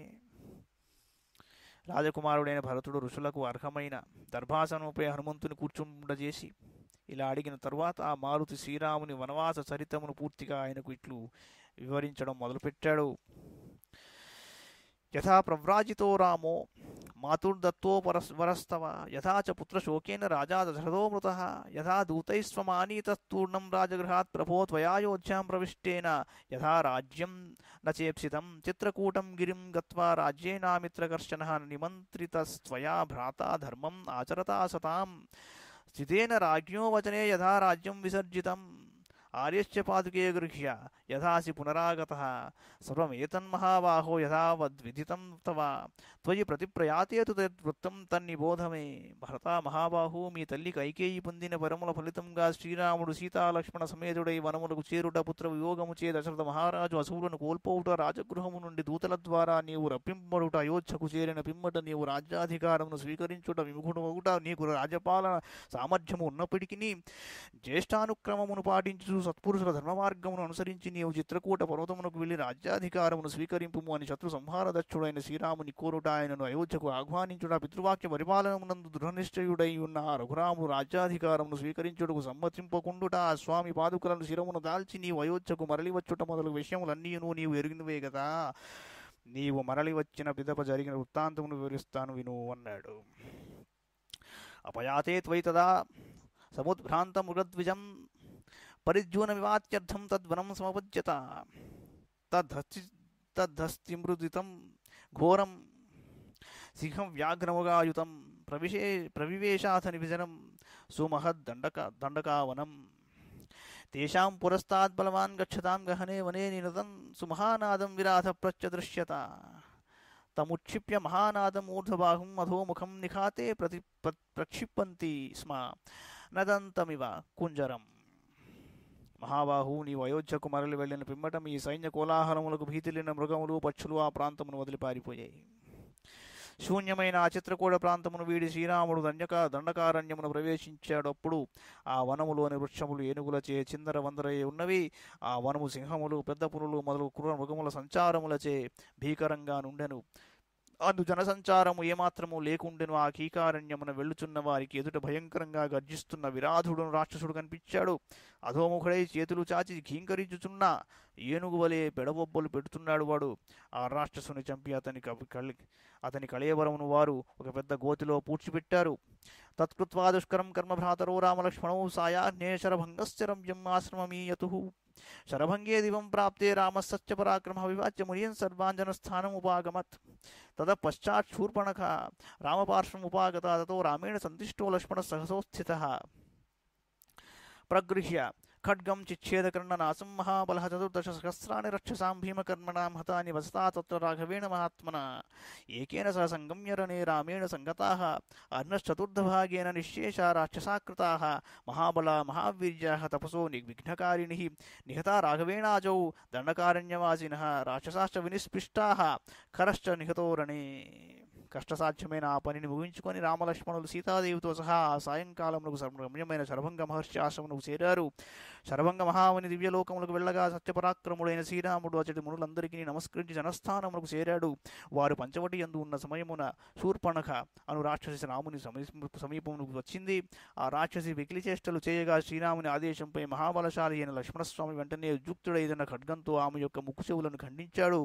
రాజకుమారుడైన భరతుడు ఋషులకు అర్హమైన దర్భాసనముపై హనుమంతుని కూర్చుండజేసి ఇలా అడిగిన తరువాత ఆ మారుతి శ్రీరాముని వనవాస చరితమును పూర్తిగా ఆయనకు ఇట్లు వివరించడం మొదలుపెట్టాడు यथा प्रव्राजितो रामो मातुर्दत्तो वरस्तव यथा च पुत्रशोकेन राजा दशरथो मृतः यथा दूतैः स्वमानीतस्तूर्णं राजगृहात् प्रभो त्वया योध्यां प्रविष्टेन यथा राज्यं न चेप्सितं चित्रकूटं गिरिं गत्वा राज्येनामित्रकर्षणः निमन्त्रितस्त्वया भ्राता धर्मम् आचरता सतां स्थितेन राज्ञो वचने यथा राज्यं विसर्जितम् आर्यश्च पादुके गृह्य యథాసి పునరాగత సర్వమేతన్మహాబాహో యథావద్విదితం తవ త్వయి ప్రతిప్రయాతేతు తద్వృత్తం తన్నిబోధమే భరత మహాబాహు మీ తల్లి కైకేయి పొందిన పరముల ఫలితంగా శ్రీరాముడు సీతాలక్ష్మణ సమేతుడై వనములకు చేరుట పుత్ర వియోగము చే దశరథ మహారాజు అసూరును కోల్పోవుట రాజగృహము నుండి దూతల ద్వారా నీవు రప్పింపడుట అయోధ్యకు చేరిన పిమ్మట నీవు రాజ్యాధికారమును స్వీకరించుట విముఖుడవుట నీకు రాజపాలన సామర్థ్యము ఉన్నప్పటికీ జ్యేష్ఠానుక్రమమును పాటించు సత్పురుషుల ధర్మ మార్గమును అనుసరించి నీవు చిత్రకూట పర్వతమునకు వెళ్ళి రాజ్యాధికారమును స్వీకరింపుము అని శత్రు దక్షుడైన శ్రీరాముని కోరుట ఆయనను అయోధ్యకు ఆహ్వానించుట పితృవాక్య పరిపాలనమునందు దృఢనిశ్చయుడై ఉన్న రఘురాము రాజ్యాధికారమును స్వీకరించుటకు సమ్మతింపకుండుట ఆ స్వామి పాదుకలను శిరమును దాల్చి నీవు అయోధ్యకు మరలి వచ్చుట మొదలు విషయములన్నీను నీవు ఎరిగినవే కదా నీవు మరలి వచ్చిన పిదప జరిగిన వృత్తాంతమును వివరిస్తాను విను అన్నాడు అపయాతే త్వైతదా తదా परिज्वनमिवात्यर्थं तद्वनं समपज्यत तद्धस्ति तद्धस्तिमृदितं घोरं सिंहव्याघ्रमुगायुतं प्रविशे प्रविवेशाथ निभिजनं सुमहद्दण्डक दण्डकावनम् तेषां पुरस्तात् बलवान् गच्छतां गहने वने निरतं सुमहानादं विराधप्रच्च दृश्यत तमुक्षिप्य महानादमूर्धबाहुम् अधोमुखं निखाते प्रति प्रक्षिपन्ति स्म नदन्तमिव कुञ्जरम् మహాబాహు నీ అయోధ్యకు మరలి వెళ్ళిన పిమ్మట మీ సైన్య కోలాహలములకు భీతిల్లిన మృగములు పక్షులు ఆ ప్రాంతమును వదిలి పారిపోయాయి శూన్యమైన ఆ చిత్రకూడ ప్రాంతమును వీడి శ్రీరాముడు దండక దండకారణ్యమును ప్రవేశించేటప్పుడు ఆ వనములోని వృక్షములు ఏనుగులచే చిందర వందరయ్యి ఉన్నవి ఆ వనము సింహములు పెద్ద పునులు మొదలు కుర్ర మృగముల సంచారములచే భీకరంగా నుండెను అందు జనసంచారము ఏమాత్రము లేకుండెను ఆ కీకారణ్యమున వెళ్ళుచున్న వారికి ఎదుట భయంకరంగా గర్జిస్తున్న విరాధుడు రాక్షసుడు కనిపించాడు అధోముఖుడై చేతులు చాచి ఘీంకరించుచున్న ఏనుగు వలె పెడబొబ్బలు పెడుతున్నాడు వాడు ఆ రాక్షసుని చంపి అతని అతని కళయవరమును వారు ఒక పెద్ద గోతిలో పూడ్చిపెట్టారు తత్కృత్వా దుష్కరం కర్మభ్రాతరో రామలక్ష్మణో సాయాన్యేశర భంగశ్చరం ఆశ్రమమీయతు शरभंगे दिवं प्राप्ते रामस्य पराक्रमः विवाच्य मुनियन् सर्वाञ्जनस्थानम् उपागमत् तदा पश्चात् शूर्पणखा रामपार्श्वम् उपागता ततो रामेण सन्तिष्टो लक्ष्मणः सहसो स्थितः प्रगृह्य खड्गं चिच्छेदकर्णनासं महाबलः चतुर्दशसहस्राणि रक्षसां भीमकर्मणां हतानि वसता तत्र राघवेण महात्मना एकेन सह सङ्गम्य रणे रामेण सङ्गताः अर्णश्चतुर्धभागेन निश्शेषा राक्षसा महाबला महावीर्याः तपसो निविघ्नकारिणीः निहता राघवेणाजौ दण्डकारण्यवासिनः राक्षसाश्च विनिस्पृष्टाः खरश्च निहतो रणे కష్టసాధ్యమైన ఆ పనిని ముగించుకొని రామలక్ష్మణులు సీతాదేవితో సహా ఆ సాయంకాలములకు రమ్యమైన శరభంగ మహర్షి ఆశ్రమమునకు చేరారు శరభంగ మహాముని దివ్యలోకములకు వెళ్ళగా సత్యపరాక్రముడైన శ్రీరాముడు అతడి మునులందరికీ నమస్కరించి జనస్థానములకు చేరాడు వారు పంచవటి యందు ఉన్న సమయమున శూర్పణఖ అను రాక్షసి రాముని సమీపమునకు వచ్చింది ఆ రాక్షసి వికిలి చేష్టలు చేయగా శ్రీరాముని ఆదేశంపై మహాబలశాలి అయిన లక్ష్మణస్వామి వెంటనే ఉద్యుక్తుడైన ఖడ్గంతో ఆమె యొక్క ముక్కు చెవులను ఖండించాడు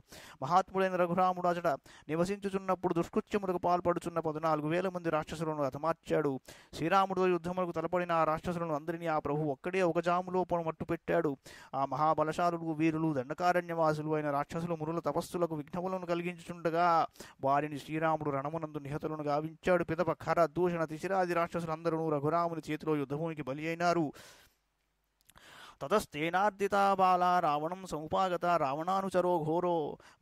మహాత్ముడైన రఘురాముడు అచట నివసించుచున్నప్పుడు దుష్కృత్య అకృత్యములకు పాల్పడుచున్న పద్నాలుగు వేల మంది రాక్షసులను హతమార్చాడు శ్రీరాముడితో యుద్ధములకు తలపడిన ఆ రాక్షసులను అందరినీ ఆ ప్రభు ఒక్కడే ఒక జాములో మట్టు పెట్టాడు ఆ మహాబలశాలులు వీరులు దండకారణ్యవాసులు అయిన రాక్షసులు మురుల తపస్సులకు విఘ్నములను కలిగించుండగా వారిని శ్రీరాముడు రణమునందు నిహతులను గావించాడు పిదప ఖర దూషణ తిశిరాది రాక్షసులందరూ రఘురాముని చేతిలో యుద్ధభూమికి బలి అయినారు తతస్తేనార్దితా बाला रावणं समुपागता रावणानुचरो घोरो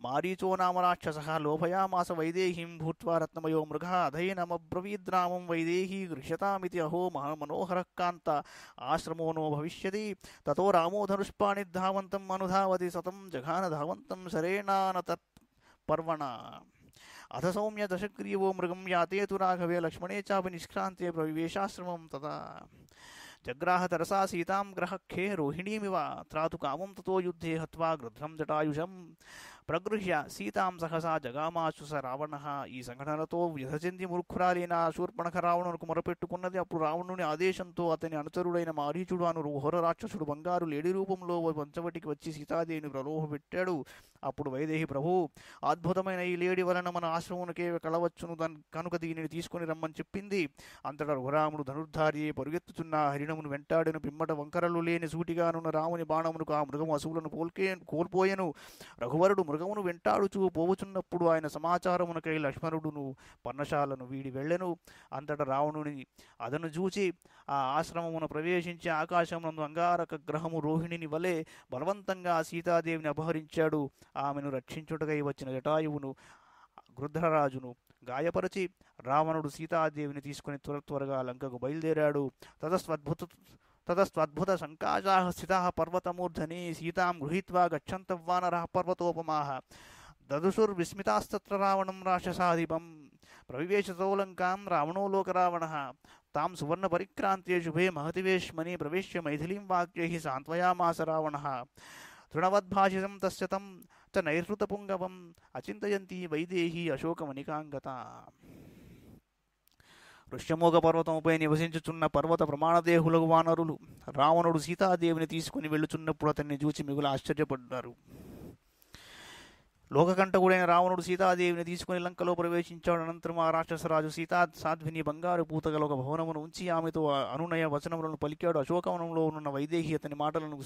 मारीचो నామ రాక్షస లోభయామాస వైదేహీం భూత్వా రత్నమయో మృగ అధైనమబ్రవీద్రామం వైదేహీ గృహ్యతామితి అహో మనోహర కాంత ఆశ్రమో నో భవిష్యతి తతో రామో ధనుష్పాణి ధావంతం అనుధావతి సతం జఘాన ధావంతం శరేణాన తత్ పర్వణ అథ సౌమ్య దశగ్రీవో మృగం యాతే తు రాఘవే లక్ష్మణే చాపి నిష్క్రాంతే ప్రవివేశాశ్రమం जग्राह तरसा सीतां ग्रहख्येह रोहिणीमिव त्रातु कामं ततो युद्धे हत्वा गृध्रं जटायुषम् ప్రగృహ్య సీతాం సహసా జగామాచుస రావణ ఈ సంఘటనలతో వ్యధచెంది మూర్ఖురాలైన శూర్పణఖ రావణులకు మొరపెట్టుకున్నది అప్పుడు రావణుని ఆదేశంతో అతని అనుచరుడైన మారీచుడు అను హోర రాక్షసుడు బంగారు లేడి రూపంలో పంచవటికి వచ్చి సీతాదేవిని పెట్టాడు అప్పుడు వైదేహి ప్రభు అద్భుతమైన ఈ లేడి వలన మన ఆశ్రమునికే కలవచ్చును దాని కనుక దీనిని తీసుకుని రమ్మని చెప్పింది అంతటా రఘురాముడు ధనుర్ధారి పరుగెత్తుచున్న హరిణమును వెంటాడిన పిమ్మట వంకరలు లేని సూటిగానున్న రాముని బాణమునకు ఆ మృగము అసువులను కోల్కే కోల్పోయెను రఘువరుడు మృగమును వెంటాడుచు పోవుచున్నప్పుడు ఆయన సమాచారమునకై లక్ష్మణుడును పర్ణశాలను వీడి వెళ్ళెను అంతట రావణుని అదను చూచి ఆ ఆశ్రమమును ప్రవేశించి ఆకాశమునందు అంగారక గ్రహము రోహిణిని వలె బలవంతంగా సీతాదేవిని అపహరించాడు ఆమెను రక్షించుటకై వచ్చిన జటాయువును గృధ్రరాజును గాయపరచి రావణుడు సీతాదేవిని తీసుకుని త్వర త్వరగా లంకకు బయలుదేరాడు తదస్వద్భుత ततस्त्वद्भुतसङ्काशाः स्थिताः पर्वतमूर्धनि सीतां गृहीत्वा गच्छन्तव्वानरः पर्वतोपमाः ददुषुर्विस्मितास्तत्र रावणं राक्षसाधिपं प्रविवेशतो लङ्कां रावणो लोकरावणः तां सुवर्णपरिक्रान्त्ये शुभे महतिवेश्मनि प्रवेश्य मैथिलीं वाक्यैः सान्त्वयामास रावणः तृणवद्भाषितं तस्य तं च नैरृतपुङ्गवम् अचिन्तयन्ती वैदेही अशोकमनिकाङ्गता ఋష్యమోగ పర్వతముపై నివసించుచున్న పర్వత ప్రమాణదేహులకు వానరులు రావణుడు సీతాదేవిని తీసుకుని వెళ్ళుచున్నప్పుడు అతన్ని చూచి మిగులు ఆశ్చర్యపడ్డారు లోకకంఠకుడైన రావణుడు సీతాదేవిని తీసుకుని లంకలో ప్రవేశించాడు అనంతరం ఆ రాక్షసరాజు సీతా సాధ్విని బంగారు పూతగల ఒక భవనమును ఉంచి ఆమెతో అనునయ వచనములను పలికాడు అశోకవనంలో ఉన్న వైదేహి అతని మాటలను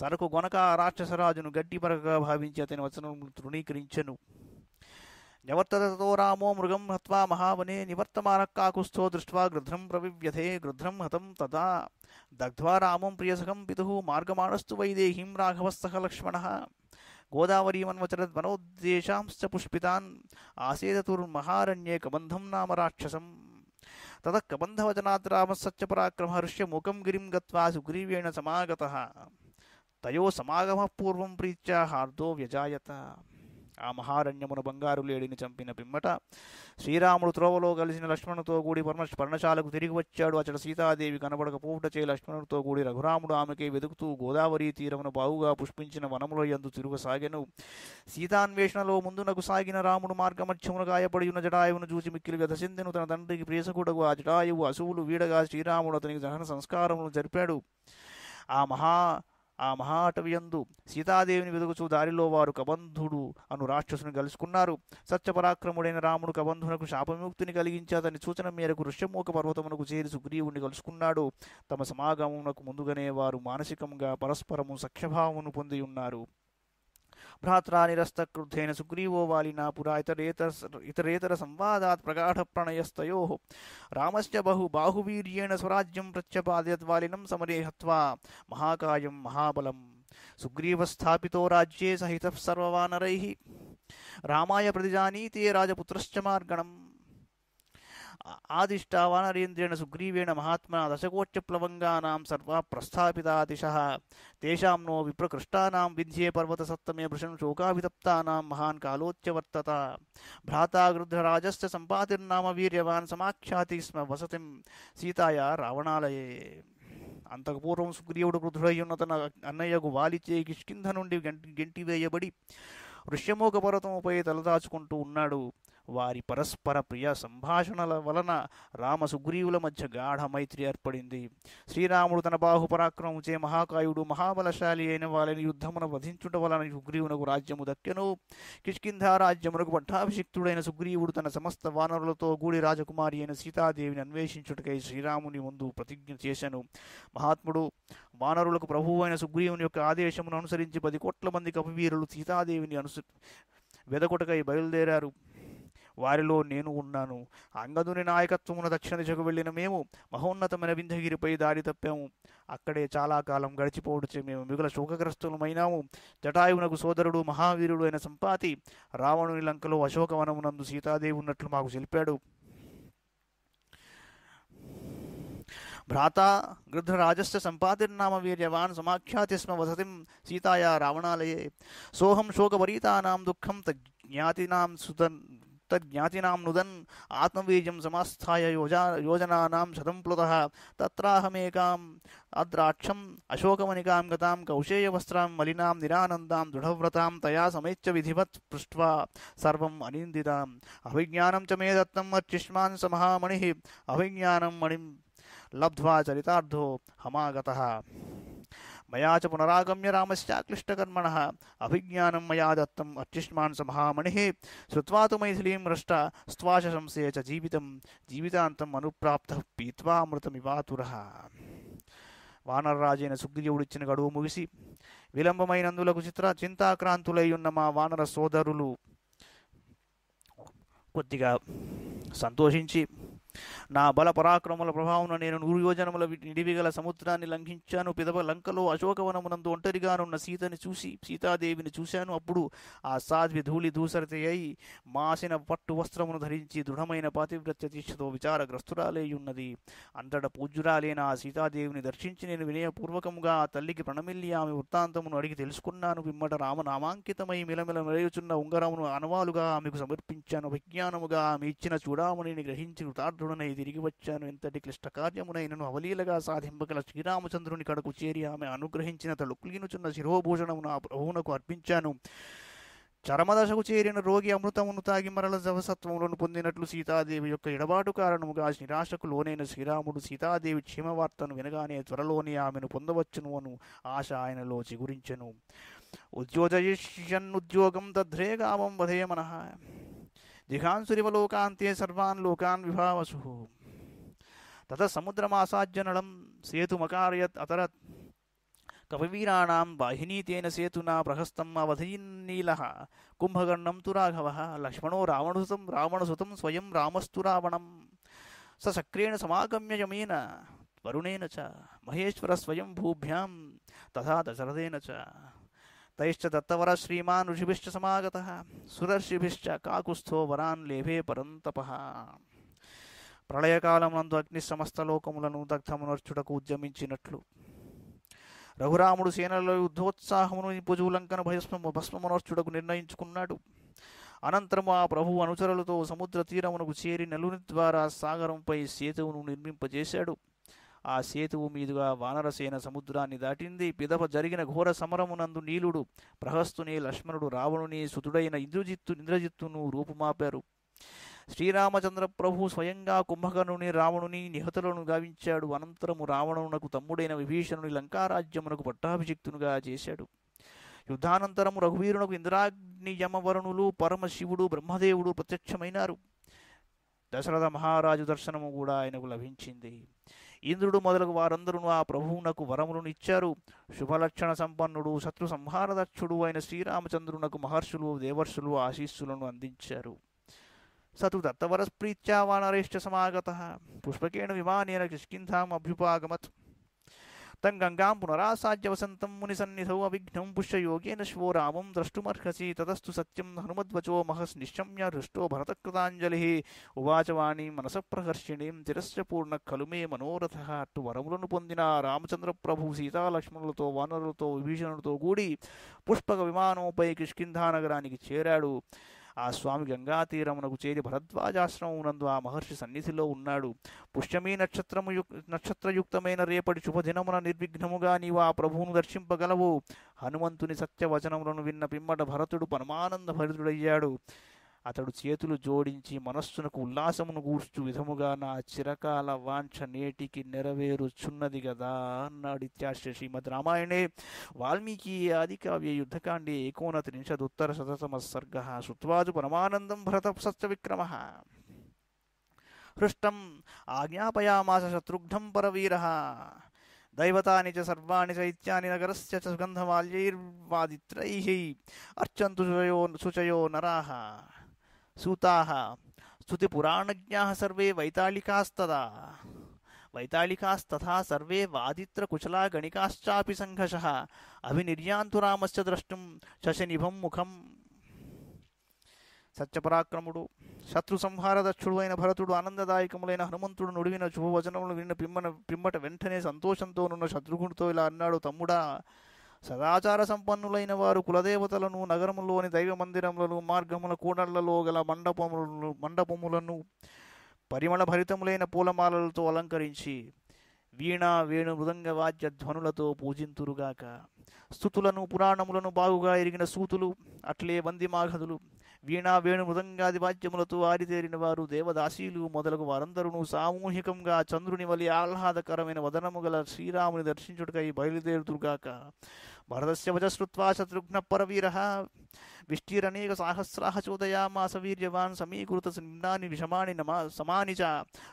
సరకు గొనక ఆ రాక్షసరాజును గట్టి పరకగా భావించి అతని వచనములు తృణీకరించను ततो रामो मृगं हत्वा महावने निवर्तमानः काकुस्थो दृष्ट्वा गृध्रं प्रविव्यधे गृध्रं हतं तदा दग्ध्वा रामं प्रियसखं पितुः मार्गमाणस्तु वैदेहीं राघवस्थः लक्ष्मणः गोदावरीमन्वचरद्वनोद्देशांश्च पुष्पितान् आसेदतुर्महारण्ये कबन्धं नाम राक्षसं ततः कबन्धवचनात् रामसच्च पराक्रम हृष्य मूकं गिरिं गत्वा सुग्रीवेण समागतः तयो समागमः पूर्वं प्रीत्या हार्दो व्यजायत ఆ మహారణ్యమున బంగారు లేడిని చంపిన పిమ్మట శ్రీరాముడు త్రోవలో కలిసిన లక్ష్మణుతో కూడి పర్మ పర్ణశాలకు తిరిగి వచ్చాడు అచ్చట సీతాదేవి కనబడక పూటచే లక్ష్మణుడితో కూడి రఘురాముడు ఆమెకే వెతుకుతూ గోదావరి తీరమును బావుగా పుష్పించిన వనముల యందు తిరుగసాగెను సీతాన్వేషణలో ముందునకు సాగిన రాముడు మార్గమధ్యమున ఉన్న జటాయువును చూచి మిక్కిలు వ్యధసిందెను తన తండ్రికి ప్రేసకుడకు ఆ జటాయువు అశువులు వీడగా శ్రీరాముడు అతనికి దహన సంస్కారములు జరిపాడు ఆ మహా ఆ మహాటవియందు సీతాదేవిని వెదుగుచూ దారిలో వారు కబంధుడు అను రాక్షసుని కలుసుకున్నారు సత్యపరాక్రముడైన రాముడు కబంధునకు శాపముక్తిని కలిగించాదని సూచన మేరకు ఋష్యమూక పర్వతమునకు చేరి సుగ్రీవుని కలుసుకున్నాడు తమ సమాగమమునకు ముందుగానే వారు మానసికంగా పరస్పరము సఖ్యభావమును పొంది ఉన్నారు निरस्त भ्रात्रानिरस्तक्रुद्धेन सुग्रीवो वालिना पुरा इतरेतर इतरेतरसंवादात् प्रगाढप्रणयस्तयोः रामस्य बहु बाहुवीर्येण स्वराज्यं प्रत्यपादयद्वालिनं समरे हत्वा महाकायं महाबलम् सुग्रीवस्थापितो राज्ये सहितः सर्ववानरैः रामाय प्रतिजानीते राजपुत्रश्च मार्गणम् ఆదిష్టావానరేంద్రేణ వానరేంద్రేణ సుగ్రీవేణ మహాత్మన దశకోచ్చప్లవంగానాం సర్వా ప్రస్థాపితాదిశ తేషాం నో విప్రకృష్టానాం విధ్యే పర్వత సప్తమే భృశం శోకావితప్తానాం మహాన్ కాలోచ్యవర్తత భ్రాతా సంపాతిర్నామ వీర్యవాన్ సమాఖ్యాతి స్మ వసతిం సీతాయ రావణాలయే అంతకు పూర్వం సుగ్రీవుడు వృద్ధుడై ఉన్న తన అన్నయ్యకు వాలిచే కిష్కింధ నుండి గంటి గెంటివేయబడి ఋష్యమోగ పర్వతముపై తలదాచుకుంటూ ఉన్నాడు వారి పరస్పర ప్రియ సంభాషణల వలన రామ సుగ్రీవుల మధ్య గాఢ మైత్రి ఏర్పడింది శ్రీరాముడు తన బాహు మహాకాయుడు మహాబలశాలి అయిన వాళ్ళని యుద్ధమున వధించుట వలన సుగ్రీవునకు రాజ్యము దక్కెను కిష్కింధ రాజ్యమునకు పట్టాభిషిక్తుడైన సుగ్రీవుడు తన సమస్త వానరులతో గూడి రాజకుమారి అయిన సీతాదేవిని అన్వేషించుటకై శ్రీరాముని ముందు ప్రతిజ్ఞ చేశాను మహాత్ముడు వానరులకు అయిన సుగ్రీవుని యొక్క ఆదేశమును అనుసరించి పది కోట్ల మంది కపివీరులు సీతాదేవిని అనుసరి వెదకొటకై బయలుదేరారు వారిలో నేను ఉన్నాను అంగదుని నాయకత్వమున దక్షిణ దిశకు వెళ్ళిన మేము మహోన్నతమైన వింధగిరిపై దారి తప్పాము అక్కడే చాలా కాలం గడిచిపోవడచే మేము మిగుల శోకగ్రస్తులమైనాము జటాయువునకు సోదరుడు మహావీరుడు అయిన సంపాతి రావణుని లంకలో అశోకవనమునందు సీతాదేవి ఉన్నట్లు మాకు తెలిపాడు भ्राता गृध्रराजस्य सम्पातिर्नाम वीर्यवान् समाख्याति स्म वसतिं सीताया रावणालये सोऽहं शोकवरीतानां दुःखं तज्ज्ञातीनां सुतन् तज्ज्ञातीनां नुदन् आत्मबीजं समास्थाय योजा योजनानां शतं प्लुतः तत्राहमेकाम् अद्राक्षम् अशोकमणिकां गतां कौशेयवस्त्रां मलिनां निरानन्दां दृढव्रतां तया समेच्य विधिवत् पृष्ट्वा सर्वम् अनिन्दिताम् अभिज्ञानं च मे दत्तम् अर्चिष्मान् स महामणिः अभिज्ञानं मणिं లబ్ధ్వా చరితార్థో హమాగత మయా చ పునరాగమ్య రామశ్చాక్లిష్టకర్మణ అభిజ్ఞానం మయా దత్తం అత్యుష్మాన్ సమహామణి శ్రువా మైథిలీం రష్ట స్వాశ సంశయ చ జీవితం జీవితాంతం అనుప్రాప్త పీత్వామృతమివాతుర వానరరాజైన సుగ్రీవుడిచ్చిన గడువు ముగిసి విలంబమైనందులకు చిత్ర చింతాక్రాంతులై ఉన్న మా వానర సోదరులు కొద్దిగా సంతోషించి నా బల పరాక్రముల ప్రభావం నేను నూరు యోజనముల నిడివిగల సముద్రాన్ని లంఘించాను పిదవ లంకలో అశోకవనమునందు ఒంటరిగానున్న సీతని చూసి సీతాదేవిని చూశాను అప్పుడు ఆ సాధ్వి ధూళి దూసరతి అయి మాసిన పట్టు వస్త్రమును ధరించి దృఢమైన పాతివ్రత్య దీక్షతో విచారగ్రస్తురాలే ఉన్నది అంతట పూజ్యురాలైన ఆ సీతాదేవిని దర్శించి నేను వినయపూర్వకముగా ఆ తల్లికి ప్రణమిల్లి ఆమె వృత్తాంతమును అడిగి తెలుసుకున్నాను పిమ్మట రామ నామాంకితమై మిలమిల నిలయుచున్న ఉంగరమును అనవాలుగా ఆమెకు సమర్పించాను విజ్ఞానముగా ఆమె ఇచ్చిన చూడామణిని గ్రహించి కృతార్థ నటుడునై తిరిగి వచ్చాను ఇంతటి క్లిష్ట కార్యమునైనను అవలీలగా సాధింపగల శ్రీరామచంద్రుని కడకు చేరి ఆమె అనుగ్రహించిన తలుక్లీనుచున్న శిరోభూషణము నా ప్రభువునకు అర్పించాను చరమదశకు చేరిన రోగి అమృతమును తాగి మరల జవసత్వములను పొందినట్లు సీతాదేవి యొక్క ఇడబాటు కారణముగా నిరాశకు లోనైన శ్రీరాముడు సీతాదేవి క్షేమవార్తను వినగానే త్వరలోనే ఆమెను పొందవచ్చును అను ఆశ ఆయనలో చిగురించెను కామం వధే వధేయమన జిఘాన్సురివలోకాంతే సర్వాన్ లోకాన్ విభావసు తత సముద్రమాసాజ్యనళం సేతుమకారయత్ అతరత్ కవివీరాణం వాహినీతేన సేతునా ప్రహస్తం అవధీన్నీల కుంభకర్ణం తు రాఘవ లక్ష్మణో రావణసుతం రావణసుతం స్వయం రామస్తు రావణం స సక్రేణ సమాగమ్య యమేన వరుణేన చ మహేశ్వర స్వయం భూభ్యాం తథా దశరథేన చ తైశ్చ దత్తవర శ్రీమాన్ ఋషిభిశ్చ సమాగత సురర్షిభిశ్చ కాకుస్థో వరాన్ లేభే పరంతప నందు అగ్ని సమస్త లోకములను దగ్ధమునర్చుటకు ఉద్యమించినట్లు రఘురాముడు సేనలో యుద్ధోత్సాహమును నిపుజూలంకన భయస్మము భస్మమునర్చుటకు నిర్ణయించుకున్నాడు అనంతరము ఆ ప్రభు అనుచరులతో సముద్ర తీరమునకు చేరి నలుని ద్వారా సాగరంపై సేతువును నిర్మింపజేశాడు ఆ సేతువు మీదుగా వానరసేన సముద్రాన్ని దాటింది పిదప జరిగిన ఘోర సమరమునందు నీలుడు ప్రహస్తుని లక్ష్మణుడు రావణుని సుతుడైన ఇంద్రజిత్తు ఇంద్రజిత్తును రూపుమాపారు శ్రీరామచంద్ర ప్రభు స్వయంగా కుంభకర్ణుని రావణుని నిహతులను గావించాడు అనంతరము రావణునకు తమ్ముడైన విభీషణుని లంకారాజ్యమునకు పట్టాభిషిక్తునుగా చేశాడు యుద్ధానంతరము రఘువీరునకు ఇంద్రాగ్ని యమవరుణులు పరమశివుడు బ్రహ్మదేవుడు ప్రత్యక్షమైనారు దశరథ మహారాజు దర్శనము కూడా ఆయనకు లభించింది ఇంద్రుడు మొదలగు వారందరూ ఆ ప్రభువునకు వరములను ఇచ్చారు శుభలక్షణ సంపన్నుడు శత్రు సంహారదక్షుడు అయిన శ్రీరామచంద్రునకు మహర్షులు దేవర్షులు ఆశీస్సులను అందించారు సతు దత్తవరస్ప్రీత్యా వానరేష్ట సమాగత పుష్పకేణ విమానేన కిష్కింధాం అభ్యుపాగమత్ తం గంగాం పునరాసాద్య వసంతం మునిసన్నిధౌ అవిఘ్నం పుష్యయోగేన శ్వోరామం ద్రష్టుమర్హసి తదస్తు సత్యం హనుమద్వచో మహస్ నిశమ్య హృష్టో భరతకృతాంజలి ఉవాచవాణి ప్రహర్షిణీం తిరస్య పూర్ణ కలుమే మనోరథ అటు వరములను పొందిన రామచంద్ర ప్రభు సీతాలక్ష్మణులతో వానరులతో విభీషణులతో కూడి పుష్పక విమానోపై కిష్కింధానగరానికి చేరాడు ఆ స్వామి గంగా తీరమునకు చేరి భరద్వాజాశ్రమమునందు ఆ మహర్షి సన్నిధిలో ఉన్నాడు పుష్యమీ నక్షత్రము నక్షత్రయుక్తమైన రేపటి శుభదినమున నిర్విఘ్నముగా నీవు ఆ ప్రభువును దర్శింపగలవు హనుమంతుని సత్యవచనములను విన్న పిమ్మట భరతుడు పరమానంద భరితుడయ్యాడు అతడు చేతులు జోడించి మనస్సునకు ఉల్లాసమును గూర్చు విధముగా నా చిరకాల వాంఛ నేటికి నెరవేరుచున్నది కదా అన్నాడు ఇత్యాశ శ్రీమద్ రామాయణే వాల్మీకి ఆది కావ్య యుద్ధకాండే ఏకోనత్రింశదుత్తర శతమ సర్గ శుత్వాజు పరమానందం భరత సత్య విక్రమ హృష్టం ఆజ్ఞాపయామాస శత్రుఘ్నం పరవీర దైవతాని చ సర్వాణి చైత్యాని నగరస్య చ సుగంధమాల్యైర్వాదిత్రై అర్చంతు సుచయో సుచయో నరాహ స్తుతి స్తుతిపురాణజ్ఞాः సర్వే వైతాళికాస్తదా వైతాళికాస్తథా సర్వే వాదిత్రకుశలా గణికాశ్చాపి సంఘర్ష అభినిర్యాంతు రామస్య ద్రష్టుం శశనిభం ముఖం సత్యపరాక్రముడు శత్రు దక్షుడు అయిన భరతుడు ఆనందదాయకములైన హనుమంతుడు నుడివిన శుభవచనములు విన్న పిమ్మన పిమ్మట వెంటనే సంతోషంతో నున్న శత్రుఘునితో ఇలా అన్నాడు తమ్ముడా సదాచార సంపన్నులైన వారు కులదేవతలను నగరములోని దైవ మందిరములను మార్గముల కూడళ్లలో గల మండపములను మండపములను పరిమళ భరితములైన పూలమాలలతో అలంకరించి వీణ వేణు మృదంగ వాద్య ధ్వనులతో పూజింతురుగాక స్థుతులను పురాణములను బాగుగా ఎరిగిన సూతులు అట్లే మాఘదులు వీణా వేణు మృదంగాది వాద్యములతో ఆరితేరిన వారు దేవదాసీలు మొదలగు వారందరూ సామూహికంగా చంద్రుని వలి ఆహ్లాదకరమైన వదనము గల శ్రీరాముని దర్శించుటకై బయలుదేరుతురుగాక भरतस्य वच श्रुत्वा शत्रुघ्नपरवीरः विष्टिरनेकसाहस्राः चोदयामास वीर्यवान् समीकृतसिम्नानि विषमाणि नमा समानि च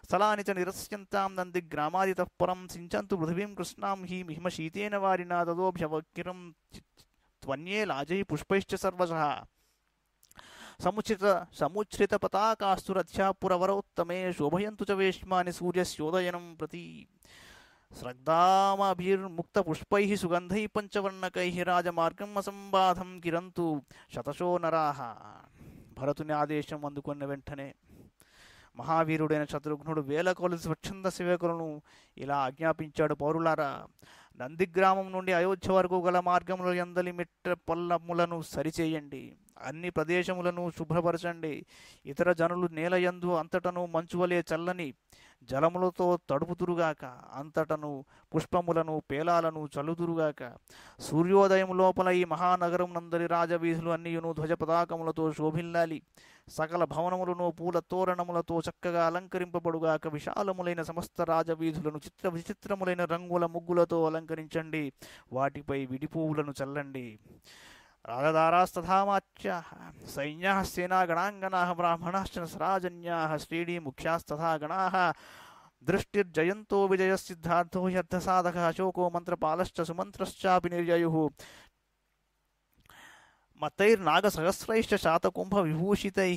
स्थलानि च निरस्यन्तां नन्दि ग्रामादितः परं सिञ्चन्तु पृथिवीं कृष्णां हि महिमशीतेन वारिणा तदोभ्यवकिरं त्वन्ये लाजै पुष्पैश्च सर्वशः समुचित समुच्छ्रितपताकास्तुरथ्या पुरवरोत्तमे शोभयन्तु च वेश्मानि सूर्यस्योदयनं प्रति పుష్పై సుగంధై పంచవర్ణకై రాజమార్గం అసంబాధం కిరంతు శతశో నరాహ భరతుని ఆదేశం అందుకున్న వెంటనే మహావీరుడైన శత్రుఘ్నుడు వేల కొలసి స్వచ్ఛంద సేవకులను ఇలా ఆజ్ఞాపించాడు పౌరులారా నందిగ్రామం నుండి అయోధ్య వరకు గల మార్గముల ఎందలి మిట్ట పొల్లములను సరిచేయండి అన్ని ప్రదేశములను శుభ్రపరచండి ఇతర జనులు నేల ఎందు అంతటను మంచువలే చల్లని జలములతో తడుపుతురుగాక అంతటను పుష్పములను పేలాలను చల్లుతురుగాక సూర్యోదయం లోపల ఈ మహానగరం నందరి రాజవీధులు అన్నియును ధ్వజ పతాకములతో శోభిల్లాలి సకల భవనములను పూల తోరణములతో చక్కగా అలంకరింపబడుగాక విశాలములైన సమస్త రాజవీధులను చిత్ర విచిత్రములైన రంగుల ముగ్గులతో అలంకరించండి వాటిపై విడిపూవులను చల్లండి राजदारास्तथामाच्या सैन्याः सेनागणाङ्गनाः ब्राह्मणाश्च सराजन्याः श्रीडीमुख्यास्तथा गणाः दृष्टिर्जयन्तो विजयसिद्धार्थो ह्यर्थसाधकः शोको मन्त्रपालश्च सुमन्त्रश्चापि निर्ययुः మతైర్ నాగ సహస్రైష్ట శాతకుంభ విభూషితై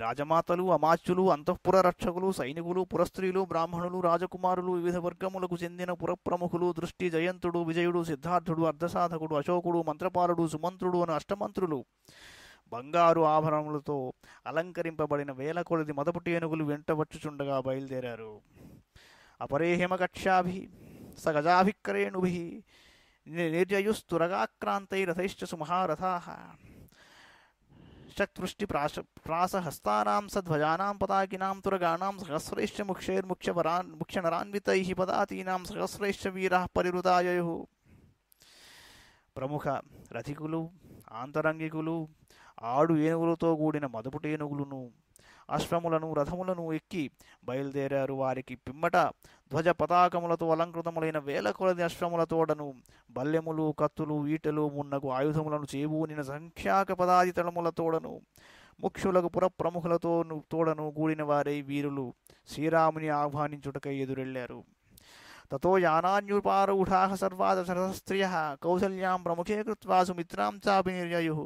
రాజమాతలు అమాచ్యులు అంతఃపుర రక్షకులు సైనికులు పురస్త్రీలు బ్రాహ్మణులు రాజకుమారులు వివిధ వర్గములకు చెందిన పురప్రముఖులు దృష్టి జయంతుడు విజయుడు సిద్ధార్థుడు అర్ధసాధకుడు అశోకుడు మంత్రపాలుడు సుమంత్రుడు అని అష్టమంత్రులు బంగారు ఆభరణములతో అలంకరింపబడిన వేల కొలది మొదపుటి ఏనుగులు వెంటవచ్చుచుండగా బయలుదేరారు అపరేహిమకక్షాభి సగజాభిక్రేణుభి నిర్యయుస్తురగాక్రాంతైరథైశ్చ సుమహారథా शक्तृष्टि प्राश प्रासहस्तानां सध्वजानां पताकिनां तुरगाणां सहस्रैश्च मुक्षैर्मुख्यपरान् मुख्यनरान्वितैः पदातीनां सहस्रैश्च वीराः परिवृताययुः ప్రముఖ రథికులు ఆంతరంగికులు ఆడు ఏనుగులతో కూడిన మదుపుటేనుగులను అశ్వములను రథములను ఎక్కి బయలుదేరారు వారికి పిమ్మట ధ్వజ పతాకములతో అలంకృతములైన వేల కొలది అశ్వములతోడను బల్లెములు కత్తులు ఈటలు మున్నగు ఆయుధములను చేబూనిన సంఖ్యాక పదాది తలములతోడను ముఖ్యులకు పురప్రముఖులతో తోడను కూడిన వారై వీరులు శ్రీరాముని ఆహ్వానించుటకై ఎదురెళ్లారు తతో యానాన్యుపారూఢా సర్వాదశ్రియ కౌసల్యాం ప్రముఖే కృత్వా సుమిత్రాం చాపి నిర్యయు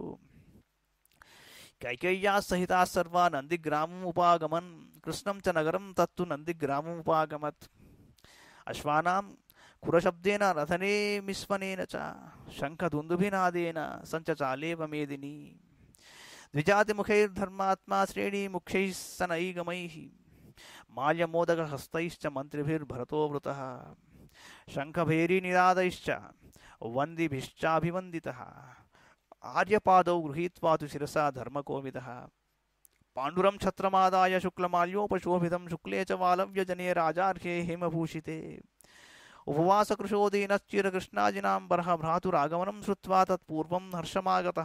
कैकेय्या सहिता सर्वा नन्दिग्राममुपागमन् कृष्णं च नगरं तत्तु नन्दिग्राममुपागमत् अश्वानां कुरशब्देन रथनेमिस्मनेन च शङ्खदुन्दुभिनादेन सञ्चचालेव मेदिनी द्विजातिमुखैर्धर्मात्मा श्रेणीमुख्यैः सनैगमैः माल्यमोदकहस्तैश्च मन्त्रिभिर्भरतोवृतः शङ्खभैरीनिरादैश्च वन्दिभिश्चाभिवन्दितः ఆర్యపాదౌ గృహీత్వాతు శిరసా ధర్మకోవిద పాండురం ఛత్రమాదాయ శుక్లమాల్యోపశోభితం శుక్లే చ వాలవ్యజనే రాజార్హే హేమభూషితే బర్హ భ్రాతురాగమనం శ్రుత్వా తత్పూర్వం హర్షమాగత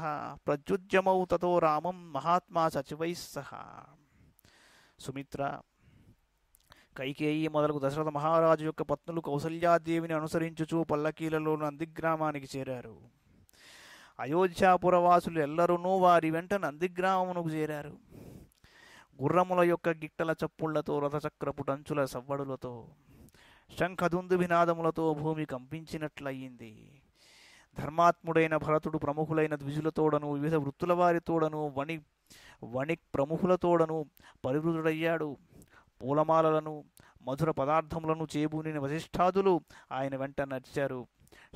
ప్రజ్యుజ్యమౌ తతో రామం మహాత్మా సచివైः సహ సుమిత్ర కైకేయి మొదలకు దశరథ మహారాజు యొక్క పత్నులు కౌసల్యాదేవిని అనుసరించుచూ పల్లకీలలోని అందిగ్రామానికి చేరారు అయోధ్యాపురవాసులు ఎల్లరూనూ వారి వెంట నందిగ్రామమునకు చేరారు గుర్రముల యొక్క గిట్టల చప్పుళ్లతో రథచక్రపుటంచుల సవ్వడులతో శంఖదుందు వినాదములతో భూమి కంపించినట్లయింది ధర్మాత్ముడైన భరతుడు ప్రముఖులైన ద్విజులతోడను వివిధ వృత్తుల వారితోడను వణి వణిక్ ప్రముఖులతోడను పరివృతుడయ్యాడు పూలమాలలను మధుర పదార్థములను చేబూనిన వశిష్ఠాదులు ఆయన వెంట నడిచారు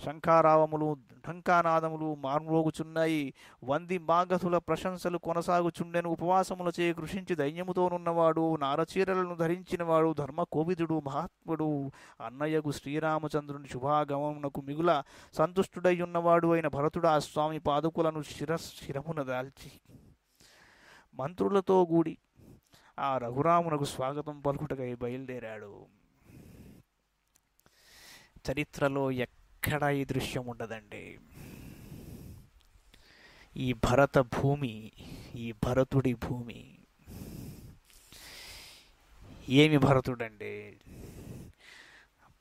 శంఖారావములు ఢంకానాదములు మార్మోగుచున్నాయి వంది మాగసుల ప్రశంసలు కొనసాగుచుండెను ఉపవాసముల చే కృషించి దైన్యముతోనున్నవాడు నారచీరలను ధరించినవాడు ధర్మకోవిదుడు మహాత్ముడు అన్నయ్యకు శ్రీరామచంద్రుని శుభాగమమునకు మిగుల సంతుష్టుడై ఉన్నవాడు అయిన భరతుడు ఆ స్వామి పాదుకులను శిర శిరమున దాల్చి మంత్రులతో కూడి ఆ రఘురామునకు స్వాగతం పలుకుటకై బయలుదేరాడు చరిత్రలో ఎక్క ఎక్కడా ఈ దృశ్యం ఉండదండి ఈ భరత భూమి ఈ భరతుడి భూమి ఏమి భరతుడండి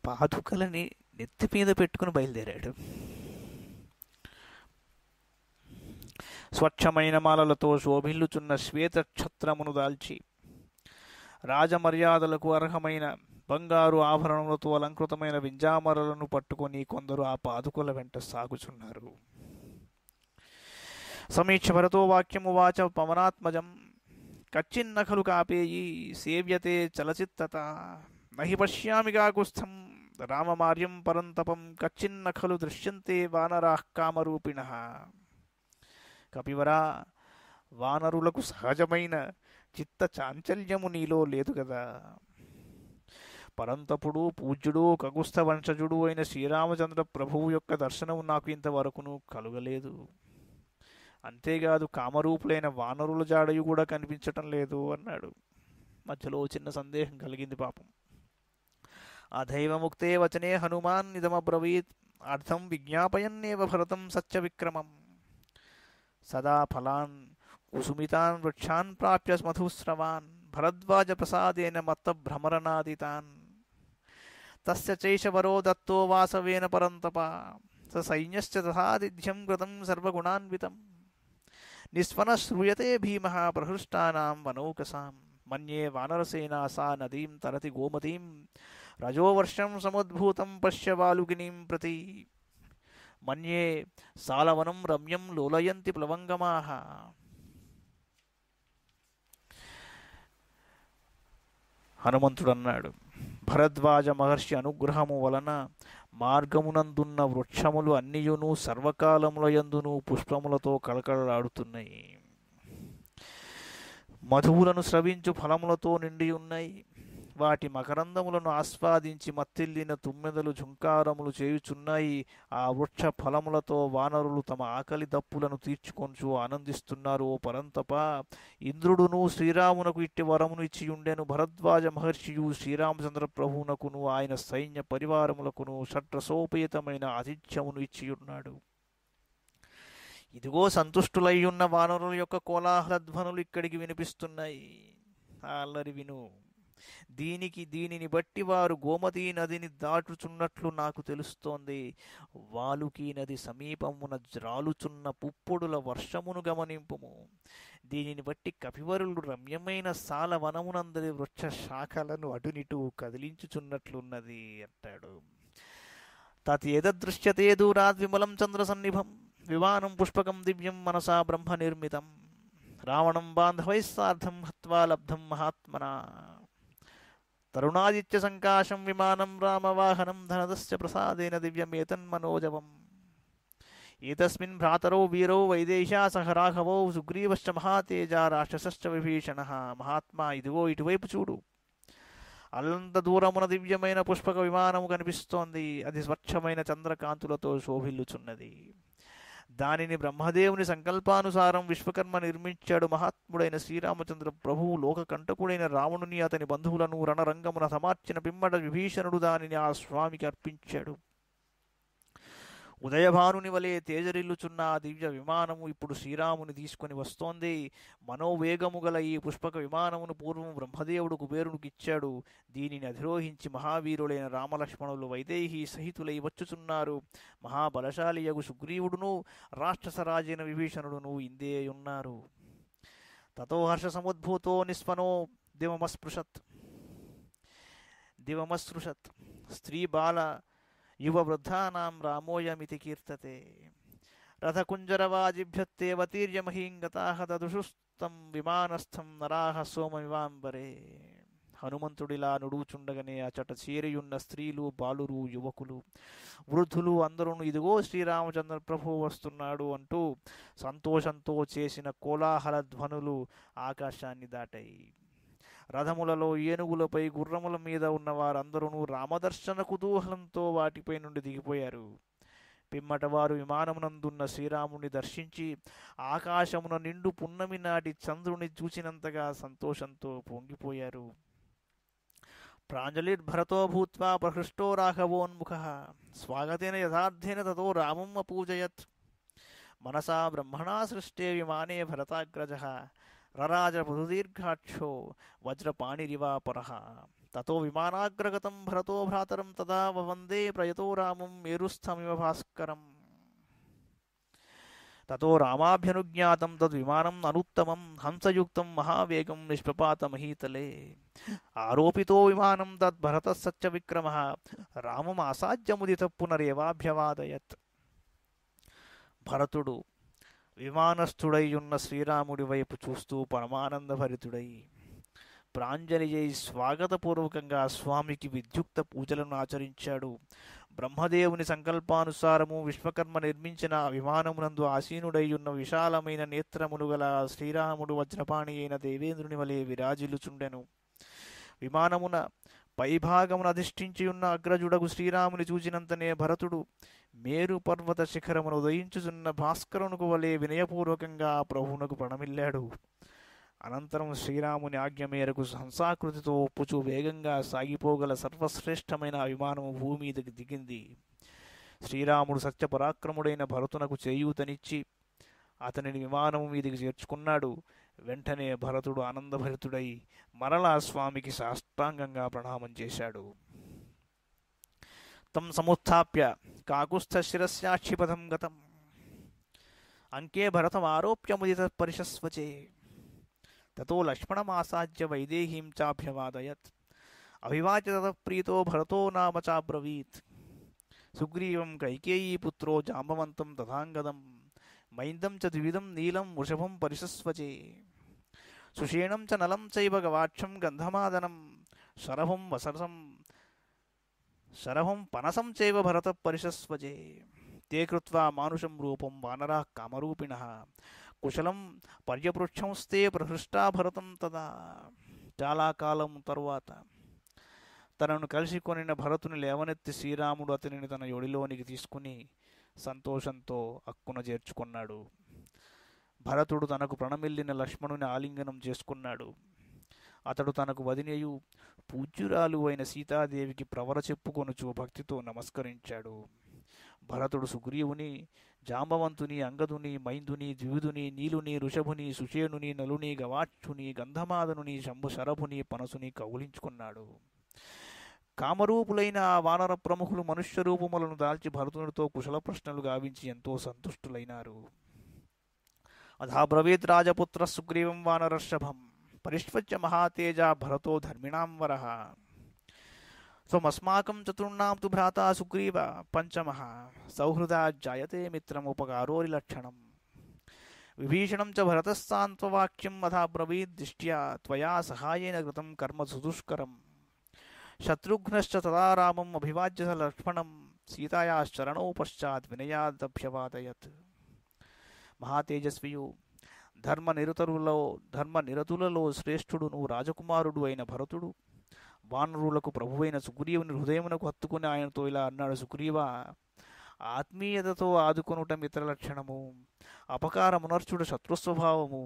పాదుకలని నెత్తి మీద పెట్టుకుని బయలుదేరాడు స్వచ్ఛమైన మాలలతో శోభిల్లుచున్న శ్వేత ఛత్రమును దాల్చి రాజమర్యాదలకు అర్హమైన బంగారు ఆభరణములతో అలంకృతమైన వింజామరలను పట్టుకొని కొందరు ఆ పాదుకుల వెంట సాగుచున్నారు సమీక్ష భరతో వాక్యము వాచ పవనాత్మజం కచ్చిన్ నఖలు కాపేయి సేవ్యతే చలచిత్తత నహి పశ్యామి కాకుస్థం రామమార్యం పరంతపం కచ్చిన్న ఖలు దృశ్యంతే వానరా కామరూపిణ కపివరా వానరులకు సహజమైన చిత్త చాంచల్యము నీలో లేదు కదా పరంతపుడు పూజ్యుడు కగుస్థ వంశజుడు అయిన శ్రీరామచంద్ర ప్రభువు యొక్క దర్శనం నాకు ఇంతవరకును కలుగలేదు అంతేకాదు కామరూపులైన వానరుల జాడయు కూడా కనిపించటం లేదు అన్నాడు మధ్యలో చిన్న సందేహం కలిగింది పాపం అధైవముక్తే వచనే హనుమాన్ నిదమబ్రవీత్ అర్థం విజ్ఞాపయన్నేవ భరతం సత్య విక్రమం సదా ఫలాన్ కుసుమితాన్ వృక్షాన్ ప్రాప్య మధుస్రవాన్ భరద్వాజ ప్రసాదేన మత్త భ్రమరనాదితాన్ తస్య చైషవరో దత్తో వాసవేన పరంతప స సైన్యశ్చ తథాతిథ్యం కృతం సర్వగుణాన్వితం నిస్వన శ్రూయతే భీమ ప్రహృష్టానాం వనౌకసాం మన్యే వానరసేనా సా నదీం తరతి గోమతీం రజోవర్షం సముద్భూతం పశ్య వాలుకినీం ప్రతి మన్యే సాలవనం రమ్యం లోలయంతి ప్లవంగమాహ హనుమంతుడన్నాడు భరద్వాజ మహర్షి అనుగ్రహము వలన మార్గమునందున్న వృక్షములు అన్నియును సర్వకాలముల యందును పుష్పములతో కళకళలాడుతున్నాయి మధువులను స్రవించు ఫలములతో నిండి ఉన్నాయి వాటి మకరందములను ఆస్వాదించి మత్తిల్లిన తుమ్మెదలు ఝుంకారములు చేయుచున్నాయి ఆ వృక్ష ఫలములతో వానరులు తమ ఆకలి దప్పులను తీర్చుకొంచు ఆనందిస్తున్నారు ఓ పరంతప ఇంద్రుడును శ్రీరామునకు ఇట్టి వరమును ఇచ్చి ఉండెను భరద్వాజ మహర్షియు శ్రీరామచంద్ర ప్రభువునకును ఆయన సైన్య పరివారములకును షట్రసోపేతమైన ఆతిథ్యమును ఇచ్చియున్నాడు ఇదిగో సంతుష్టులయ్యున్న వానరుల యొక్క కోలాహల ధ్వనులు ఇక్కడికి వినిపిస్తున్నాయి అల్లరి విను దీనికి దీనిని బట్టి వారు గోమతీ నదిని దాటుచున్నట్లు నాకు తెలుస్తోంది వాలుకీ నది సమీపమున జ్రాలుచున్న పుప్పొడుల వర్షమును గమనింపుము దీనిని బట్టి కపివరులు రమ్యమైన సాల వనమునందరి వృక్ష శాఖలను అటునిటు కదిలించుచున్నట్లున్నది అంటాడు తత్ ఏదృశ్యతే దూరాద్ విమలం చంద్ర సన్నిభం విమానం పుష్పకం దివ్యం మనసా బ్రహ్మ నిర్మితం రావణం బాంధవై హత్వా లబ్ధం మహాత్మనా తరుణాదిత్య సంకాశం విమానం రామవాహనం ధనదస్య ప్రసాదేన దివ్యం ఏతన్మనోజవం ఏతస్మిన్ భ్రాతరౌ వీరౌ వైదేశా సహ రాఘవో సుగ్రీవశ్చ మహాతేజ రాక్షసశ్చ విభీషణ మహాత్మా ఇదిగో ఇటువైపు చూడు అల్లంత దూరమున దివ్యమైన పుష్పక విమానము కనిపిస్తోంది అది స్వచ్ఛమైన చంద్రకాంతులతో శోభిల్లుచున్నది దానిని బ్రహ్మదేవుని సంకల్పానుసారం విశ్వకర్మ నిర్మించాడు మహాత్ముడైన శ్రీరామచంద్ర ప్రభువు లోకకంఠకుడైన రావణుని అతని బంధువులను రణరంగమున సమార్చిన పిమ్మట విభీషణుడు దానిని ఆ స్వామికి అర్పించాడు ఉదయభానుని వలె తేజరిల్లుచున్న ఆ దివ్య విమానము ఇప్పుడు శ్రీరాముని తీసుకొని వస్తోంది మనోవేగము గల ఈ పుష్పక విమానమును పూర్వం బ్రహ్మదేవుడు కుబేరునికిచ్చాడు దీనిని అధిరోహించి మహావీరులైన రామలక్ష్మణులు వైదేహి సహితులై వచ్చుచున్నారు మహాబలశాలి యగు సుగ్రీవుడును రాష్ట్రసరాజైన విభీషణుడును ఇందే ఉన్నారు తతో హర్ష సముద్భూతో నిస్వనో దివమస్పృశత్ దివమస్పృశత్ స్త్రీ బాల యువవృద్ధానాం రామోయమితి కీర్తతే రథకుంజరవాజిభ్యత్తేవతీర్యమహీంగతాహతదుషుస్తం విమానస్థం నరాహ సోమమివాంబరే హనుమంతుడిలా నుడుచుండగానే అచట చేరియున్న స్త్రీలు బాలురు యువకులు వృద్ధులు అందరూ ఇదిగో శ్రీరామచంద్ర ప్రభు వస్తున్నాడు అంటూ సంతోషంతో చేసిన కోలాహల ధ్వనులు ఆకాశాన్ని దాటాయి రథములలో ఏనుగులపై గుర్రముల మీద ఉన్న వారందరూ రామదర్శన కుతూహలంతో వాటిపై నుండి దిగిపోయారు పిమ్మట వారు విమానమునందున్న శ్రీరాముని దర్శించి ఆకాశమున నిండు పున్నమి నాటి చంద్రుని చూసినంతగా సంతోషంతో పొంగిపోయారు ప్రాంజలిర్భరతో భూత్వా ప్రహృష్టో రాఘవోన్ముఖ స్వాగతేన యథార్థేన తో రామం అపూజయత్ మనసా బ్రహ్మణా సృష్టే విమానే భరతాగ్రజ रराजपृदीर्घाक्षो वज्रपाणिरिवापरः ततो विमानाग्रगतं भरतो भ्रातरं तदा वन्दे प्रयतो रामं मेरुस्थमिव भास्करम् ततो रामाभ्यनुज्ञातं तद्विमानम् अनुत्तमं हंसयुक्तं महावेगं निष्प्रपातमहीतले आरोपितो विमानं तद्भरतः सच्च विक्रमः राममासाद्यमुदितः पुनरेवाभ्यवादयत् भरतुडु విమానస్థుడై ఉన్న శ్రీరాముడి వైపు చూస్తూ పరమానందభరితుడై ప్రాంజలి స్వాగత స్వాగతపూర్వకంగా స్వామికి విద్యుక్త పూజలను ఆచరించాడు బ్రహ్మదేవుని సంకల్పానుసారము విశ్వకర్మ నిర్మించిన విమానమునందు ఆసీనుడై ఉన్న విశాలమైన నేత్రములు గల శ్రీరాముడు వజ్రపాణి అయిన దేవేంద్రుని వలె విరాజిల్లుచుండెను విమానమున పైభాగమును అధిష్ఠించి ఉన్న అగ్రజుడగు శ్రీరాముని చూచినంతనే భరతుడు మేరు పర్వత శిఖరమును ఉదయించుచున్న భాస్కరునుకు వలె వినయపూర్వకంగా ప్రభువునకు ప్రణమిల్లాడు అనంతరం శ్రీరాముని ఆజ్ఞ మేరకు హంసాకృతితో ఒప్పుచూ వేగంగా సాగిపోగల సర్వశ్రేష్టమైన అభిమానము భూమి మీదకి దిగింది శ్రీరాముడు సత్యపరాక్రముడైన భరతునకు చేయూతనిచ్చి అతనిని విమానము మీదకి చేర్చుకున్నాడు వెంటనే భరతుడు ఆనందభరితుడై మరలా స్వామికి సాష్టాంగంగా ప్రణామం చేశాడు తం సముత్థాప్య కాకుస్థ శిరస్యాక్షిపథం గతం అంకే భరతం ఆరోప్యముదిత పరిశస్వచే తతో లక్ష్మణమాసాద్య వైదేహీం చాభ్యవాదయత్ అభివాచ్య తతప్రీతో భరతో నామ చాబ్రవీత్ సుగ్రీవం కైకేయీపుత్రో జాంబవంతం తథాంగదం మైందం చ ద్విధం నీలం వృషభం పరిశస్వచి సుషేణం చ నలం చైవ గవాక్షం గంధమాదనం శరభం వసరసం శరభం పనసం చైవ భరత పరిశస్వజే తే కృత్వా మానుషం రూపం వానరా కామరూపిణ కుశలం పర్యపృక్షంస్తే ప్రహృష్టా భరతం తదా చాలా కాలం తరువాత తనను కలిసి కొనిన భరతుని లేవనెత్తి శ్రీరాముడు అతనిని తన ఒడిలోనికి తీసుకుని సంతోషంతో అక్కున చేర్చుకున్నాడు భరతుడు తనకు ప్రణమిల్లిన లక్ష్మణుని ఆలింగనం చేసుకున్నాడు అతడు తనకు వదినయు పూజ్యురాలు అయిన సీతాదేవికి ప్రవర చెప్పుకొనుచు భక్తితో నమస్కరించాడు భరతుడు సుగ్రీవుని జాంబవంతుని అంగదుని మైందుని ద్విధుని నీలుని ఋషభుని సుషేణుని నలుని గవాక్షుని గంధమాదనుని శంభు శరభుని పనసుని కౌలించుకున్నాడు కామరూపులైన ఆ వానర ప్రముఖులు మనుష్య రూపములను దాల్చి భరతునితో కుశల ప్రశ్నలు గావించి ఎంతో సంతుష్టులైనారు అధా బ్రవీత్ రాజపుత్ర సుగ్రీవం వానరర్షభం పరిష్వచ్య మహాతేజ భరతో ధర్మిణాం వర స్వమస్మాకం చతుర్ణాం తు భ్రాత సుగ్రీవ పంచమ సౌహృదా జాయతే మిత్రం ఉపకారోరి లక్షణం విభీషణం చ భరతస్థాన్త్వవాక్యం అధా బ్రవీద్ దృష్ట్యా త్వయా సహాయేన కృతం కర్మ సుదుష్కరం శత్రుఘ్నశ్చ తదారామం అభివాజ్య లక్ష్మణం సీతాయాశ్చరణౌ పశ్చాత్ వినయాదభ్యవాదయత్ మహాతేజస్వియు ధర్మ నిరతులలో ధర్మ నిరతులలో శ్రేష్ఠుడు నువ్వు రాజకుమారుడు అయిన భరతుడు వానరులకు ప్రభువైన సుగ్రీవుని హృదయమునకు హత్తుకుని ఆయనతో ఇలా అన్నాడు సుగ్రీవా ఆత్మీయతతో ఆదుకొనుట మిత్రలక్షణము అపకారమునర్చుడు శత్రుస్వభావము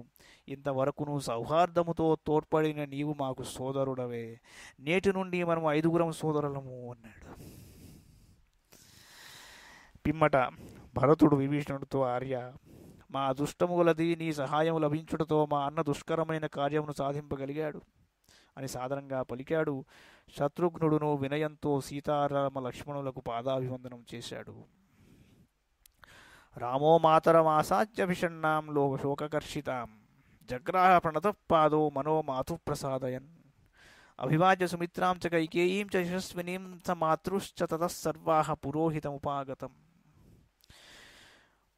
ఇంతవరకును సౌహార్దముతో తోడ్పడిన నీవు మాకు సోదరుడవే నేటి నుండి మనం ఐదుగురం సోదరులము అన్నాడు పిమ్మట భరతుడు విభీషణుడితో ఆర్య మా అదృష్టము నీ సహాయము లభించుటతో మా అన్న దుష్కరమైన కార్యమును సాధింపగలిగాడు అని సాధారణంగా పలికాడు శత్రుఘ్నుడును వినయంతో సీతారామ లక్ష్మణులకు పాదాభివందనం చేశాడు రామో మాతరమాసాధ్యభిషణ్ణాం లోక శోకకర్షితాం జగ్రాహ ప్రణతపాదో మనో మాతు ప్రసాదయన్ అభివాజ్య సుమిత్రాం చ కైకేయీం చ యశస్వినీం స మాతృశ్చ సర్వాహ పురోహితముపాగతం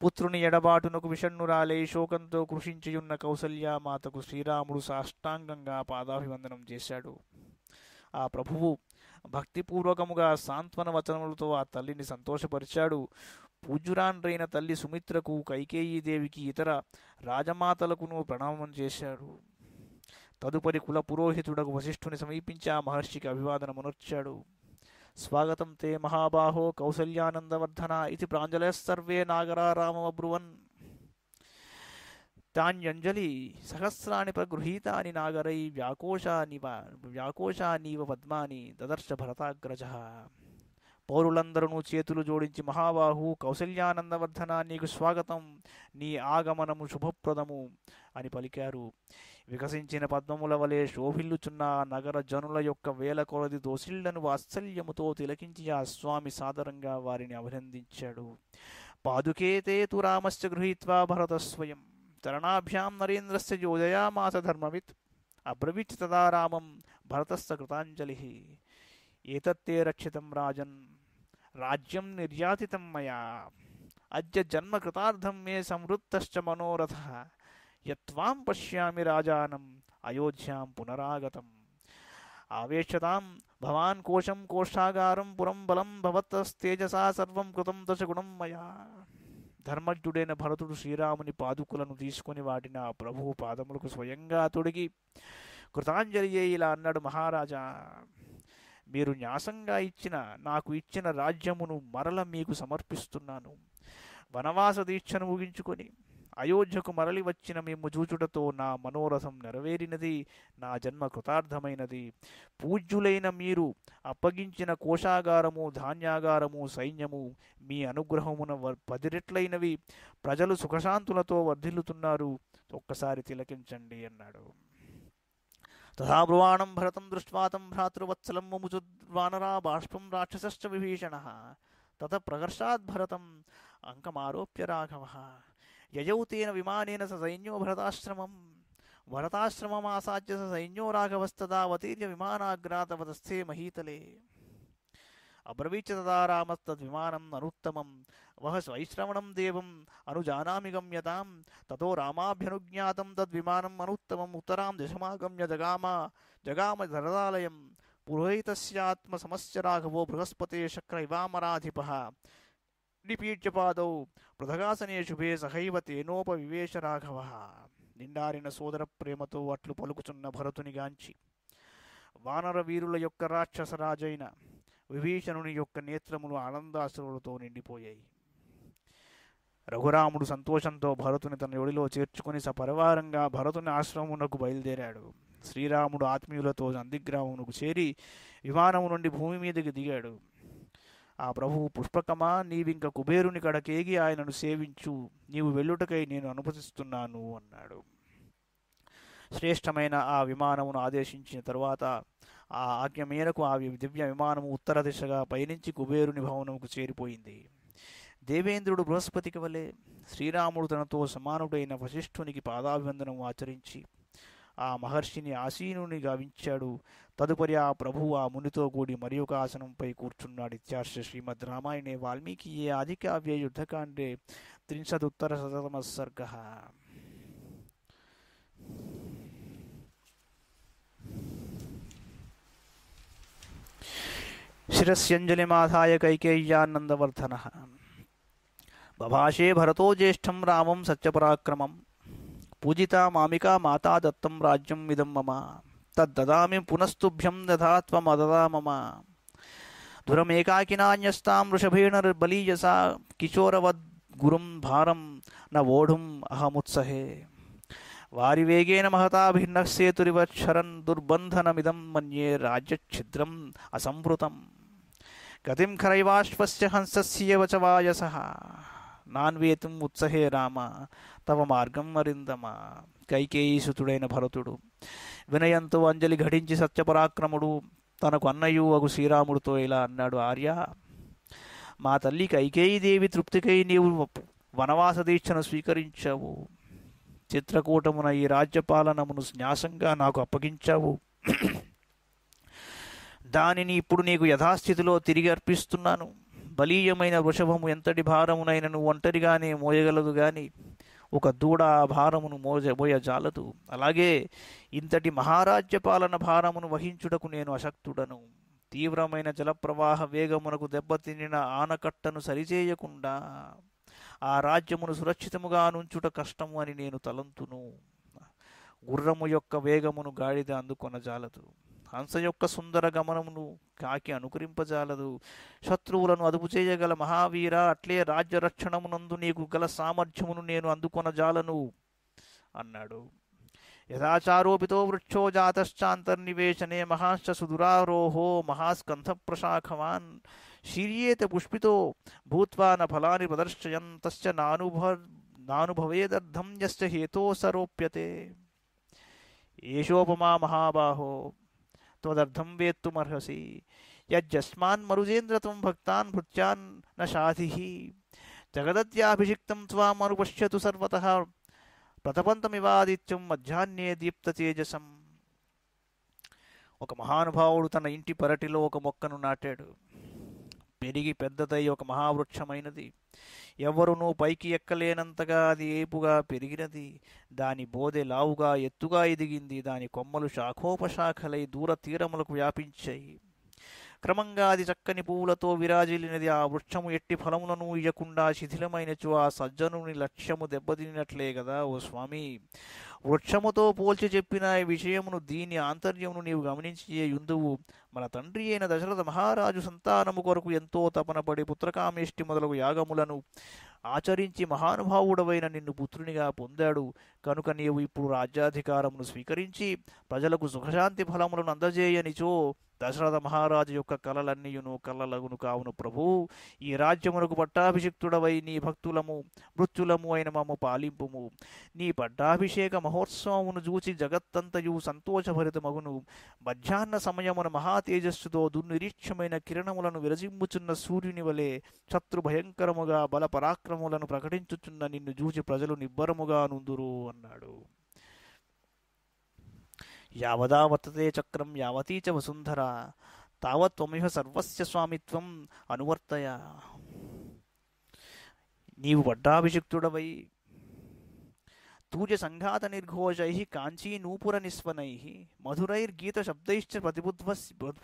పుత్రుని ఎడబాటునకు విషణ్ణురాలై శోకంతో కృషించియున్న కౌసల్య మాతకు శ్రీరాముడు సాష్టాంగంగా పాదాభివందనం చేశాడు ఆ ప్రభువు భక్తిపూర్వకముగా సాంత్వన వచనములతో ఆ తల్లిని సంతోషపరిచాడు పూజ్యురాన్రైన తల్లి సుమిత్రకు కైకేయీదేవికి ఇతర రాజమాతలకును ప్రణామం చేశాడు తదుపరి కుల పురోహితుడకు వశిష్ఠుని సమీపించి ఆ మహర్షికి అభివాదనమునర్చాడు స్వాగతం తే మహాబాహో కౌసల్యానందవర్ధన ఇది ప్రాంజలయస్సర్వే నాగరారామబ్రువన్ తాన్యంజలి సహస్రాని ప్రగృహీతాని నాగరై వ్యాకోశానివ వ్యాకోశానివ పద్మాని దదర్శ భరతాగ్రజ పౌరులందరూ చేతులు జోడించి మహాబాహు కౌశల్యానందవర్ధన నీకు స్వాగతం నీ ఆగమనము శుభప్రదము అని పలికారు వికసించిన పద్మముల వలె శోభిల్లుచున్న నగర జనుల యొక్క వేల కొలది దోసిళ్లను వాత్సల్యముతో తిలకించి ఆ స్వామి సాదరంగా వారిని అభినందించాడు పాదుకేతే తు రామశ్చ భరత భరతస్వయం చరణాభ్యాం నరేంద్రస్ యోజయామాస ధర్మవిత్ అబ్రవీత్ తదా రామం భరతస్థ కృతాంజలి ఏతత్తే రక్షితం రాజన్ రాజ్యం నిర్యాతితం మయా అద్య జన్మ కృతార్థం మే సంవృత్తశ్చ మనోరథ యత్వాం పశ్యామి రాజానం అయోధ్యాం పునరాగతం ఆవేశతాం భవాన్ కోశం కోశాగారం పురం బలం భవత్తస్తేజసా సర్వం కృతం దశ గుణం మయా ధర్మజ్ఞుడైన భరతుడు శ్రీరాముని పాదుకులను తీసుకుని వాటిని ఆ ప్రభువు పాదములకు స్వయంగా తొడిగి కృతాంజలి ఇలా అన్నాడు మహారాజా మీరు న్యాసంగా ఇచ్చిన నాకు ఇచ్చిన రాజ్యమును మరల మీకు సమర్పిస్తున్నాను వనవాస దీక్షను ముగించుకొని అయోధ్యకు మరలి వచ్చిన మేము చూచుటతో నా మనోరథం నెరవేరినది నా జన్మ కృతార్థమైనది పూజ్యులైన మీరు అప్పగించిన కోశాగారము ధాన్యాగారము సైన్యము మీ అనుగ్రహమున పదిరెట్లైనవి ప్రజలు సుఖశాంతులతో వర్ధిల్లుతున్నారు ఒక్కసారి తిలకించండి అన్నాడు तथा ब्रुवाणं भरतं दृष्ट्वा तं भ्रातृवत्सलं मुमुजुद्वानरा बाष्पं राक्षसश्च विभीषणः ततः प्रकर्षाद्भरतम् अङ्कमारोप्य राघवः ययौ तेन विमानेन स सैन्यो भरताश्रमं भरताश्रममासाद्य स सैन्यो राघवस्तदावतीर्य विमानाग्रातवदस्थे महीतले అబ్రవీచ అనుత్తమం వహ స్వైశ్రవణం దేవం అనుజానామి గమ్యతాం తతో రామాభ్యనుజ్ఞాతం తద్విమానం అనుత్తమం ఉత్తరాం దశమాగమ్య జగామ జగామ ధరదాలయం పురోహితస్యాత్మ సమస్య రాఘవో బృహస్పతే శక్ర ఇవామరాధిప నిపీడ్య పాదౌ పృథగాసనే శుభే సహైవ తేనోపవివేశ రాఘవ నిండారిన సోదర ప్రేమతో అట్లు పలుకుచున్న భరతుని గాంచి వానర వీరుల యొక్క రాక్షసరాజైన విభీషణుని యొక్క నేత్రములు ఆనందాశ్రువులతో నిండిపోయాయి రఘురాముడు సంతోషంతో భరతుని తన ఒడిలో చేర్చుకుని సపరివారంగా భరతుని ఆశ్రమమునకు బయలుదేరాడు శ్రీరాముడు ఆత్మీయులతో నందిగ్రామమునకు చేరి విమానము నుండి భూమి మీదకి దిగాడు ఆ ప్రభువు పుష్పకమా నీవింక కుబేరుని కడకేగి ఆయనను సేవించు నీవు వెళ్ళుటకై నేను అనుమతిస్తున్నాను అన్నాడు శ్రేష్టమైన ఆ విమానమును ఆదేశించిన తరువాత ఆ ఆజ్ఞ మేరకు ఆ దివ్య విమానము ఉత్తర దిశగా పయనించి కుబేరుని భవనముకు చేరిపోయింది దేవేంద్రుడు బృహస్పతికి వలె శ్రీరాముడు తనతో సమానుడైన వశిష్ఠునికి పాదాభివందనం ఆచరించి ఆ మహర్షిని ఆసీనుని గావించాడు తదుపరి ఆ ప్రభు ఆ మునితో కూడి మరి ఒక ఆసనంపై కూర్చున్నాడు ఇత్యాశ శ్రీమద్ రామాయణే వాల్మీకి ఏ ఆదికావ్య యుద్ధకాండే త్రింశదుత్తర శతమ సర్గ शिरस्यञ्जलिमाधाय कैकेय्यानन्दवर्धनः बभाषे भर ज्येष्ठ रामं सत्यपराक्रमं पूजिता मामिका माता दत्तं राज्यम् इदं मम तद्ददामि पुनस्तुभ्यं दधा त्वमददा मम दुरमेकाकिनान्यस्तां वृषभेण बलीयसा किशोरवद्गुरुं भारं न वोढुम् अहमुत्सहे वारिवेगेन महता भिन्नः सेतुरिव क्षरन् दुर्बन्धनमिदं मन्ये राज्यच्छिद्रम् असंवृतम् గతిం ఖరైవాశ్వస్య హంసస్య వచవాయస నాన్వేతం ఉత్సహే రామ తవ మార్గం మరిందమ కైకేయీసుతుడైన భరతుడు వినయంతో అంజలి ఘటించి సత్యపరాక్రముడు తనకు అన్నయు అగు శ్రీరాముడితో ఇలా అన్నాడు ఆర్య మా తల్లి కైకేయీదేవి తృప్తికై నీవు వనవాస దీక్షను స్వీకరించావు చిత్రకూటమున ఈ రాజ్యపాలనమును న్యాసంగా నాకు అప్పగించావు దానిని ఇప్పుడు నీకు యథాస్థితిలో తిరిగి అర్పిస్తున్నాను బలీయమైన వృషభము ఎంతటి భారమునైనను ఒంటరిగానే మోయగలదు కానీ ఒక దూడ ఆ భారమును మోజ మోయ జాలదు అలాగే ఇంతటి మహారాజ్య పాలన భారమును వహించుటకు నేను అశక్తుడను తీవ్రమైన జలప్రవాహ వేగమునకు దెబ్బతినిన ఆనకట్టను సరిచేయకుండా ఆ రాజ్యమును సురక్షితముగా నుంచుట కష్టము అని నేను తలంతును గుర్రము యొక్క వేగమును గాడిద అందుకొన జాలదు హంస యొక్క సుందర గమనమును కాకి అనుకరింపజాలదు శత్రువులను అదుపు చేయగల మహావీర అట్లే రాజ్యరక్షణమునందు నీకు గల సామర్థ్యమును నేను అందుకొనజాలను అన్నాడు యథాచారోపితో వృక్షో జాతశ్చాంతర్నివేశనే మహాశ్చ సుదురారోహో మహాస్కంధ ప్రశాఖవాన్ శీర్యేత పుష్పితో భూత్వాన ఫలాన్ని ఫలాని ప్రదర్శయన్ తస్య నానుభ నానుభవేదర్థం యస్య హేతో సరోప్యతే ఏషోపమా మహాబాహో త్వదర్థం వేత్తుమర్హసి యజ్జస్మాన్ మరుజేంద్రత్వం భక్తాన్ భృత్యాన్ నాధి జగదద్యాభిషిక్తం త్వా మరుపశ్యతు సర్వత ప్రతపంతమివాదిత్యం మధ్యాహ్నే దీప్త తేజసం ఒక మహానుభావుడు తన ఇంటి పెరటిలో ఒక మొక్కను నాటాడు పెరిగి పెద్దదై ఒక మహావృక్షమైనది ఎవరునూ పైకి ఎక్కలేనంతగా అది ఏపుగా పెరిగినది దాని బోధె లావుగా ఎత్తుగా ఎదిగింది దాని కొమ్మలు శాఖోపశాఖలై దూర తీరములకు వ్యాపించాయి క్రమంగా అది చక్కని పువ్వులతో విరాజిల్లినది ఆ వృక్షము ఎట్టి ఫలములను ఇయ్యకుండా శిథిలమైనచు ఆ సజ్జనుని లక్ష్యము దెబ్బతిన్నట్లే కదా ఓ స్వామి వృక్షముతో పోల్చి చెప్పిన ఈ విషయమును దీని ఆంతర్యమును నీవు గమనించి యుందువు మన తండ్రి అయిన దశరథ మహారాజు సంతానము కొరకు ఎంతో తపనపడి పుత్రకామేష్టి మొదలగు యాగములను ఆచరించి మహానుభావుడవైన నిన్ను పుత్రునిగా పొందాడు కనుక నీవు ఇప్పుడు రాజ్యాధికారమును స్వీకరించి ప్రజలకు సుఖశాంతి ఫలములను అందజేయనిచో దశరథ మహారాజు యొక్క కలలన్నీయును కలలగును కావును ప్రభు ఈ రాజ్యమునకు పట్టాభిషిక్తుడవై నీ భక్తులము మృత్యులము అయిన మము పాలింపుము నీ పట్టాభిషేక మహోత్సవమును చూచి జగత్తంతయు సంతోషభరితమగును మధ్యాహ్న సమయమున మహాతేజస్సుతో దుర్నిరీక్షమైన కిరణములను విరజిమ్ముచున్న సూర్యుని వలె శత్రు భయంకరముగా బల పరాక్రములను ప్రకటించుచున్న నిన్ను చూచి ప్రజలు నిబ్బరముగా నుందురు అన్నాడు యావదా వర్తతే చక్రం యావతీ చ వసుంధర తావత్వమివ సర్వస్య స్వామిత్వం అనువర్తయ నీవు వడ్డాభిషిక్తుడవై తూజ సంఘాత నిర్ఘోషై కాంచీ నూపుర నిస్వనై మధురైర్గీత శబ్దైశ్చ ప్రతిబుద్ధ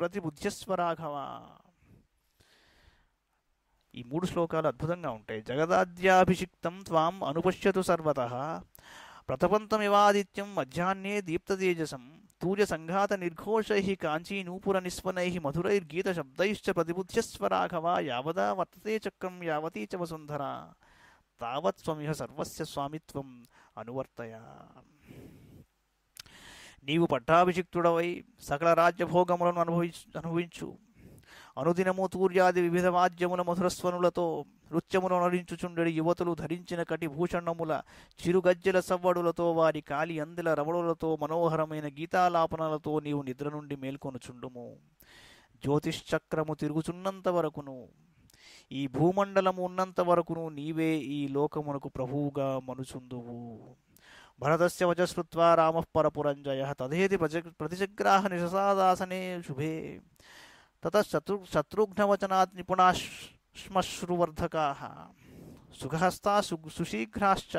ప్రతిబుద్ధ్యస్వరాఘవ ఈ మూడు శ్లోకాలు అద్భుతంగా ఉంటాయి జగదాద్యాభిషిక్తం త్వాం అనుపశ్యతు సర్వత ప్రతపంతమివాదిత్యం మధ్యాహ్నే దీప్తేజసం తూజ సంఘాత నిర్ఘోషై కాంచీ నూపుర నిస్వనై మధురైర్గీతశబ్దైశ్చ ప్రతిబుధ్యస్వ రాఘవ యావదా వర్తతే చక్రం యావతీ చ వసుంధర తావత్స్వమిహ సర్వస్య స్వామిత్వం అనువర్తయ నీవు పట్టాభిషిక్తుడవై సకల రాజ్యభోగములను అనుభవించు అనుభవించు అనుదినము తూర్యాది వివిధ వాద్యముల మధురస్వనులతో నృత్యమును అనురించుచుండెడి యువతులు ధరించిన కటి భూషణముల చిరుగజ్జల సవ్వడులతో వారి కాలి అందెల రవడులతో మనోహరమైన గీతాలాపనలతో నీవు నిద్ర నుండి మేల్కొనుచుండుము జ్యోతిష్చక్రము తిరుగుచున్నంత వరకును ఈ భూమండలము ఉన్నంత వరకును నీవే ఈ లోకమునకు ప్రభువుగా మనుచుందువు భరతస్య వచశ్రుత్వా రామ పరపురంజయ తదేది ప్రజ ప్రతిజగ్రాహ నిశసాదాసనే శుభే తత శత్రు శత్రుఘ్నవచనాత్ నిపుణాశ్మశ్రువర్ధకా సుఖహస్తా సు సుశీఘ్రాశ్చ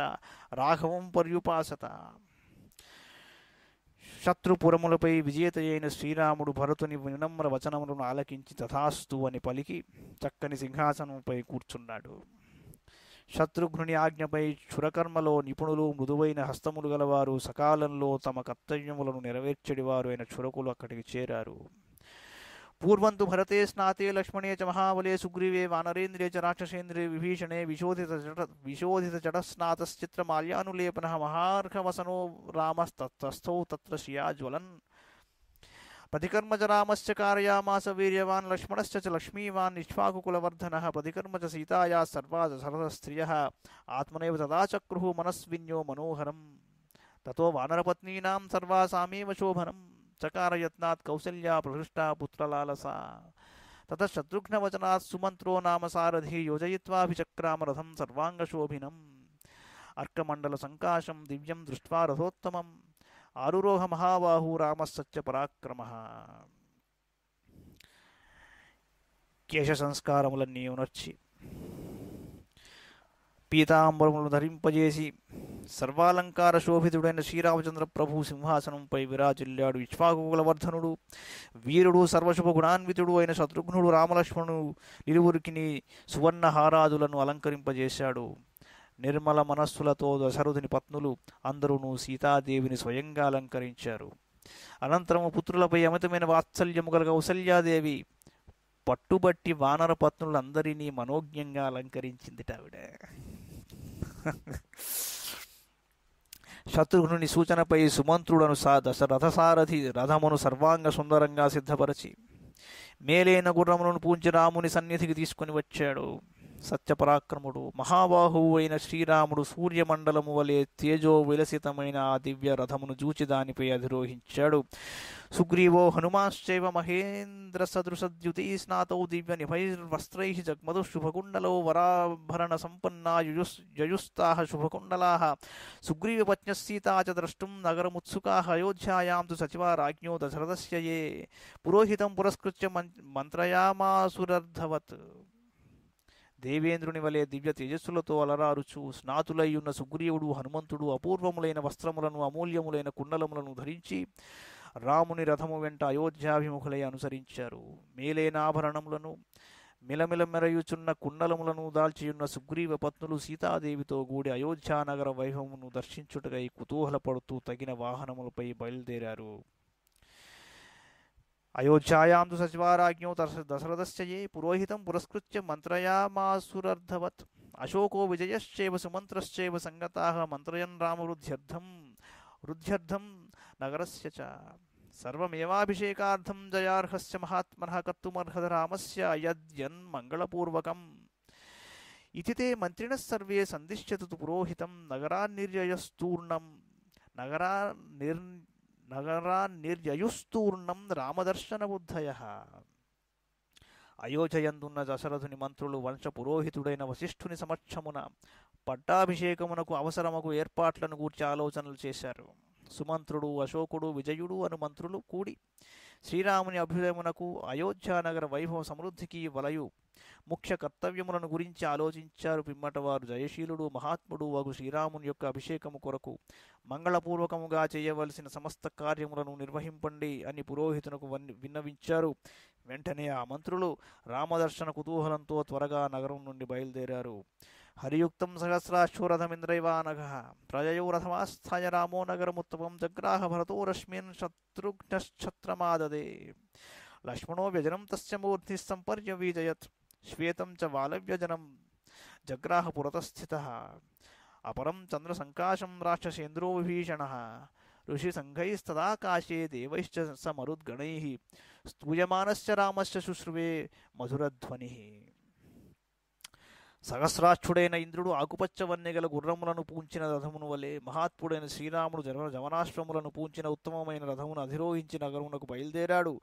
రాఘవం పర్యుపాసత శత్రుపురములపై విజేత అయిన శ్రీరాముడు భరతుని వినమ్ర వచనములను ఆలకించి తథాస్తు అని పలికి చక్కని సింహాసనంపై కూర్చున్నాడు శత్రుఘ్నుని ఆజ్ఞపై క్షురకర్మలో నిపుణులు మృదువైన హస్తములు గలవారు సకాలంలో తమ కర్తవ్యములను నెరవేర్చడివారు అయిన క్షురకులు అక్కడికి చేరారు पूर्वं तु भरते स्नाते लक्ष्मणे च महाबले सुग्रीवे वानरेन्द्रे च राक्षसेन्द्रे विभीषणे विशोधितजट विशोधितजटस्नातश्चित्रमाल्यानुलेपनः महार्घवसनो रामस्तत्तस्थौ तत्र श्रिया ज्वलन् प्रतिकर्म च रामस्य कारयामास वीर्यवान् लक्ष्मणश्च च लक्ष्मीवान् निष्फाकुकुलवर्धनः प्रतिकर्म च सीताया सर्वा च सरसस्त्रियः आत्मनैव तदा चक्रुः मनस्विन्यो मनोहरम् ततो वानरपत्नीनां सर्वासामेव शोभनम् చకారయత్నాత్ కౌసల్య ప్రహృష్ట పుత్రలాలస తత శత్రుఘ్నవచనాత్ సుమంత్రో నామ సారథి యోజయిత్వాభిచక్రామ రథం సర్వాంగశోభినం అర్కమండల సంకాశం దివ్యం దృష్ట్వా రథోత్తమం ఆరురోహ మహాబాహు రామస్సత్య పరాక్రమ కేశ సంస్కారములన్నీ ఉనర్చి పీతాంబరములు ధరింపజేసి సర్వాలంకార శోభితుడైన శ్రీరామచంద్ర ప్రభు సింహాసనంపై విరాజిల్లాడు విశ్వాగోగులవర్ధనుడు వీరుడు సర్వశుభ గుణాన్వితుడు అయిన శత్రుఘ్నుడు రామలక్ష్మణుడు నిలువురికి సువర్ణ హారాదులను అలంకరింపజేశాడు నిర్మల మనస్సులతో దశరథుని పత్నులు అందరూ సీతాదేవిని స్వయంగా అలంకరించారు అనంతరము పుత్రులపై అమితమైన వాత్సల్యము గల కౌసల్యాదేవి పట్టుబట్టి వానర పత్నులందరినీ మనోజ్ఞంగా అలంకరించిందిట ఆవిడ శత్రుఘ్నుని సూచనపై సుమంత్రుడను సా దశ రథసారథి రథమును సర్వాంగ సుందరంగా సిద్ధపరచి మేలైన గుర్రములను పూంచి రాముని సన్నిధికి తీసుకుని వచ్చాడు సత్యపరాక్రముడు మహాబాహువు అయిన శ్రీరాముడు సూర్యమండలము వలె తేజో విలసితమైన ఆ దివ్య రథమును చూచి దానిపై అధిరోహించాడు సుగ్రీవో హనుమాశ్చైవ మహేంద్ర సదృశద్యుతి స్నాతౌ దివ్య నిభైర్వస్త్రై జగ్మదు శుభకుండలో వరాభరణ సంపన్నా యయుస్ యయుస్తా శుభకుండలా సుగ్రీవపత్న్యసీతా చ ద్రష్టుం నగరముత్సుకా అయోధ్యాయాం తు సచివ రాజ్ఞో దశరథస్య పురోహితం పురస్కృత్య మంత్రయామాసురర్ధవత్ దేవేంద్రుని వలె దివ్య తేజస్సులతో అలరారుచు ఉన్న సుగ్రీవుడు హనుమంతుడు అపూర్వములైన వస్త్రములను అమూల్యములైన కుండలములను ధరించి రాముని రథము వెంట అయోధ్యాభిముఖులై అనుసరించారు మేలైన ఆభరణములను మెరయుచున్న కుండలములను దాల్చియున్న సుగ్రీవ పత్నులు సీతాదేవితో గూడి అయోధ్యానగర వైభవమును దర్శించుటకై కుతూహలపడుతూ తగిన వాహనములపై బయలుదేరారు అయోధ్యాయాందు సచివారాజ్ఞో దశ దశరథశ్చయే పురోహితం పురస్కృత్య మంత్రయామాసురర్ధవత్ అశోకో విజయశ్చేవ సుమంత్రశ్చేవ సంగతా మంత్రయన్ రామవృద్ధ్యర్థం వృద్ధ్యర్థం నగరస్య చ సర్వమేవాభిషేకార్థం జయార్హస్ మహాత్మన కర్తుమర్హత రామస్య మంగళపూర్వకం ఇది తే మంత్రిణ సర్వే సందిశ్యతు పురోహితం నగరా నగరాన్నిర్యయస్తూర్ణం నగరా నిర్ నగరాన్ నిర్యయుస్తూర్ణం రామదర్శన బుద్ధయ అయోధ్యయందున్న దశరథుని మంత్రులు వంశ పురోహితుడైన వశిష్ఠుని సమక్షమున పట్టాభిషేకమునకు అవసరముకు ఏర్పాట్లను గూర్చి ఆలోచనలు చేశారు సుమంత్రుడు అశోకుడు విజయుడు అను మంత్రులు కూడి శ్రీరాముని అభ్యుదయమునకు అయోధ్యానగర వైభవ సమృద్ధికి వలయు ముఖ్య కర్తవ్యములను గురించి ఆలోచించారు పిమ్మటవారు జయశీలుడు మహాత్ముడు వగు శ్రీరాముని యొక్క అభిషేకము కొరకు మంగళపూర్వకముగా చేయవలసిన సమస్త కార్యములను నిర్వహింపండి అని పురోహితునకు విన్నవించారు వెంటనే ఆ మంత్రులు రామదర్శన కుతూహలంతో త్వరగా నగరం నుండి బయలుదేరారు हरियुक्तं सहस्राश्वो रथमिन्द्रैवानघः प्रजयो रथमास्थाय रामो नगरमुत्तमं जग्राह भरतो रश्मिन् शत्रुघ्नश्छत्रमाददे लक्ष्मणो व्यजनं तस्य मूर्धिः सम्पर्यवीजयत् श्वेतं च वालव्यजनं जग्राह पुरतस्थितः अपरं चन्द्रसङ्काशं राक्षसेन्द्रो विभीषणः ऋषिसङ्घैस्तदाकाशे देवैश्च समरुद्गणैः स्तूयमानस्य रामस्य शुश्रुवे मधुरध्वनिः సహస్రాక్షుడైన ఇంద్రుడు ఆకుపచ్చ గల గుర్రములను పూంచిన రథమును వలె మహాత్ముడైన శ్రీరాముడు జన జవనాశ్వములను పూంచిన ఉత్తమమైన రథమును అధిరోహించి నగరమునకు బయలుదేరాడు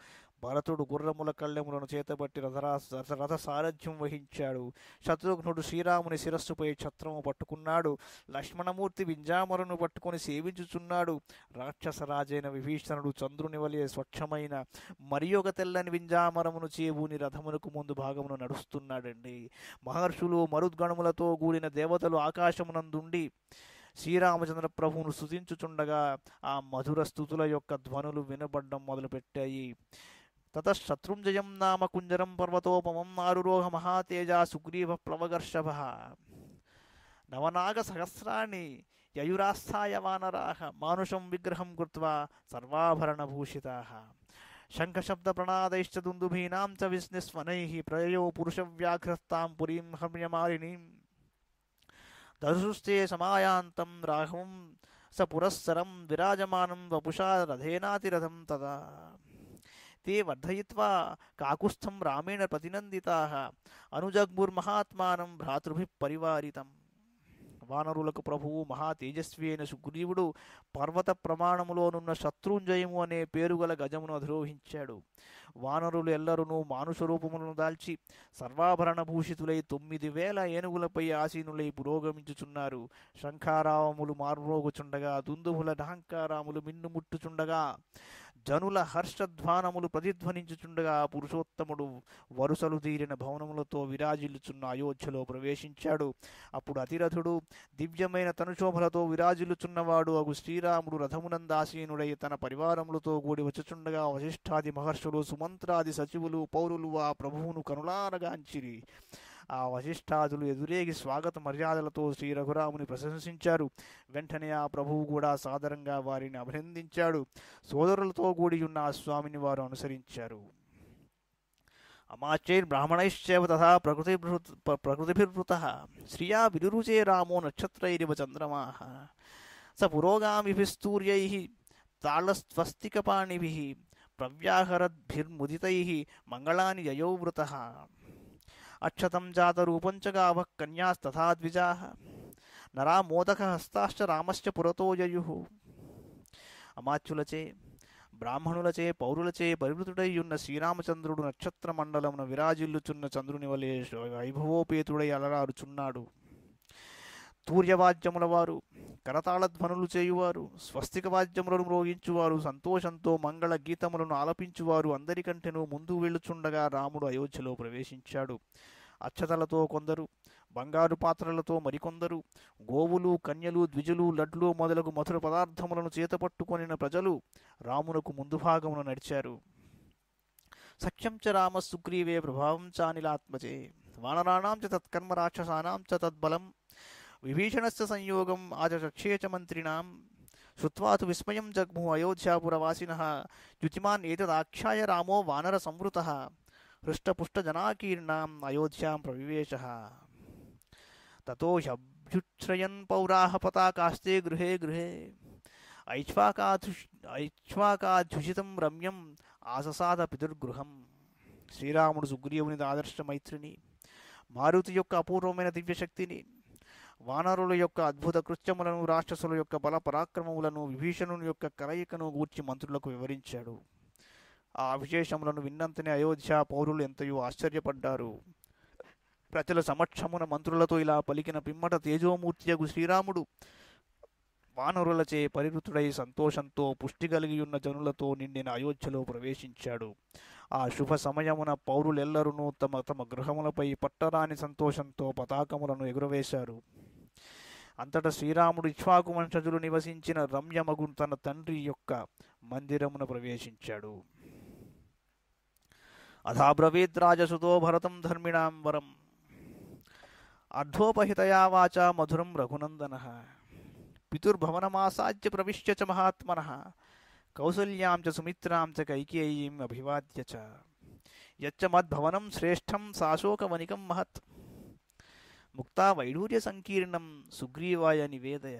భరతుడు గుర్రముల కళ్ళెములను చేతబట్టి రథరాస రథ సారథ్యం వహించాడు శత్రుఘ్నుడు శ్రీరాముని శిరస్సుపై ఛత్రము పట్టుకున్నాడు లక్ష్మణమూర్తి వింజామరును పట్టుకుని సేవించుచున్నాడు రాక్షస రాజైన విభీషణుడు చంద్రుని వలె స్వచ్ఛమైన మరి ఒక తెల్లని వింజామరమును చేబూని రథమునకు ముందు భాగమును నడుస్తున్నాడండి మహర్షులు మరుద్గణములతో కూడిన దేవతలు ఆకాశమునందుండి శ్రీరామచంద్ర ప్రభువును స్థుతించుచుండగా ఆ మధుర స్థుతుల యొక్క ధ్వనులు వినబడ్డం మొదలుపెట్టాయి ततः शत्रुञ्जयं नाम कुञ्जरं पर्वतोपमं नारुरोह महातेजा सुग्रीवः प्लवगर्षभः नवनागसहस्राणि ययुरास्थाय वानराः मानुषं विग्रहं कृत्वा सर्वाभरणभूषिताः शङ्खशब्दप्रणादैश्च दुन्दुभीनां च विस्निस्वनैः प्रययो पुरुषव्याघ्रस्तां पुरीं हर्म्यमालिनीं ददृष्टे समायान्तं राघवं स पुरःसरं विराजमानं वपुषा रथेनातिरथं तदा తే वर्धयित्वा కాకుస్థం రామేణ प्रतिनन्दिताः అనుజగ్ముర్మహాత్మానం భ్రాతృభి పరివారితం వానరులకు ప్రభువు మహా తేజస్వి అయిన సుగ్రీవుడు పర్వత ప్రమాణములోనున్న శత్రుంజయము అనే పేరుగల గజమును అధిరోహించాడు వానరులు ఎల్లరును మానుష రూపములను దాల్చి సర్వాభరణ భూషితులై తొమ్మిది వేల ఏనుగులపై ఆసీనులై పురోగమించుచున్నారు శంఖారావములు మార్మోగుచుండగా దుందుముల ఢాంకారాములు మిన్నుముట్టుచుండగా జనుల హర్షధ్వానములు ప్రతిధ్వనించుచుండగా పురుషోత్తముడు వరుసలు తీరిన భవనములతో విరాజిల్లుచున్న అయోధ్యలో ప్రవేశించాడు అప్పుడు అతిరథుడు దివ్యమైన తనుశోభలతో విరాజిల్లుచున్నవాడు అగు శ్రీరాముడు రథమునందాసీనుడై తన పరివారములతో కూడి వచ్చుచుండగా వశిష్ఠాది మహర్షులు సుమ మంత్రాది సచివులు పౌరులు ఆ ప్రభువును కనులారగాంచిరి ఆ వశిష్ఠాదులు ఎదురేగి స్వాగత మర్యాదలతో శ్రీ రఘురాముని ప్రశంసించారు వెంటనే ఆ ప్రభువు కూడా సాదరంగా వారిని అభినందించాడు సోదరులతో కూడి ఉన్న ఆ స్వామిని వారు అనుసరించారు అమాచైర్ బ్రాహ్మణైశ్చేవ తథా ప్రకృతి ప్రకృతిభిర్వృత శ్రియా విరురుచే రామో నక్షత్రైరివ చంద్రమా స పురోగామిభిస్తూర్యై తాళస్వస్తికపాణిభి ప్రవ్యాహరద్భిర్ముదితైః మంగళాని యయోవృత అక్షతం జాతరూపం చ గావః కన్యాస్తథా ద్విజాः నరా హస్తాశ్చ రామశ్చ పురతో యయు అమాచ్యులచే బ్రాహ్మణులచే పౌరులచే పరివృతుడయ్యున్న శ్రీరామచంద్రుడు నక్షత్రమండలమున విరాజిల్లుచున్న చంద్రుని వలె వైభవోపేతుడై అలరారుచున్నాడు తూర్యవాద్యముల వారు కరతాళ ధ్వనులు చేయువారు స్వస్తిక వాద్యములను మ్రోగించువారు సంతోషంతో మంగళ గీతములను ఆలపించువారు అందరికంటేనూ ముందు వెళ్ళుచుండగా రాముడు అయోధ్యలో ప్రవేశించాడు అచ్చతలతో కొందరు బంగారు పాత్రలతో మరికొందరు గోవులు కన్యలు ద్విజులు లడ్లు మొదలగు మధుర పదార్థములను చేతపట్టుకొనిన ప్రజలు రామునకు ముందు భాగమున నడిచారు సఖ్యం చ రామ సుగ్రీవే ప్రభావం చానిలాత్మచే వానరాణాం చ తత్కర్మ రాక్షసానాం చ తద్బలం से संयोग आचचक्षे च मंत्रिण श्रुवा तो विस्मयं जग्मुः अयोध्यापुरवासीन युतिमाख्याय रामो वानर संवृत हृष्टपुष्टजनाकर्ण अयोध्या प्रविवेश ह्यभ्युच्छ्रयन् पौराह पताकास्ते गृहे गृह ऐक्ष्वाकाधुष् ऐक्ष्वाकाध्युषितं रम्यम् ఆససాద పితుర్గృహం శ్రీరాముడు సుగ్రీవుని ఆదర్శ మైత్రిని మారుతి యొక్క అపూర్వమైన దివ్యశక్తిని వానరుల యొక్క అద్భుత కృత్యములను రాక్షసుల యొక్క బల పరాక్రమములను విభీషణుని యొక్క కలయికను గూర్చి మంత్రులకు వివరించాడు ఆ విశేషములను విన్నంతనే అయోధ్య పౌరులు ఎంతయో ఆశ్చర్యపడ్డారు ప్రజల సమక్షమున మంత్రులతో ఇలా పలికిన పిమ్మట తేజోమూర్తియగు శ్రీరాముడు వానరులచే పరిరుతుడై సంతోషంతో పుష్టి కలిగి ఉన్న జనులతో నిండిన అయోధ్యలో ప్రవేశించాడు ఆ శుభ సమయమున పౌరులెల్లరూ తమ తమ గృహములపై పట్టరాని సంతోషంతో పతాకములను ఎగురవేశారు అంతటా శ్రీరాముడు ఇక్ష్వాకు వంశజులు నివసించిన రమ్యమగు తన తండ్రి యొక్క మందిరమున ప్రవేశించాడు అథా రాజసుతో భరతం ధర్మిణాం వరం అర్ధోపహితయా వాచ మధురం రఘునందన పితుర్భవనమాసాద్య ప్రవిశ్య చ మహాత్మన కౌసల్యాం చ సుమిత్రాం చ కైకేయీం అభివాద్య చ యచ్చ మద్భవనం శ్రేష్టం సాశోకవనికం మహత్ ముక్తా వైఢూర్య సంకీర్ణం సుగ్రీవాయ నివేదయ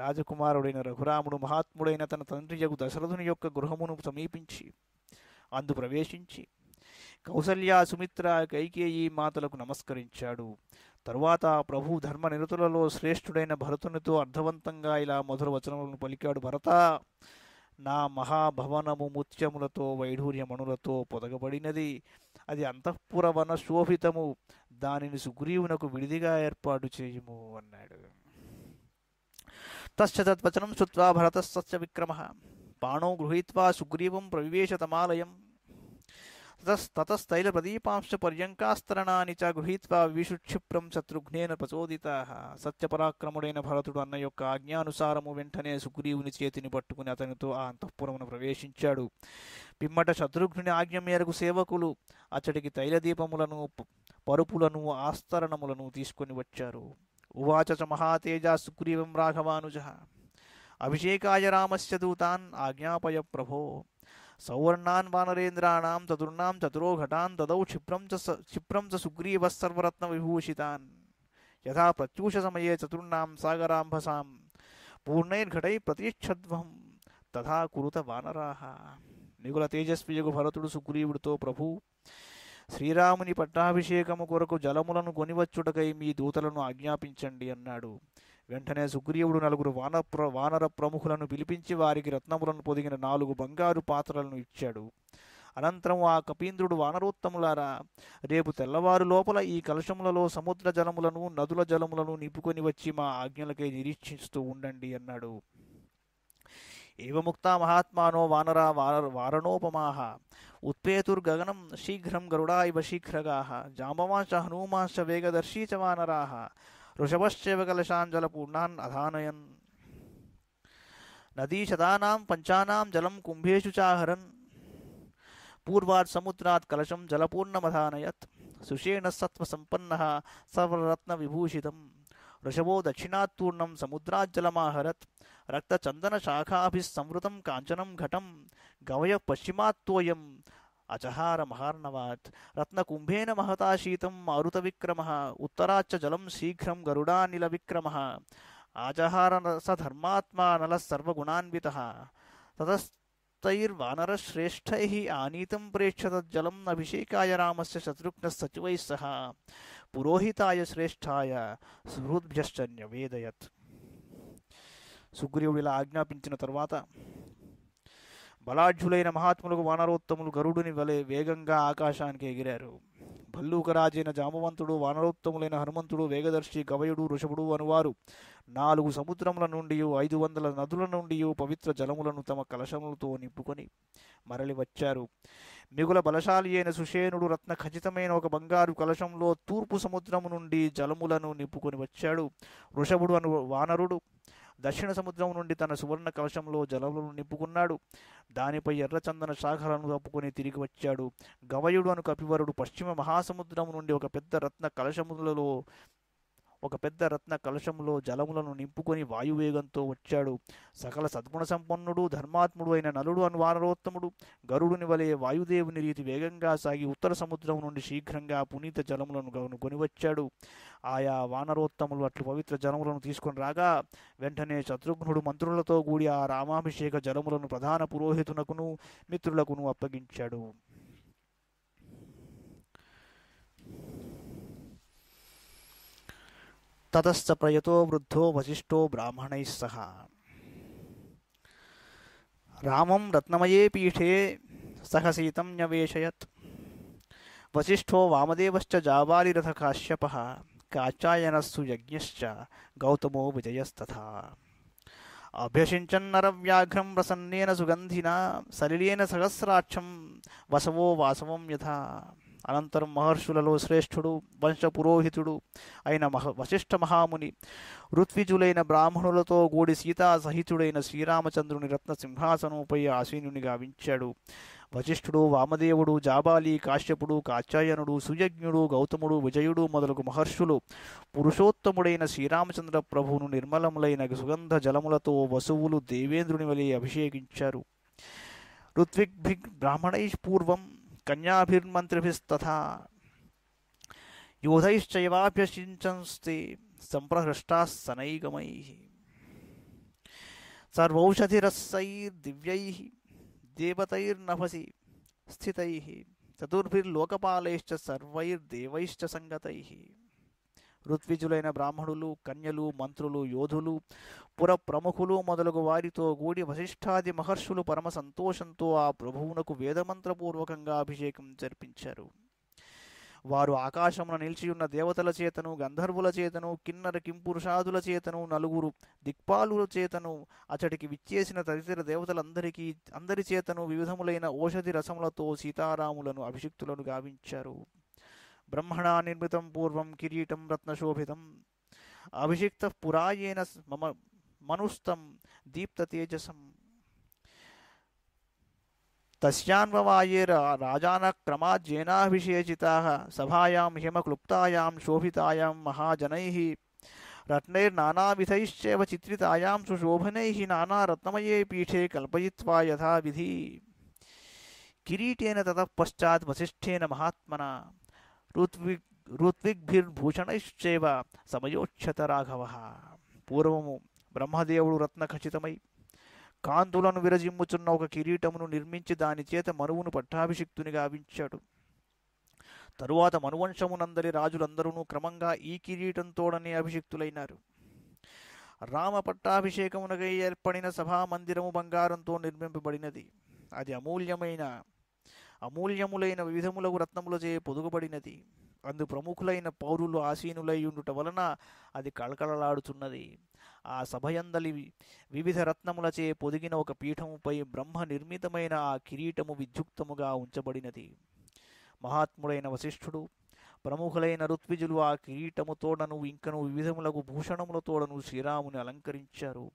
రాజకుమారుడైన రఘురాముడు మహాత్ముడైన తన తండ్రి జగు దశరథుని యొక్క గృహమును సమీపించి అందు ప్రవేశించి కౌసల్య సుమిత్ర కైకేయి మాతలకు నమస్కరించాడు తరువాత ప్రభు ధర్మ నిరతులలో శ్రేష్ఠుడైన భరతునితో అర్థవంతంగా ఇలా మధుర వచనములను పలికాడు భరత నా మహాభవనము ముత్యములతో వైఢూర్యమణులతో పొదగబడినది అది అంతఃపురవన శోభితము దానిని సుగ్రీవునకు విడిదిగా ఏర్పాటు చేయుము అన్నాడు తస్య తద్వచనం శుత్వా భరతస్య విక్రమ పాణో గృహీత్వా సుగ్రీవం ప్రవివేశతమాలయం ततस्तैल प्रदीपांश्च పర్యంకాస్తరణాని చ గృహీత్వా విషుక్షిప్రం శత్రుఘ్నేన ప్రచోదితాః సత్యపరాక్రముడైన భరతుడు అన్న యొక్క ఆజ్ఞానుసారము వెంటనే సుగ్రీవుని చేతిని పట్టుకుని అతనితో ఆ అంతఃపురమును ప్రవేశించాడు పిమ్మట శత్రుఘ్నుని ఆజ్ఞ మేరకు సేవకులు అతడికి తైలదీపములను పరుపులను ఆస్తరణములను తీసుకొని వచ్చారు ఉవాచ చ మహాతేజ సుగ్రీవం రాఘవానుజ అభిషేకాయ రామస్య దూతాన్ ఆజ్ఞాపయ ప్రభో సౌవర్ణాన్ వానరేంద్రాణం చతుర్ణాం చతురో ఘటాన్ తదౌ క్షిప్రం చ క్షిప్రం చ సర్వరత్న విభూషితాన్ యథా ప్రత్యూష సమయే చతుర్ణాం సాగరాంభసాం పూర్ణైర్ఘటై ప్రతిష్టధ్వం తథా కురుత వానరాహ నిగుల తేజస్వియగు భరతుడు సుగ్రీవుడితో ప్రభు శ్రీరాముని పట్టాభిషేకము కొరకు జలములను కొనివచ్చుటకై మీ దూతలను ఆజ్ఞాపించండి అన్నాడు వెంటనే సుగ్రీవుడు నలుగురు వానప్ర వానర ప్రముఖులను పిలిపించి వారికి రత్నములను పొదిగిన నాలుగు బంగారు పాత్రలను ఇచ్చాడు అనంతరం ఆ కపీంద్రుడు వానరోత్తములారా రేపు తెల్లవారు లోపల ఈ కలశములలో సముద్ర జలములను నదుల జలములను నింపుకొని వచ్చి మా ఆజ్ఞలకై నిరీక్షిస్తూ ఉండండి అన్నాడు ఏవముక్త మహాత్మానో వానరా వార వారణోపమాహ ఉత్పేతుర్గగనం శీఘ్రం గరుడా ఇవ శీఘ్రగాహ జాంబవాంశ హనుమాంశ వేగదర్శీ చ వానరాహ ऋषभश्चैव कलशान् अधानयन् नदीशतानां पञ्चानां जलं कुम्भेषु चाहरन् पूर्वात् समुद्रात् कलशं जलपूर्णमधानयत् सुषेण सत्त्वसम्पन्नः सर्वरत्नविभूषितं ऋषभो दक्षिणात्पूर्णं समुद्राज्जलमाहरत् रक्तचन्दनशाखाभिः रक्तचन्दनशाखाभिस्समृतं काञ्चनं घटं गवयपश्चिमात्त्वोऽयम् अचहार महार्णवात् रत्नकुम्भेन महता शीतं मारुतविक्रमः उत्तराच्च जलं शीघ्रं गरुडानिलविक्रमः आजहार स धर्मात्मा नलः सर्वगुणान्वितः ततस्तैर्वानरश्रेष्ठैः आनीतं प्रेक्ष्य तज्जलम् अभिषेकाय रामस्य शत्रुघ्नः सचिवैः सह पुरोहिताय श्रेष्ठाय सुहृद्भ्यश्च न्यवेदयत् సుగ్రీవుడు ఇలా ఆజ్ఞాపించిన తర్వాత బలాఢ్యులైన మహాత్ములకు వానరోత్తములు గరుడుని వలె వేగంగా ఆకాశానికి ఎగిరారు భల్లూకరాజైన జామవంతుడు వానరోత్తములైన హనుమంతుడు వేగదర్శి గవయుడు ఋషభుడు అనువారు నాలుగు సముద్రముల నుండి ఐదు వందల నదుల నుండి పవిత్ర జలములను తమ కలశములతో నింపుకొని మరలి వచ్చారు మిగుల బలశాలి అయిన సుషేనుడు రత్న ఖచ్చితమైన ఒక బంగారు కలశంలో తూర్పు సముద్రము నుండి జలములను నింపుకొని వచ్చాడు ఋషభుడు అను వానరుడు దక్షిణ సముద్రం నుండి తన సువర్ణ కలశంలో జలములను నింపుకున్నాడు దానిపై ఎర్రచందన శాఖలను కప్పుకొని తిరిగి వచ్చాడు గవయుడు అను కపివరుడు పశ్చిమ మహాసముద్రం నుండి ఒక పెద్ద రత్న కలశములలో ఒక పెద్ద రత్న కలశంలో జలములను నింపుకొని వాయువేగంతో వచ్చాడు సకల సద్గుణ సంపన్నుడు ధర్మాత్ముడు అయిన నలుడు అను వానరోత్తముడు గరుడుని వలె వాయుదేవుని రీతి వేగంగా సాగి ఉత్తర సముద్రం నుండి శీఘ్రంగా పునీత జలములను కొనివచ్చాడు ఆయా వానరోత్తములు అట్లు పవిత్ర జలములను తీసుకొని రాగా వెంటనే శత్రుఘ్నుడు మంత్రులతో కూడి ఆ రామాభిషేక జలములను ప్రధాన పురోహితునకును మిత్రులకును అప్పగించాడు ततश्च प्रयतो वृद्धो वशिष्ठो ब्राह्मणैः सह रामं रत्नमये पीठे सह सीतं न्यवेशयत् वसिष्ठो वामदेवश्च जाबालिरथकाश्यपः काचायनस्सु यज्ञश्च गौतमो विजयस्तथा अभ्यषिञ्चन्नरव्याघ्रं प्रसन्नेन सुगन्धिना सलिलेन सहस्राक्षं वसवो वासवं यथा అనంతరం మహర్షులలో శ్రేష్ఠుడు వంశ పురోహితుడు అయిన మహ వశిష్ఠ మహాముని ఋత్విజులైన బ్రాహ్మణులతో కూడి సీతా సహితుడైన శ్రీరామచంద్రుని రత్న సింహాసనముపై ఆశీనుని గావించాడు వశిష్ఠుడు వామదేవుడు జాబాలి కాశ్యపుడు కాచాయనుడు సుయజ్ఞుడు గౌతముడు విజయుడు మొదలగు మహర్షులు పురుషోత్తముడైన శ్రీరామచంద్ర ప్రభువును నిర్మలములైన సుగంధ జలములతో వసువులు దేవేంద్రుని వలె అభిషేకించారు ఋత్విగ్ బ్రాహ్మణై పూర్వం कन्याभिर्मन्त्रिभिस्तथा योधैश्चैवाभ्यषिञ्चन्स्ते सम्प्रहृष्टाः सनैगमैः सर्वौषधिरस्सैर्दिव्यैः देवतैर्नभसि स्थितैः चतुर्भिर्लोकपालैश्च सर्वैर्देवैश्च सङ्गतैः ఋత్విజులైన బ్రాహ్మణులు కన్యలు మంత్రులు యోధులు పుర ప్రముఖులు మొదలగు వారితో కూడి వశిష్ఠాది మహర్షులు పరమ సంతోషంతో ఆ ప్రభువునకు వేదమంత్రపూర్వకంగా అభిషేకం జరిపించారు వారు ఆకాశమున నిలిచియున్న దేవతల చేతను గంధర్వుల చేతను కిన్నర కింపురుషాదుల చేతను నలుగురు దిక్పాలుల చేతను అచటికి విచ్చేసిన తదితర దేవతలందరికీ అందరి చేతను వివిధములైన ఓషధి రసములతో సీతారాములను అభిషిక్తులను గావించారు ब्रह्मणा निर्मित पूर्व किरीटं रत्नशोभित अभिषिक्त पुरायेन मम दीप्त तेजस तस्यान्ववाये राजानक्रमाज्येनाभिषेचिताः सभायां हिमक्लुप्तायां शोभितायां महाजनैः रत्नैर्नानाविधैश्चैव चित्रितायां सुशोभनैः नानारत्नमये पीठे कल्पयित्वा यथाविधि किरीटेन ततः पश्चात् वसिष्ठेन महात्मना ఋత్విక్ ఋత్విగ్భిర్భూషణైశ్చేవ సమయోచ్ఛత రాఘవ పూర్వము బ్రహ్మదేవుడు రత్నఖచితమై కాంతులను విరజిమ్ముచున్న ఒక కిరీటమును నిర్మించి దాని చేత మనువును పట్టాభిషిక్తుని గావించాడు తరువాత మనువంశమునందరి రాజులందరూ క్రమంగా ఈ కిరీటంతోడనే అభిషిక్తులైనారు రామ పట్టాభిషేకమునకై ఏర్పడిన సభామందిరము బంగారంతో నిర్మింపబడినది అది అమూల్యమైన అమూల్యములైన వివిధములకు రత్నములచే పొదుగుబడినది అందు ప్రముఖులైన పౌరులు ఉండుట వలన అది కళకళలాడుచున్నది ఆ సభయందలి వివిధ రత్నములచే పొదిగిన ఒక పీఠముపై బ్రహ్మ నిర్మితమైన ఆ కిరీటము విద్యుక్తముగా ఉంచబడినది మహాత్ముడైన వశిష్ఠుడు ప్రముఖులైన ఋత్విజులు ఆ కిరీటముతోడను ఇంకను వివిధములకు భూషణములతోడను శ్రీరాముని అలంకరించారు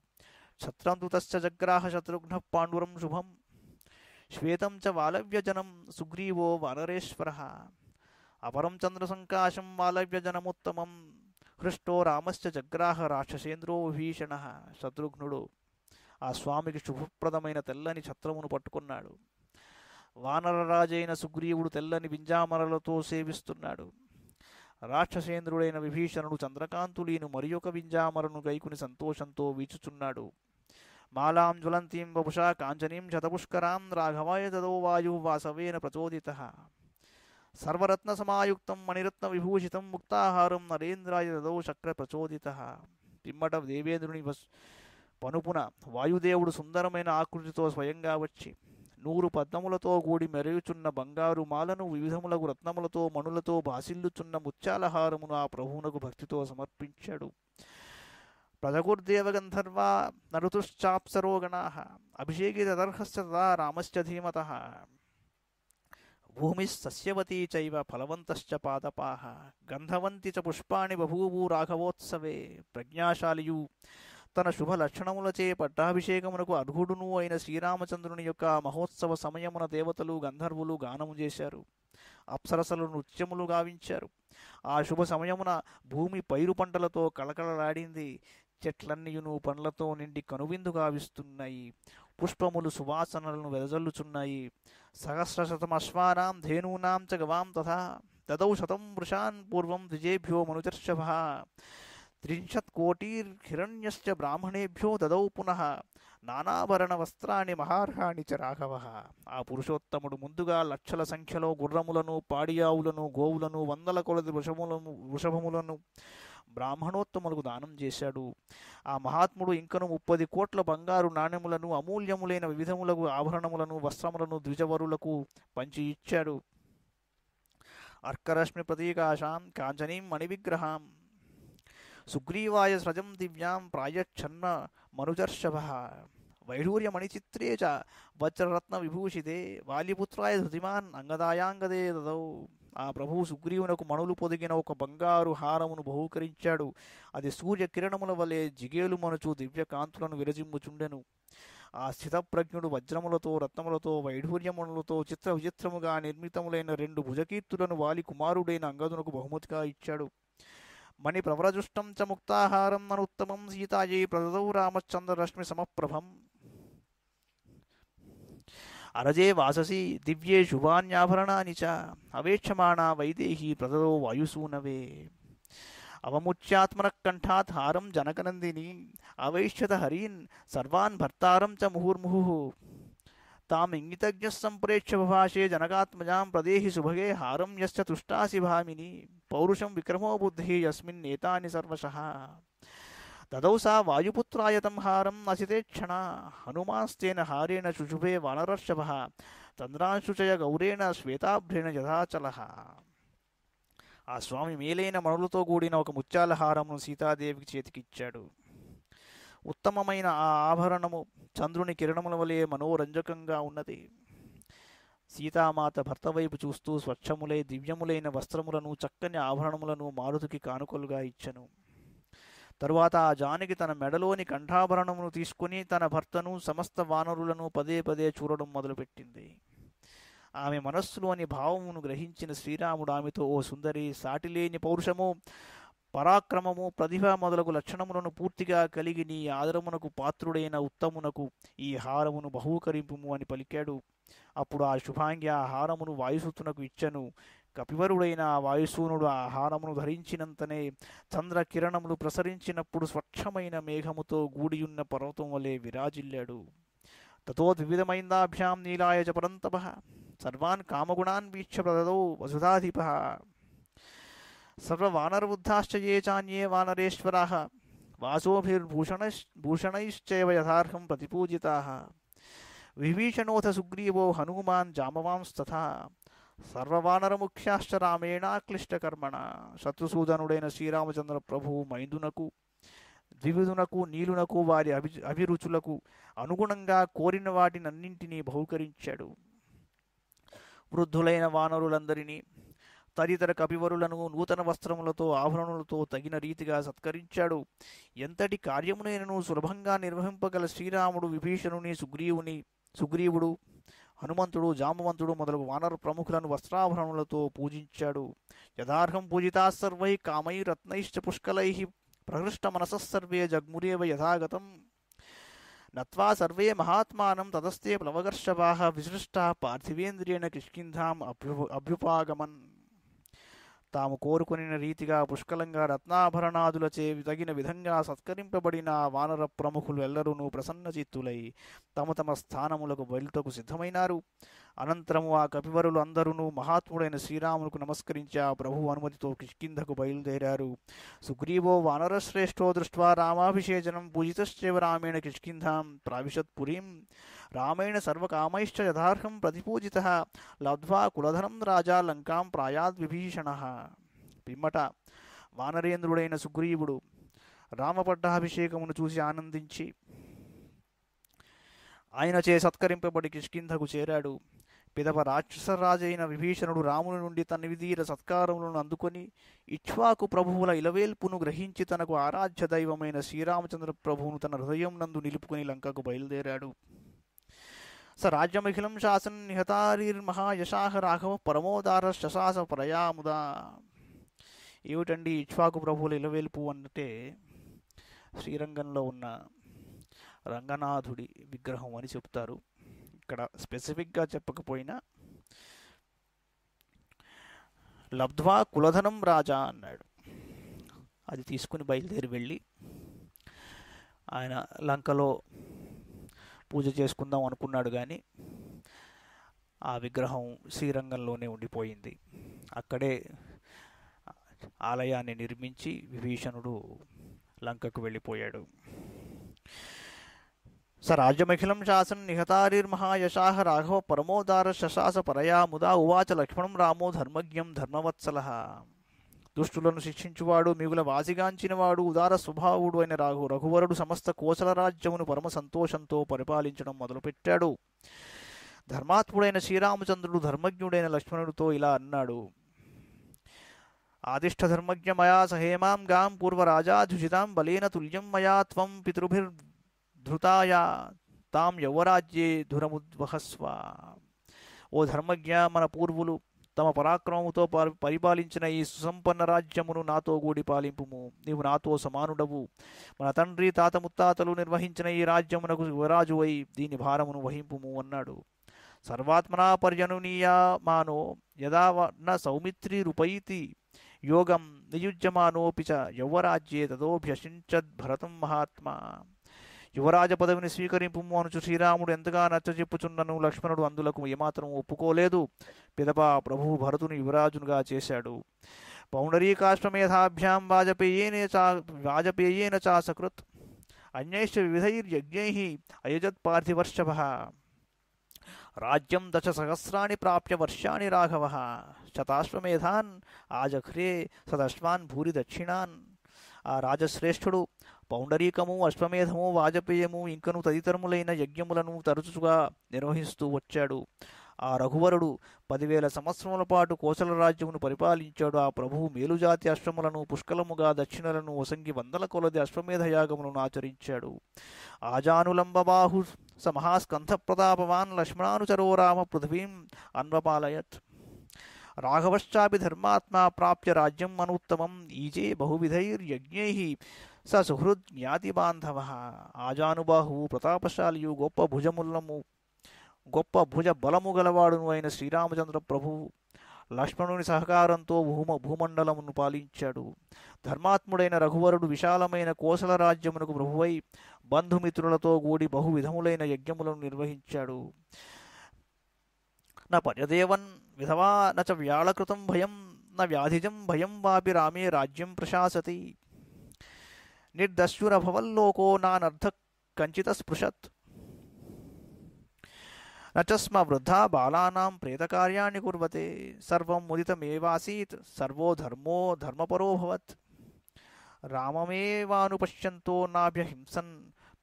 శత్రాంతుతశ్చ జగ్రాహ శత్రుఘ్న పాండురం శుభం శ్వేతం చ వాలవ్యజనం సుగ్రీవో వానరేశ్వర అపరం చంద్రసంకాశం వాలవ్యజనముత్తమం హృష్టో రామశ్చ జగ్రాహ రాక్షసేంద్రో విభీషణ శత్రుఘ్నుడు ఆ స్వామికి శుభప్రదమైన తెల్లని ఛత్రమును పట్టుకున్నాడు వానరరాజైన సుగ్రీవుడు తెల్లని వింజామరలతో సేవిస్తున్నాడు రాక్షసేంద్రుడైన విభీషణుడు చంద్రకాంతులీను మరి ఒక వింజామరను గైకుని సంతోషంతో వీచుచున్నాడు మాలాం జ్వలంతీం వపుషా కాంచనీం శతపుష్కరాం రాఘవాయ తదో వాయు వాసవేన ప్రచోదిత సర్వరత్న సమాయుక్తం మణిరత్న విభూషితం ముక్తాహారం నరేంద్రాయ తదో చక్ర ప్రచోదిత పిమ్మట దేవేంద్రుని పనుపున వాయుదేవుడు సుందరమైన ఆకృతితో స్వయంగా వచ్చి నూరు పద్మములతో కూడి మెరుగుచున్న బంగారు మాలను వివిధములకు రత్నములతో మణులతో భాసిల్లుచున్న ముత్యాలహారమును ఆ ప్రభువునకు భక్తితో సమర్పించాడు గంధర్వ నరుతుశ్చాప్సరోగణా అభిషేకితదర్హశ్చ తదా రామశ్చ ధీమత భూమి సస్యవతీ చైవ ఫలవంతశ్చ పాదపాహ గంధవంతి చ పుష్పాణి బహూవు రాఘవోత్సవే ప్రజ్ఞాశాలియు తన శుభ లక్షణములచే పట్టాభిషేకమునకు అర్హుడును అయిన శ్రీరామచంద్రుని యొక్క మహోత్సవ సమయమున దేవతలు గంధర్వులు గానము చేశారు అప్సరసలు నృత్యములు గావించారు ఆ శుభ సమయమున భూమి పైరు పంటలతో కళకళలాడింది నువ్వు పండ్లతో నిండి కావిస్తున్నాయి పుష్పములు సువాసనలను వెదజల్లుచున్నాయి సహస్రశతం అశ్వానాం ధేనూనాం చ గవాం తథా దదౌ శతం వృషాన్ పూర్వం ద్విజేభ్యో మనుచర్షభ త్రింశత్కోటిర్హిరణ్యశ్చ బ్రాహ్మణేభ్యో దదౌ పునః నానాభరణ వస్త్రాన్ని మహార్హాణి చ రాఘవ ఆ పురుషోత్తముడు ముందుగా లక్షల సంఖ్యలో గుర్రములను పాడియావులను గోవులను వందల కొలది వృషములను వృషభములను బ్రాహ్మణోత్తములకు దానం చేశాడు ఆ మహాత్ముడు ఇంకను ముప్పది కోట్ల బంగారు నాణ్యములను అమూల్యములైన వివిధములకు ఆభరణములను వస్త్రములను ద్విజవరులకు పంచి ఇచ్చాడు అర్కరశ్మి ప్రతీకాశాం కాంచనీం మణివిగ్రహాం సుగ్రీవాయ స్రజం దివ్యాం ప్రాయచ్ఛన్న మనుజర్షభ మణిచిత్రే చ వజ్రరత్న విభూషితే వాలిపుత్రాయ ధృతిమాన్ అంగదాయాంగదే దదౌ ఆ ప్రభువు సుగ్రీవునకు మనులు పొదిగిన ఒక బంగారు హారమును బహుకరించాడు అది సూర్య కిరణముల వలె జిగేలు మనుచు దివ్యకాంతులను విరజిమ్ముచుండెను ఆ స్థితప్రజ్ఞుడు వజ్రములతో రత్నములతో వైఢూర్యములతో చిత్ర విచిత్రముగా నిర్మితములైన రెండు భుజకీర్తులను వాలి కుమారుడైన అంగదునకు బహుమతిగా ఇచ్చాడు మణి ప్రవరజుష్టం చ ముక్తాహారం అనుత్తమం సీతాయై ప్రదౌ రామచంద్రరశ్మి సమప్రభం अरजे वाससी दिव्ये शुभान्याभरणा च अवेक्षमाणा वैदेही प्रदरो वायुसूनवे अवमुच्यात्मनकण्ठात् हम जनकनन्दिनी अवैश्यत हरीन् सर्वान् भर्तारं च मुहुर्मुहुः ताम् इङ्गितज्ञः सम्प्रेक्ष्य बभाषे जनकात्मजां प्रदेहि सुभगे हम यश्च तुष्टासि भामिनी पौरुषं विक्रमो यस्मिन् नेतानि सर्वशः దదౌ సా వాయుపుత్రాయతం హారం నశితే క్షణ హనుమాస్తేన హారేణ శుశుభే వానరర్షభ చంద్రాంశుచయ గౌరేణ శ్వేతాభ్రేణ యథాచల ఆ స్వామి మేలైన మనులతో కూడిన ఒక ముత్యాల హారమును సీతాదేవికి చేతికిచ్చాడు ఉత్తమమైన ఆ ఆభరణము చంద్రుని కిరణముల వలె మనోరంజకంగా ఉన్నది సీతామాత భర్త వైపు చూస్తూ స్వచ్ఛములై దివ్యములైన వస్త్రములను చక్కని ఆభరణములను మారుతుకి కానుకలుగా ఇచ్చను తరువాత ఆ జానకి తన మెడలోని కంఠాభరణమును తీసుకుని తన భర్తను సమస్త వానరులను పదే పదే చూడడం మొదలుపెట్టింది ఆమె మనస్సులోని భావమును గ్రహించిన శ్రీరాముడు ఆమెతో ఓ సుందరి సాటిలేని పౌరుషము పరాక్రమము ప్రతిభ మొదలగు లక్షణములను పూర్తిగా కలిగి నీ ఆదరమునకు పాత్రుడైన ఉత్తమునకు ఈ హారమును బహూకరింపుము అని పలికాడు అప్పుడు ఆ శుభాంగి ఆ హారమును వాయుసూతునకు ఇచ్చను కపివరుడైన వాయుసూనుడు ఆహారమును ధరించినంతనే చంద్రకిరణములు ప్రసరించినప్పుడు స్వచ్ఛమైన మేఘముతో గూడియున్న పర్వతం వలె విరాజిల్లాడు తతోద్విధమైందాభ్యాం నీలాయ చ పరంతప సర్వాన్ కామగుణాన్ వీక్ష ప్రదదౌ వసుధాధిప సర్వవానరబుద్ధాశ్చయే చాన్యే వానరేశ్వరా వాసోభిర్భూషణ భూషణైశ్చైవ యథార్హం ప్రతిపూజితా విభీషణోథ సుగ్రీవో హనుమాన్ జామవాంస్తథా సర్వవానరముఖ్యాశ్చ రామేణ క్లిష్టకర్మణ శత్రుసూదనుడైన శ్రీరామచంద్ర ప్రభువు మైందునకు ద్విధునకు నీలునకు వారి అభి అభిరుచులకు అనుగుణంగా కోరిన వాటినన్నింటినీ బహుకరించాడు వృద్ధులైన వానరులందరినీ తదితర కపివరులను నూతన వస్త్రములతో ఆభరణులతో తగిన రీతిగా సత్కరించాడు ఎంతటి కార్యమునైనను సులభంగా నిర్వహింపగల శ్రీరాముడు విభీషణుని సుగ్రీవుని సుగ్రీవుడు హనుమంతుడు జామవంతుడు మొదలగు వానర ప్రముఖులను వస్త్రాభరణములతో పూజించాడు యథార్హం పూజితాసర్వై కామై రత్నైశ్చ పుష్కలై ప్రహృష్ట మనసస్సర్వే జగ్మురేవ యథాగతం నత్వా సర్వే మహాత్మానం తదస్తే ప్లవగర్షవాహ విసృష్టా పార్థివేంద్రియణ కిష్కింధాం అభ్యు అభ్యుపాగమన్ తాము కోరుకుని రీతిగా పుష్కలంగా రత్నాభరణాదులచే తగిన విధంగా సత్కరింపబడిన వానర ప్రముఖులు ఎల్లరూ ప్రసన్నచిత్తులై తమ తమ స్థానములకు బయలుటకు సిద్ధమైనారు అనంతరము ఆ కపివరులు అందరూ మహాత్ముడైన శ్రీరాములకు నమస్కరించి ఆ ప్రభు అనుమతితో కిష్కింధకు బయలుదేరారు సుగ్రీవో వానరశ్రేష్ఠో దృష్ట్వా రామాభిషేచనం పూజితశ్చేవ రామేణ కిష్కింధాం ప్రావిశత్పురీం రామేణ సర్వకామైశ్చ యథార్హం ప్రతిపూజిత లబ్ధ్వా కులధనం రాజా లంకాం ప్రాయాద్ విభీషణ పిమ్మట వానరేంద్రుడైన సుగ్రీవుడు రామపట్టాభిషేకమును చూసి ఆనందించి ఆయన చే సత్కరింపబడి కిష్కింధకు చేరాడు పిదవ రాజైన విభీషణుడు రాముని నుండి తన విధీర సత్కారములను అందుకొని ఇక్ష్వాకు ప్రభువుల ఇలవేల్పును గ్రహించి తనకు ఆరాధ్య దైవమైన శ్రీరామచంద్ర ప్రభువును తన హృదయం నందు నిలుపుకొని లంకకు బయలుదేరాడు స రాజ్యమఖిలం శాసన నిహతారీర్మహాయశాహ రాఘవ పరమోదార శశాస పరయాముదా ఏమిటండి ఇక్ష్వాకు ప్రభువుల ఇలవేల్పు అంటే శ్రీరంగంలో ఉన్న రంగనాథుడి విగ్రహం అని చెప్తారు ఇక్కడ స్పెసిఫిక్గా చెప్పకపోయినా లబ్ధ్వా కులధనం రాజా అన్నాడు అది తీసుకుని బయలుదేరి వెళ్ళి ఆయన లంకలో పూజ చేసుకుందాం అనుకున్నాడు కానీ ఆ విగ్రహం శ్రీరంగంలోనే ఉండిపోయింది అక్కడే ఆలయాన్ని నిర్మించి విభీషణుడు లంకకు వెళ్ళిపోయాడు స రాజ్యమఖిలం శాసన నిహతారిర్మహాయశా రాఘవ పరమోదార శశాస పరయా ముదా ఉవాచ లక్ష్మణం రామో ధర్మజ్ఞం ధర్మవత్సల దుష్టులను శిక్షించువాడు మిగుల వాసిగాంచినవాడు ఉదార స్వభావుడు అయిన రాఘు రఘువరుడు సమస్త కోసల రాజ్యమును పరమ సంతోషంతో పరిపాలించడం మొదలుపెట్టాడు ధర్మాత్ముడైన శ్రీరామచంద్రుడు ధర్మజ్ఞుడైన లక్ష్మణుడితో ఇలా అన్నాడు ఆదిష్ట ధర్మజ్ఞ మయా సహేమాం గాం పూర్వ పూర్వరాజాధుషితాం బలేన తుల్యం మయా త్వం పితృభిర్ధృతాయా తాం యౌవరాజ్యే ధురముద్వహస్వ ఓ ధర్మజ్ఞ మన పూర్వులు తమ పరాక్రమముతో పరిపాలించిన ఈ సుసంపన్న రాజ్యమును నాతో గూడి పాలింపు నీవు నాతో సమానుడవు మన తండ్రి తాత ముత్తాతలు నిర్వహించిన ఈ రాజ్యమునకు యువరాజువై దీని భారమును వహింపుము అన్నాడు సర్వాత్మనా పర్యనునీయా మానో యదావర్ణ రూపైతి యోగం నియుజ్యమానోపిచ యౌవరాజ్యే యౌవరాజ్యే తదోభ్యషించద్భరతం మహాత్మా యువరాజ పదవిని స్వీకరింపు అనుచు శ్రీరాముడు ఎంతగా నచ్చజెప్పుచున్నను లక్ష్మణుడు అందులకు ఏమాత్రం ఒప్పుకోలేదు పిదప ప్రభు భరతుని యువరాజునుగా చేశాడు పౌండరీకాష్టమేధాభ్యాం వాజపేయేనే చా వాజపేయేన చా సకృత్ అన్యైశ్చ వివిధైర్యజ్ఞై అయజత్ పార్థివర్షభ రాజ్యం సహస్రాన్ని ప్రాప్య వర్షాన్ని రాఘవ శతాశ్వమేధాన్ ఆజఘ్రే సదశ్వాన్ భూరి దక్షిణాన్ ఆ రాజశ్రేష్ఠుడు పౌండరీకము అశ్వమేధము వాజపేయము ఇంకను తదితరములైన యజ్ఞములను తరచుగా నిర్వహిస్తూ వచ్చాడు ఆ రఘువరుడు పదివేల సంవత్సరముల పాటు కోసల రాజ్యమును పరిపాలించాడు ఆ ప్రభువు మేలుజాతి అశ్వములను పుష్కలముగా దక్షిణలను ఒసంగి వందల కొలది అశ్వమేధ యాగములను ఆచరించాడు ఆజానులంబబాహు స మహాస్కంధ ప్రతాపవాన్ లక్ష్మణానుచరో రామ పృథ్వీం అన్వపాలయత్ రాఘవశ్చాపి ధర్మాత్మా ప్రాప్య రాజ్యం అనుత్తమం ఈజే బహువిధైర్యజ్ఞై స సుహృద్ జ్ఞాతి బాంధవ ఆజానుబాహువు ప్రతాపశాలియు గొప్ప భుజముల్లము గొప్ప భుజ బలము గలవాడును అయిన శ్రీరామచంద్ర ప్రభువు లక్ష్మణుని సహకారంతో భూమ భూమండలమును పాలించాడు ధర్మాత్ముడైన రఘువరుడు విశాలమైన కోసల రాజ్యమునకు ప్రభువై బంధుమిత్రులతో కూడి బహువిధములైన యజ్ఞములను నిర్వహించాడు నా పర్యదేవన్ విధవా నచ వ్యాళకృతం భయం నా వ్యాధిజం భయం వాపి రామే రాజ్యం ప్రశాసతి నిర్దస్యురభవల్లోకో నానర్ధ కంచిత స్పృశత్ నచస్మ వృద్ధా బాళానాం ప్రేతకార్యాన్ని కుర్వతే సర్వం ముదితమేవాసీత్ సర్వో ధర్మో ధర్మపరోభవత్ రామమేవానుపశ్యంతో నాభ్యహింసన్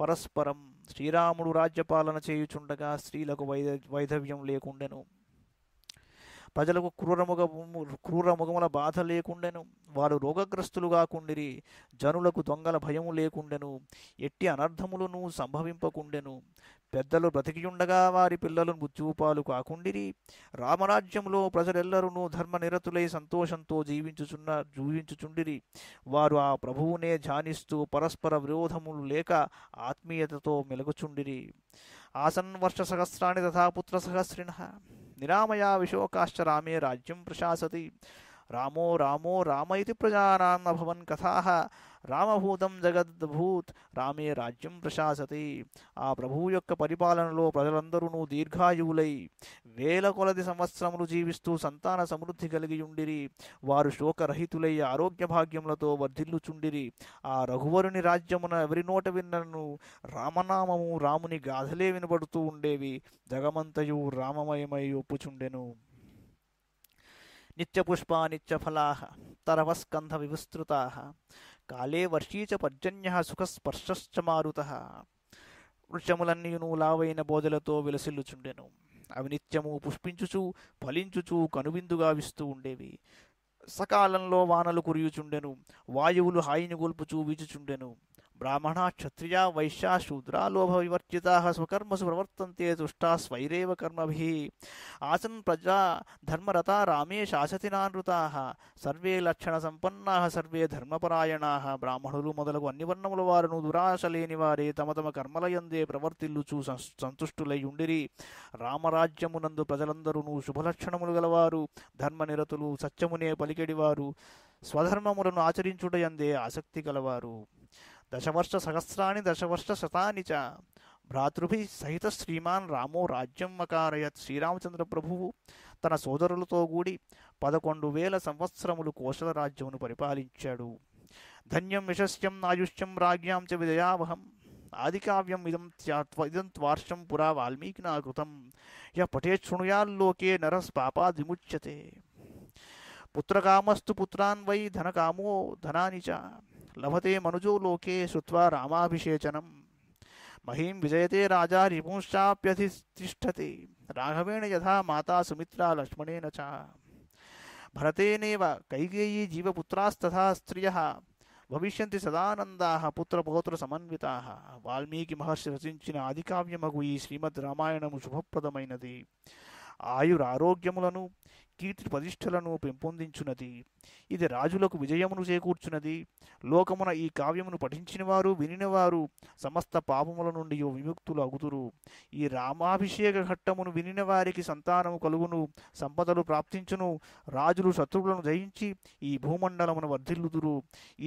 పరస్పరం శ్రీరాముడు రాజ్యపాలన చేయుచుండగా స్త్రీలకు వైద వైధవ్యం లేకుండెను ప్రజలకు క్రూరముగము క్రూరముగముల బాధ లేకుండెను వారు రోగగ్రస్తులు కాకుండిరి జనులకు దొంగల భయము లేకుండెను ఎట్టి అనర్థములను సంభవింపకుండెను పెద్దలు బ్రతికియుండగా వారి పిల్లలు మృత్యుపాలు కాకుండిరి రామరాజ్యంలో ప్రజలెల్లరూ ధర్మనిరతులై సంతోషంతో జీవించుచున్న జీవించుచుండిరి వారు ఆ ప్రభువునే ధ్యానిస్తూ పరస్పర విరోధములు లేక ఆత్మీయతతో మెలుగుచుండిరి ఆసన్ వర్ష సహస్రాన్ని తథా పుత్ర సహస్రిణ निरामया विशोकाश्च रामे राज्यं प्रशासति రామో రామో రామ ఇది భవన్ కథా రామభూతం జగద్భూత్ రామే రాజ్యం ప్రశాసతి ఆ ప్రభువు యొక్క పరిపాలనలో ప్రజలందరూ దీర్ఘాయువులై వేల కొలది సంవత్సరములు జీవిస్తూ సంతాన సమృద్ధి కలిగి ఉండిరి వారు శోకరహితులై ఆరోగ్య భాగ్యములతో వర్ధిల్లుచుండిరి ఆ రఘువరుని రాజ్యమున ఎవరి నోట విన్నను రామనామము రాముని గాథలే వినబడుతూ ఉండేవి జగమంతయు రామమయమై ఒప్పుచుండెను ఫలాహ తరవస్కంధ వివిస్తృతాః కాలే వర్షీచ పర్జన్య సుఖస్పర్శశ్చ మారుతః వృక్షములన్నీయును లావైన బోధలతో విలసిల్లుచుండెను అవి నిత్యము పుష్పించుచు ఫలించుచు కనువిందుగా విస్తూ ఉండేవి సకాలంలో వానలు కురియుచుండెను వాయువులు హాయిని గొల్పుచూ వీచుచుండెను బ్రాహ్మణ క్షత్రియ వైశ్య శూద్ర లోభ వివర్జిత స్వకర్మసు ప్రవర్తంతే దుష్ట స్వైరేవ కర్మభి ఆసన్ ప్రజా ధర్మరత రామే శాసతినానృతా సర్వే లక్షణ సంపన్నా సర్వే ధర్మపరాయణ బ్రాహ్మణులు మొదలగు అన్ని వర్ణముల వారును దురాశ లేని వారే తమ తమ కర్మలయందే ప్రవర్తిల్లుచు సంతుష్టులై ఉండిరి రామరాజ్యమునందు ప్రజలందరూ శుభలక్షణములు గలవారు ధర్మనిరతులు సత్యమునే పలికెడివారు స్వధర్మములను ఆచరించుటయందే ఆసక్తి గలవారు దశవర్ష సహస్రాని దశవర్ష శతాని చ భ్రాతృభి సహిత శ్రీమాన్ రామో రాజ్యం అకారయత్ శ్రీరామచంద్ర ప్రభువు తన సోదరులతో కూడి పదకొండు వేల సంవత్సరములు కోశల రాజ్యమును పరిపాలించాడు ధన్యం యశస్యం నాయుష్యం రాజ్యాం చ విజయావహం కావ్యం ఇదం ఇదం త్వార్షం పురా వాల్మీకి నా కృతం య పటే శృణుయాల్లోకే నరస్ పాపా విముచ్యతే పుత్రకామస్తు పుత్రాన్వై ధనకామో ధనాని చ लभते मनुजो लोके श्रुवा रामाभिषेचनम महीं विजयते राजा रिपुंश्चाप्यधिष्ठते राघवेण यथा माता सुमित्रा लक्ष्मणेन च भरतेनेव कैकेयी जीवपुत्रास्तथा स्त्रियः भविष्यन्ति सदानन्दाः पुत्रपौत्रसमन्विताः वाल्मीकिमहर्षि रचिञ्चिन श्रीमद् रामायणं शुभप्रदमैनदी ఆయురారోగ్యములను కీర్తి ప్రతిష్టలను పెంపొందించున్నది ఇది రాజులకు విజయమును చేకూర్చున్నది లోకమున ఈ కావ్యమును పఠించినవారు వినినవారు సమస్త పాపముల నుండి విముక్తులు అగుతురు ఈ రామాభిషేక ఘట్టమును వినిన వారికి సంతానము కలుగును సంపదలు ప్రాప్తించును రాజులు శత్రువులను జయించి ఈ భూమండలమును వర్ధిల్లుదురు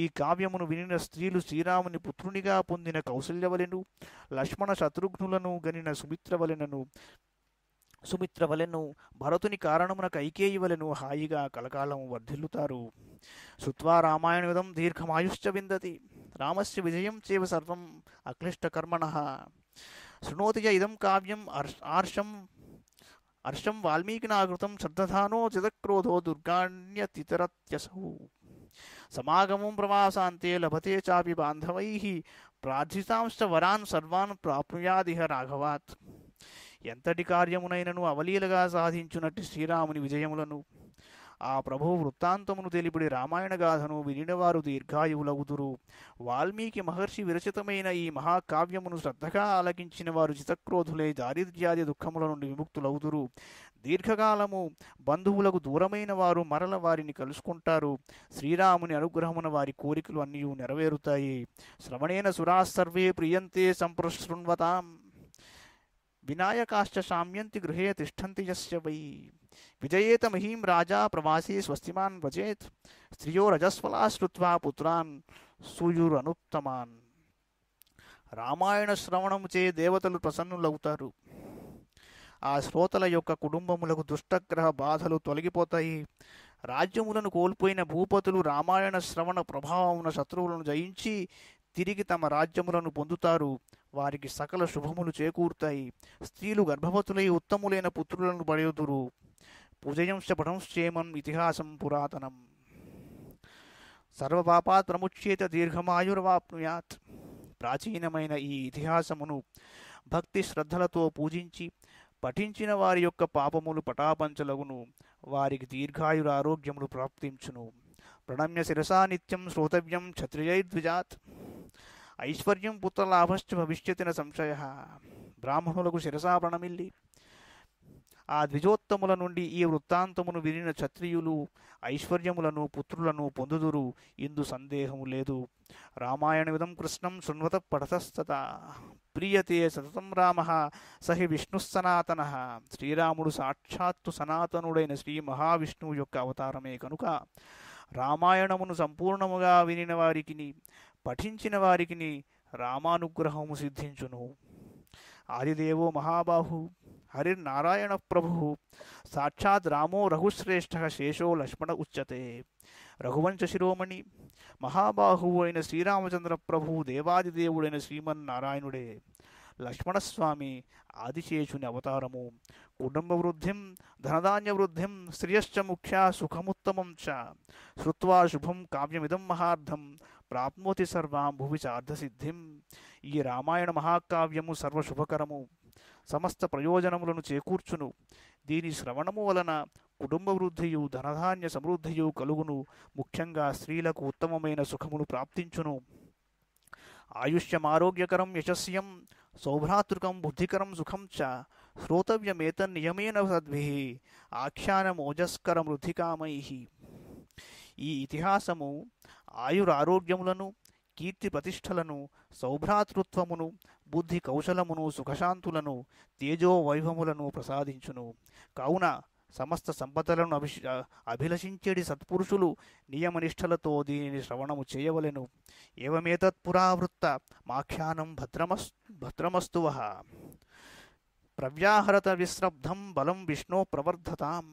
ఈ కావ్యమును వినిన స్త్రీలు శ్రీరాముని పుత్రునిగా పొందిన కౌశల్యవలెను లక్ష్మణ శత్రుఘ్నులను గనిన సుమిత్రవలెనను సుమిత్ర వలెను భరతుని కారణమునకు ఐకేయి వలెను హాయిగా కలకాలం వర్ధిల్లుతారు శృత్వా రామాయణవిధం దీర్ఘమాయుశ్చ విందతి రామస్య విజయం చేవ సర్వం అక్లిష్ట కర్మణ శృణోతియ ఇదం కావ్యం అర్ష ఆర్షం హర్షం వాల్మీకినాకృతం శ్రద్ధానో చిదక్రోధో దుర్గాణ్యతితరత్యసౌ సమాగమం ప్రవాసాంతే లభతే చాపి బాంధవై ప్రార్థితాంశ వరాన్ సర్వాన్ ప్రాప్నుయాదిహ రాఘవాత్ ఎంతటి కార్యమునైనను అవలీలగా సాధించునట్టి శ్రీరాముని విజయములను ఆ ప్రభు వృత్తాంతమును తెలిపిడి రామాయణ గాథను వినినవారు దీర్ఘాయువులవుతురు వాల్మీకి మహర్షి విరచితమైన ఈ మహాకావ్యమును శ్రద్ధగా ఆలకించిన వారు చితక్రోధులే దారిద్ర్యాది దుఃఖముల నుండి విముక్తులవుతురు దీర్ఘకాలము బంధువులకు దూరమైన వారు మరల వారిని కలుసుకుంటారు శ్రీరాముని అనుగ్రహమున వారి కోరికలు అన్నీ నెరవేరుతాయి శ్రవణేన సురాసర్వే ప్రియంతే సంప్రశృణ్వతాం వినాయకాశ్చ సామ్యంతి గృహే తిష్టంతి యస్య వై విజయేత మహీం రాజా ప్రవాసీ స్వస్తిమాన్ భజేత్ స్త్రియో రజస్వలా శ్రుత్వా పుత్రాన్ సూయురనుత్తమాన్ రామాయణ శ్రవణము చే దేవతలు ప్రసన్నులవుతారు ఆ శ్రోతల యొక్క కుటుంబములకు దుష్టగ్రహ బాధలు తొలగిపోతాయి రాజ్యములను కోల్పోయిన భూపతులు రామాయణ శ్రవణ ప్రభావమున శత్రువులను జయించి తిరిగి తమ రాజ్యములను పొందుతారు వారికి సకల శుభములు చేకూరుతాయి స్త్రీలు గర్భవతులై ఉత్తములైన పుత్రులను పడేదురు పుజయంశ పటంశ్చేమం ఇతిహాసం పురాతనం సర్వపాపాత్ ప్రముచ్యేత దీర్ఘమాయుర్వాప్నుయాత్ ప్రాచీనమైన ఈ ఇతిహాసమును భక్తి శ్రద్ధలతో పూజించి పఠించిన వారి యొక్క పాపములు పటాపంచలగును వారికి దీర్ఘాయుర ఆరోగ్యములు ప్రాప్తించును ప్రణమ్య శిరసా నిత్యం శ్రోతవ్యం ద్విజాత్ ఐశ్వర్యం పుత్రలాభశ్చ భవిష్యతిన సంశయ బ్రాహ్మణులకు శిరసా ఆ ద్విజోత్తముల నుండి ఈ వృత్తాంతమును వినిన క్షత్రియులు ఐశ్వర్యములను పుత్రులను పొందుదురు ఇందు సందేహము లేదు రామాయణ విధం కృష్ణం శృణ్వత పఠతస్తత ప్రియతే సతతం రామ సహి విష్ణు సనాతన శ్రీరాముడు సాక్షాత్తు సనాతనుడైన శ్రీ మహావిష్ణువు యొక్క అవతారమే కనుక రామాయణమును సంపూర్ణముగా వినిన వారికి పఠించిన వారికి రామానుగ్రహము సిద్ధించును ఆదిదేవో మహాబాహు హరిర్నారాయణ ప్రభు సాక్షాత్ రామో రఘుశ్రేష్ఠ శేషో లక్ష్మణ ఉచ్యతే రఘువంశ శిరోమణి మహాబాహు అయిన శ్రీరామచంద్ర ప్రభు దేవాదిదేవుడైన శ్రీమన్నారాయణుడే లక్ష్మణస్వామి ఆదిశేషుని అవతారము కుటుంబ వృద్ధిం ధనధాన్య వృద్ధిం శ్రియశ్చ ముఖ్య సుఖముత్తమం చ శృత్వా శుభం కావ్యమిదం మహార్థం ప్రాప్నోతి సర్వాం భువి చార్ధసిద్ధిం ఈ రామాయణ మహాకావ్యము సర్వశుభకరము సమస్త ప్రయోజనములను చేకూర్చును దీని శ్రవణము వలన కుటుంబ వృద్ధియు ధనధాన్య సమృద్ధియు కలుగును ముఖ్యంగా స్త్రీలకు ఉత్తమమైన సుఖమును ప్రాప్తించును ఆయుష్యమారోగ్యకరం యశస్యం సౌభ్రాతృకం బుద్ధికరం సుఖం చ నియమేన సద్భి ఆఖ్యానమోజస్కర మృతికామై ఈ ఇతిహాసము ఆయుర ఆరోగ్యములను కీర్తి ప్రతిష్టలను సౌభ్రాతృత్వమును బుద్ధి కౌశలమును సుఖశాంతులను తేజోవైభములను ప్రసాదించును కావున సమస్త సంపదలను అభిష అభిలషించేడి సత్పురుషులు నియమనిష్టలతో దీనిని శ్రవణము చేయవలెను ఏవమేతత్పురావృత్త మాఖ్యానం భద్రమస్ భద్రమస్తువ ప్రవ్యాహరత విశ్రబ్ధం బలం విష్ణో ప్రవర్ధతాం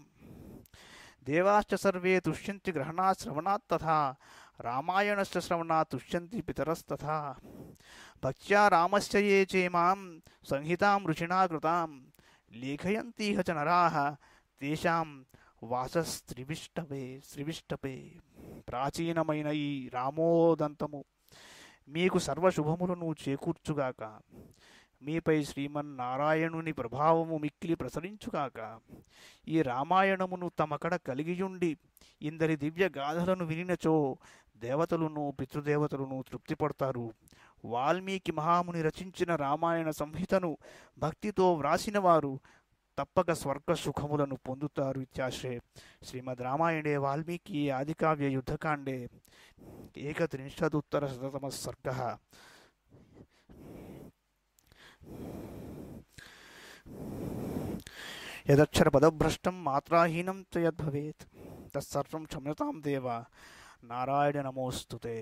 దేవాశ్చ సర్వే తుష్యంతి గ్రహణాశ్రవణాత్ తథా రామాయణశ్చ శ్రవణా తుష్యంతి పితరస్తథా భక్త్యా రామశ్చయే చేమాం సంహితాం రుచినా కృతాం లేఖయంతి హ నరాహ తేషాం వాసస్త్రివిష్టపే శ్రివిష్టపే ప్రాచీనమైన ఈ రామోదంతము మీకు సర్వశుభములను చేకూర్చుగాక మీపై శ్రీమన్నారాయణుని ప్రభావము మిక్కిలి ప్రసరించుగాక ఈ రామాయణమును తమకడ కలిగియుండి ఇందరి దివ్య గాథలను వినినచో దేవతలను పితృదేవతలను తృప్తిపడతారు వాల్మీకి మహాముని రచించిన రామాయణ సంహితను భక్తితో వ్రాసినవారు తప్పక స్వర్గ సుఖములను పొందుతారు ఇత్యాశ్రే శ్రీమద్ రామాయణే వాల్మీకి ఆదికావ్య యుద్ధకాండే ఏకత్రింశదుత్తర శతమ సర్గ పదభ్రష్టం మాత్రాహీనం తయద్భవేత్ తత్సర్వం క్షమ్యతాం దేవ नारायण नमोस्तुते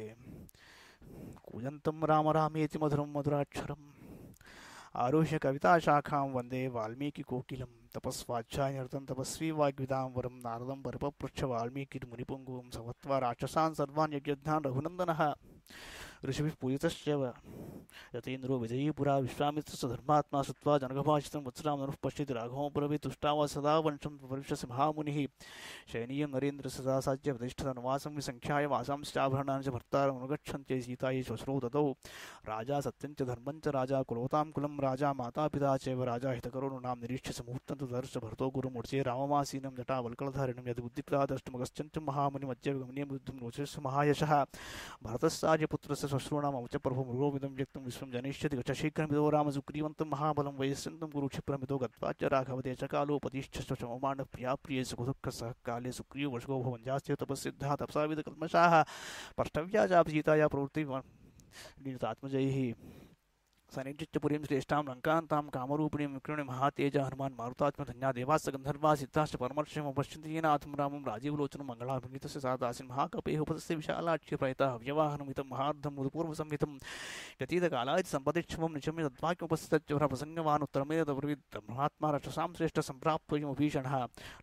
कुजन्तं राम रामेति मधुरं मधुराक्षरम् आरुह्य कविताशाखां वन्दे तपस्वाध्याय तपस्वाध्यायनिरतं तपस्वी वाग्विदां वरं नारदं परपपृच्छ वाल्मीकिर्मुनिपुङ्गुं सवत्वा राक्षसान् सर्वान् यज्ञान् रघुनन्दनः ऋषि पूजित ऋषिभिः पूजितश्चैव यतीन्द्रोविजयीपुरा विश्वामित्रसधर्मात्मा श्रुत्वा जनकभाषितं वत्सरामनुः पश्यति राघवपुरवि तुष्टावा सदा वंशं प्रविशसि महामुनिः शयनीयं नरेन्द्रस्य सदा साज्य प्रतिष्ठितनुवासं विसङ्ख्याय वासांश्चाभरणानि च भर्तारमनुगच्छन्त्यै सीतायै श्वश्रौ ततौ राजा सत्यं च धर्मं च राजा कुलोतां कुलं राजा मातापिता चैव राजा हितकरोनुनां निरीक्ष्य समुहूर्तं तु दर्श भर्तो गुरुमूर्चे राममासीनं जटावल्कलधारिणं यदि बुद्धिप्रादष्टमगश्चन्तं महामुनिमज्जगमनीयं बुद्धिं रोचस्य महायशः भरतस्साजपुत्रस्य सश्रोणाम उच प्रभु मृगोविदम व्यक्त विश्व जनिष्यति गचशीघ्र मिदो राम सुग्रीवंत महाबल वयस्यंत गुरुक्षिप्र मिदो गत्वा च राघवदे च कालोपदीश्च शमान प्रिया प्रिय सुखदुःख सह काले सुग्रीव वर्षगो भवंजास्य तपस्सिद्धा तपसाविद कल्मषाः पष्टव्या चापि सीताया प्रवृत्ति आत्मजैः सनिचिपुरीं श्रेष्ठा लङ्कान्तां कामूपिणी विक्रणी महातेज हनुमा हनुमान् मारुतात्मधन्या देवास्स गंधर्वा सिद्धाश्च राम परमर्षिमुपश्यन्ति येनाथं रामं राजीवलोचनं मङ्गलाभिङ्गितस्य सादासिन् महाकपेः उपतस्य विशालाक्ष्यप्रयतः व्यवाहनमितं महार्धं मुदपूर्वसंहितं व्यतीतकालायति सम्पदिक्षमं निशम्य तद्वाक्यमुपस्थितप्रसङ्गवान् ब्रह्मात्मा रक्षसा श्रेष्ठ श्रेष्ठसम्प्राप्तमभीषणः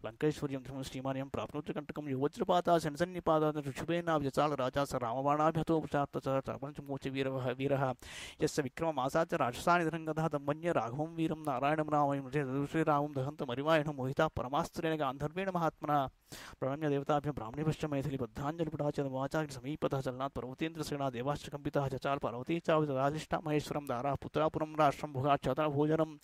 लङ्केश्वर्यं ध्रुवं श्रीमान्यं प्राप्त कंटकम युवज्रपाता शनसन्निपाता राजा स रामबाणाभ्यतो पश्चात् वीर वीर यस विक्रम विक्रममास च राजसानिधरङ्गतः मन्ये राघवं वीरं नारायणं रामयं चेत् श्रीरामं दहंत मरिवायणं मोहिता परमास्त्रेण गांधर्वेण महात्मनः प्रणाम्य देवताभ्यं ब्राह्मणीभश्च मैथिली बद्धाञ्जलिपुटाचनवाचार्य समीपतः चलनात् पर्वतेन्द्र सेना देवाश्च कम्पितः चचाल पार्वती चाविराधिष्ठा महेश्वरं दाराः पुत्रा राष्ट्रं भुगाच्छता भोजनं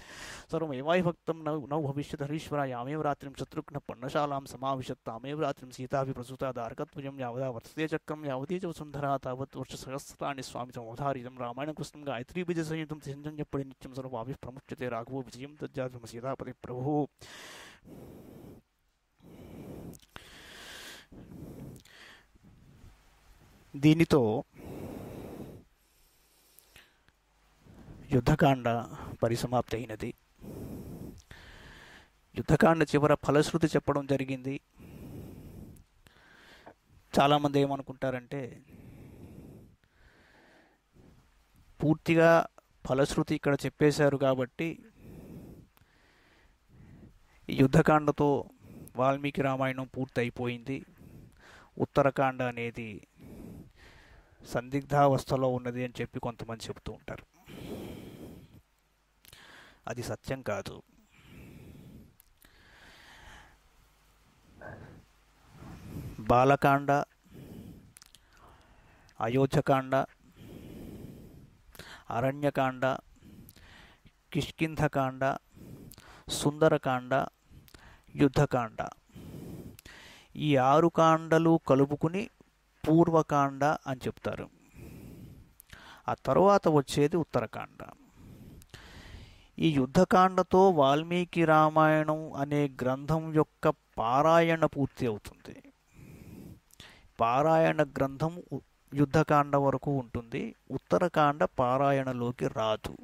सर्वमेवाय भक्तं नौ नौ हरीश्वरा यामेव रात्रिं शत्रुघ्न पर्णशालां समाविशत्तामेव रात्रिं सीताभि प्रसूता दार्कत्वयं यावदा वर्तते चक्रं यावती च वसुन्धरा तावत् वर्षसहस्राणि स्वामि समवधारितं रामायणकृष्णं गायत्री विजयसंयुतं सिञ्जन्यपडि नित्यं सर्वाभिः प्रमुच्यते राघवो विजयं तज्जातमसीतापतिप्रभुः దీనితో యుద్ధకాండ పరిసమాప్తి అయినది యుద్ధకాండ చివర ఫలశ్రుతి చెప్పడం జరిగింది చాలామంది ఏమనుకుంటారంటే పూర్తిగా ఫలశ్రుతి ఇక్కడ చెప్పేశారు కాబట్టి యుద్ధకాండతో వాల్మీకి రామాయణం పూర్తయిపోయింది ఉత్తరకాండ అనేది సందిగ్ధావస్థలో ఉన్నది అని చెప్పి కొంతమంది చెబుతూ ఉంటారు అది సత్యం కాదు బాలకాండ అయోధ్యకాండ అరణ్యకాండ కిష్కింధకాండ సుందరకాండ యుద్ధకాండ ఈ ఆరు కాండలు కలుపుకుని పూర్వకాండ అని చెప్తారు ఆ తర్వాత వచ్చేది ఉత్తరకాండ ఈ యుద్ధకాండతో వాల్మీకి రామాయణం అనే గ్రంథం యొక్క పారాయణ పూర్తి అవుతుంది పారాయణ గ్రంథం యుద్ధకాండ వరకు ఉంటుంది ఉత్తరకాండ పారాయణలోకి రాదు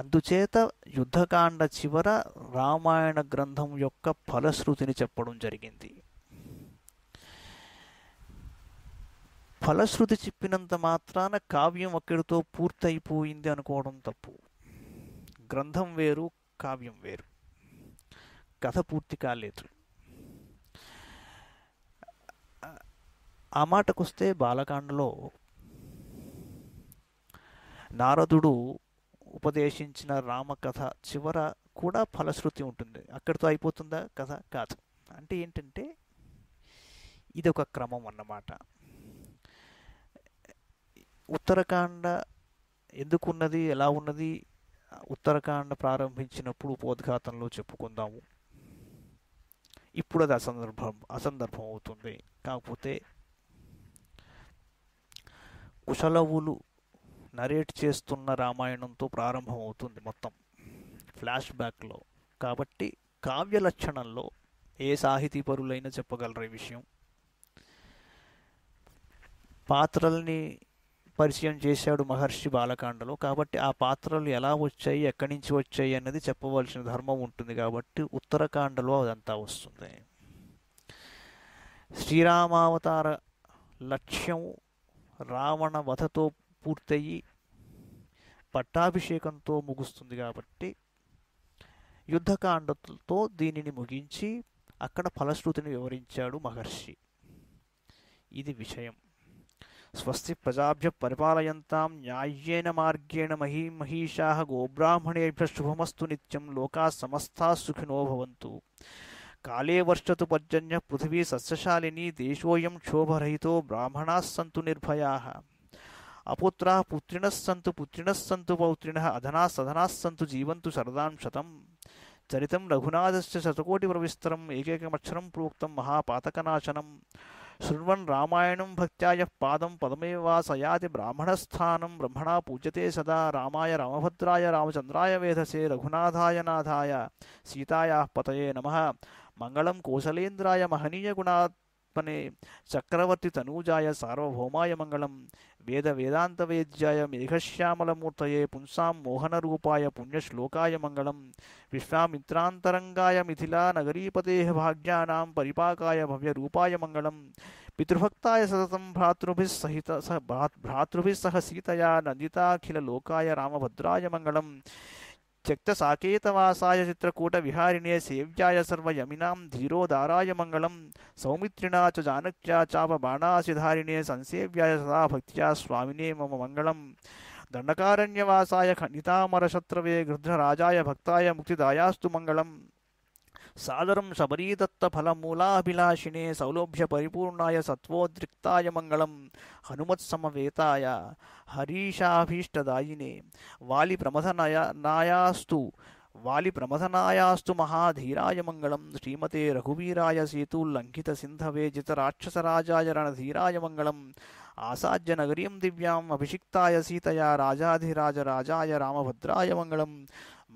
అందుచేత యుద్ధకాండ చివర రామాయణ గ్రంథం యొక్క ఫలశ్రుతిని చెప్పడం జరిగింది ఫలశ్రుతి చెప్పినంత మాత్రాన కావ్యం ఒక్కడితో పూర్తయిపోయింది అనుకోవడం తప్పు గ్రంథం వేరు కావ్యం వేరు కథ పూర్తి కాలేదు ఆ మాటకొస్తే బాలకాండలో నారదుడు ఉపదేశించిన రామకథ చివర కూడా ఫలశ్రుతి ఉంటుంది అక్కడితో అయిపోతుందా కథ కాదు అంటే ఏంటంటే ఇదొక క్రమం అన్నమాట ఉత్తరకాండ ఎందుకున్నది ఎలా ఉన్నది ఉత్తరకాండ ప్రారంభించినప్పుడు ఉపోద్ఘాతంలో చెప్పుకుందాము ఇప్పుడు అది అసందర్భం అసందర్భం అవుతుంది కాకపోతే కుశలవులు నరేట్ చేస్తున్న రామాయణంతో ప్రారంభం అవుతుంది మొత్తం ఫ్లాష్ బ్యాక్లో కాబట్టి కావ్య లక్షణంలో ఏ సాహితీ పరులైనా చెప్పగలరు ఈ విషయం పాత్రల్ని పరిచయం చేశాడు మహర్షి బాలకాండలో కాబట్టి ఆ పాత్రలు ఎలా వచ్చాయి ఎక్కడి నుంచి వచ్చాయి అన్నది చెప్పవలసిన ధర్మం ఉంటుంది కాబట్టి ఉత్తరకాండలో అదంతా వస్తుంది శ్రీరామావతార లక్ష్యం రావణ వధతో పూర్తయి పట్టాభిషేకంతో ముగుస్తుంది కాబట్టి యుద్ధకాండతో దీనిని ముగించి అక్కడ ఫలశ్రుతిని వివరించాడు మహర్షి ఇది విషయం स्वस्य प्रजाभ्य परिपालयन्तां न्याय्येन मार्गेण मही महिषाः गोब्राह्मणेभ्यः शुभमस्तु नित्यं लोकाः समस्ताः सुखिनो भवन्तु काले वर्षतु पर्जन्यः पृथिवी सस्यशालिनी देशोऽयं क्षोभरहितो ब्राह्मणाः सन्तु निर्भयाः अपुत्राः पुत्रिणः सन्तु पुत्रिणः सन्तु पौत्रिणः अधनाः सधनाः सन्तु जीवन्तु शरदां शतम् चरितं रघुनाथस्य शतकोटिप्रविस्तरम् एकैकमक्षरं प्रोक्तं महापातकनाशनम् शृण्वन् रामायणं भक्त्या यः पादं पदमेवा स याति ब्राह्मणस्थानं ब्रह्मणा पूज्यते सदा रामाय रामभद्राय रामचन्द्राय वेधसे रघुनाथाय नाथाय सीतायाः पतये नमः मङ्गलं कोसलेन्द्राय महनीयगुणात् पने चक्रवर्तितनुजाय सार्वभौमाय मङ्गलं वेदवेदान्तवेद्याय मेघश्यामलमूर्तये पुंसां मोहनरूपाय पुण्यश्लोकाय मङ्गलं विश्वामित्रान्तरङ्गाय मिथिलानगरीपतेः भाग्यानां परिपाकाय भव्यरूपाय मङ्गलं पितृभक्ताय सततं भ्रातृभिस्सहित भ्रातृभिस्सह सीतया नन्दिताखिलोकाय रामभद्राय मङ्गलम् त्यक्तसाकेतवासाय चित्रकूटविहारिणे सेव्याय सर्वयमिनां धीरोदाराय मंगल सौमित्रिणा च जानक्या चापबाणासिधारिणे संसेव्याय सदा भक्त्या स्वामिने मम मंगल दंडकारण्यवासा खण्डितामरशत्रवे गृध्रराजा भक्ताय मुक्तिदायास्तु मंगल सादरं शबरीदत्तफलमूलाभिलाषिणे सौलभ्यपरिपूर्णाय सत्त्वोद्रिक्ताय मङ्गलं हनुमत्समवेताय हरीशाभीष्टदायिने वालिप्रमथनय नायास्तु वालिप्रमथनायास्तु महाधीराय मङ्गलं श्रीमते रघुवीराय सीतुल्लङ्घितसिन्धवे जितराक्षसराजाय रणधीराय मङ्गलम् आसाज्यनगरीं दिव्याम् अभिषिक्ताय सीतया राजाधिराजराजाय रामभद्राय मङ्गलम्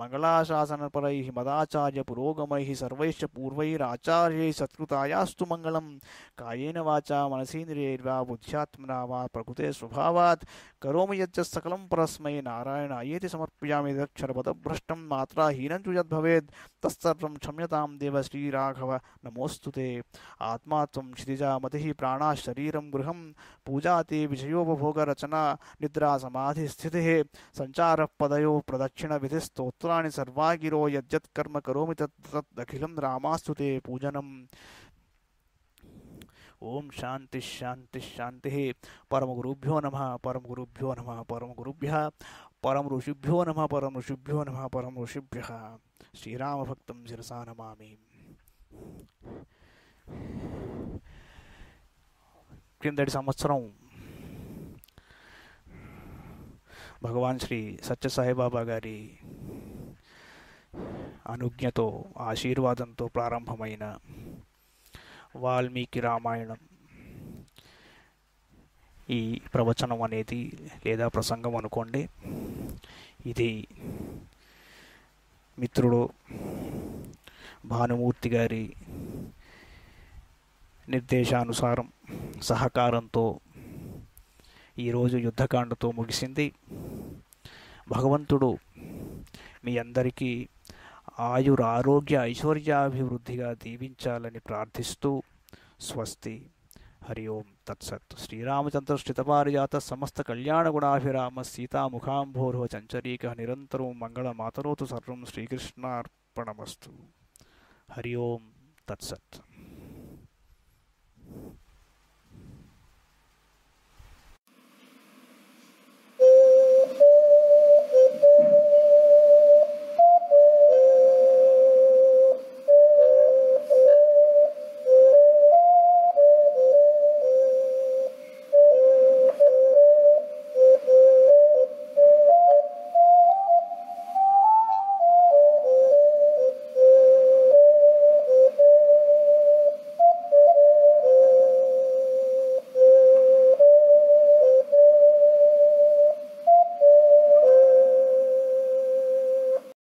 मङ्गलाशासनपरैः मदाचार्यपुरोगमैः सर्वैश्च पूर्वराचार्य सत्कृतायास्त मंगल कायेन वाचा मनसीन्द्रियैर्वा बुद्ध्यात्मना वा प्रकृते स्वभावात् करोमि यच्च सकलं परस्मै नारायणायेति समर्पयामि यदक्षरपदभ्रष्टं मात्राहीनं च यद्भवेत् तत्सर्वं देव श्रीराघव नमोस्तु ते आत्मा क्षिजा मति प्राण शरीर गृह पूजा ते विजयोपभोगरचना निद्रा समाधिस्थितिः प्रदक्षिण विधिस्त्र वस्तुराणि सर्वागिरो यज्जत् कर्म करोमि तत् तदखिलं रामास्तु ते पूजनम् ओम शांति शांति शांति परम गुरुभ्यो नम परम गुरुभ्यो नम परम गुरुभ्य परम ऋषिभ्यो नम परम ऋषिभ्यो नम परम ऋषिभ्य श्रीराम भक्त शिरसा नमा క్రిందటి సంవత్సరం భగవాన్ శ్రీ సత్యసాయిబాబా గారి అనుజ్ఞతో ఆశీర్వాదంతో ప్రారంభమైన వాల్మీకి రామాయణం ఈ ప్రవచనం అనేది లేదా ప్రసంగం అనుకోండి ఇది మిత్రుడు భానుమూర్తి గారి నిర్దేశానుసారం సహకారంతో ఈరోజు యుద్ధకాండతో ముగిసింది భగవంతుడు మీ అందరికీ ఆయుర ఆరోగ్య ఐశ్వర్యాభివృద్ధిగా దీవించాలని ప్రార్థిస్తూ స్వస్తి హరి ఓం తత్సత్ శ్రీరామచంద్ర శ్రితపారిజాత సమస్త కళ్యాణ గుణాభిరామ సీతాముఖాంభోరో చంచరీక నిరంతరం మంగళ మాతరోతు సర్వం శ్రీకృష్ణార్పణమస్తు హరి ఓం తత్సత్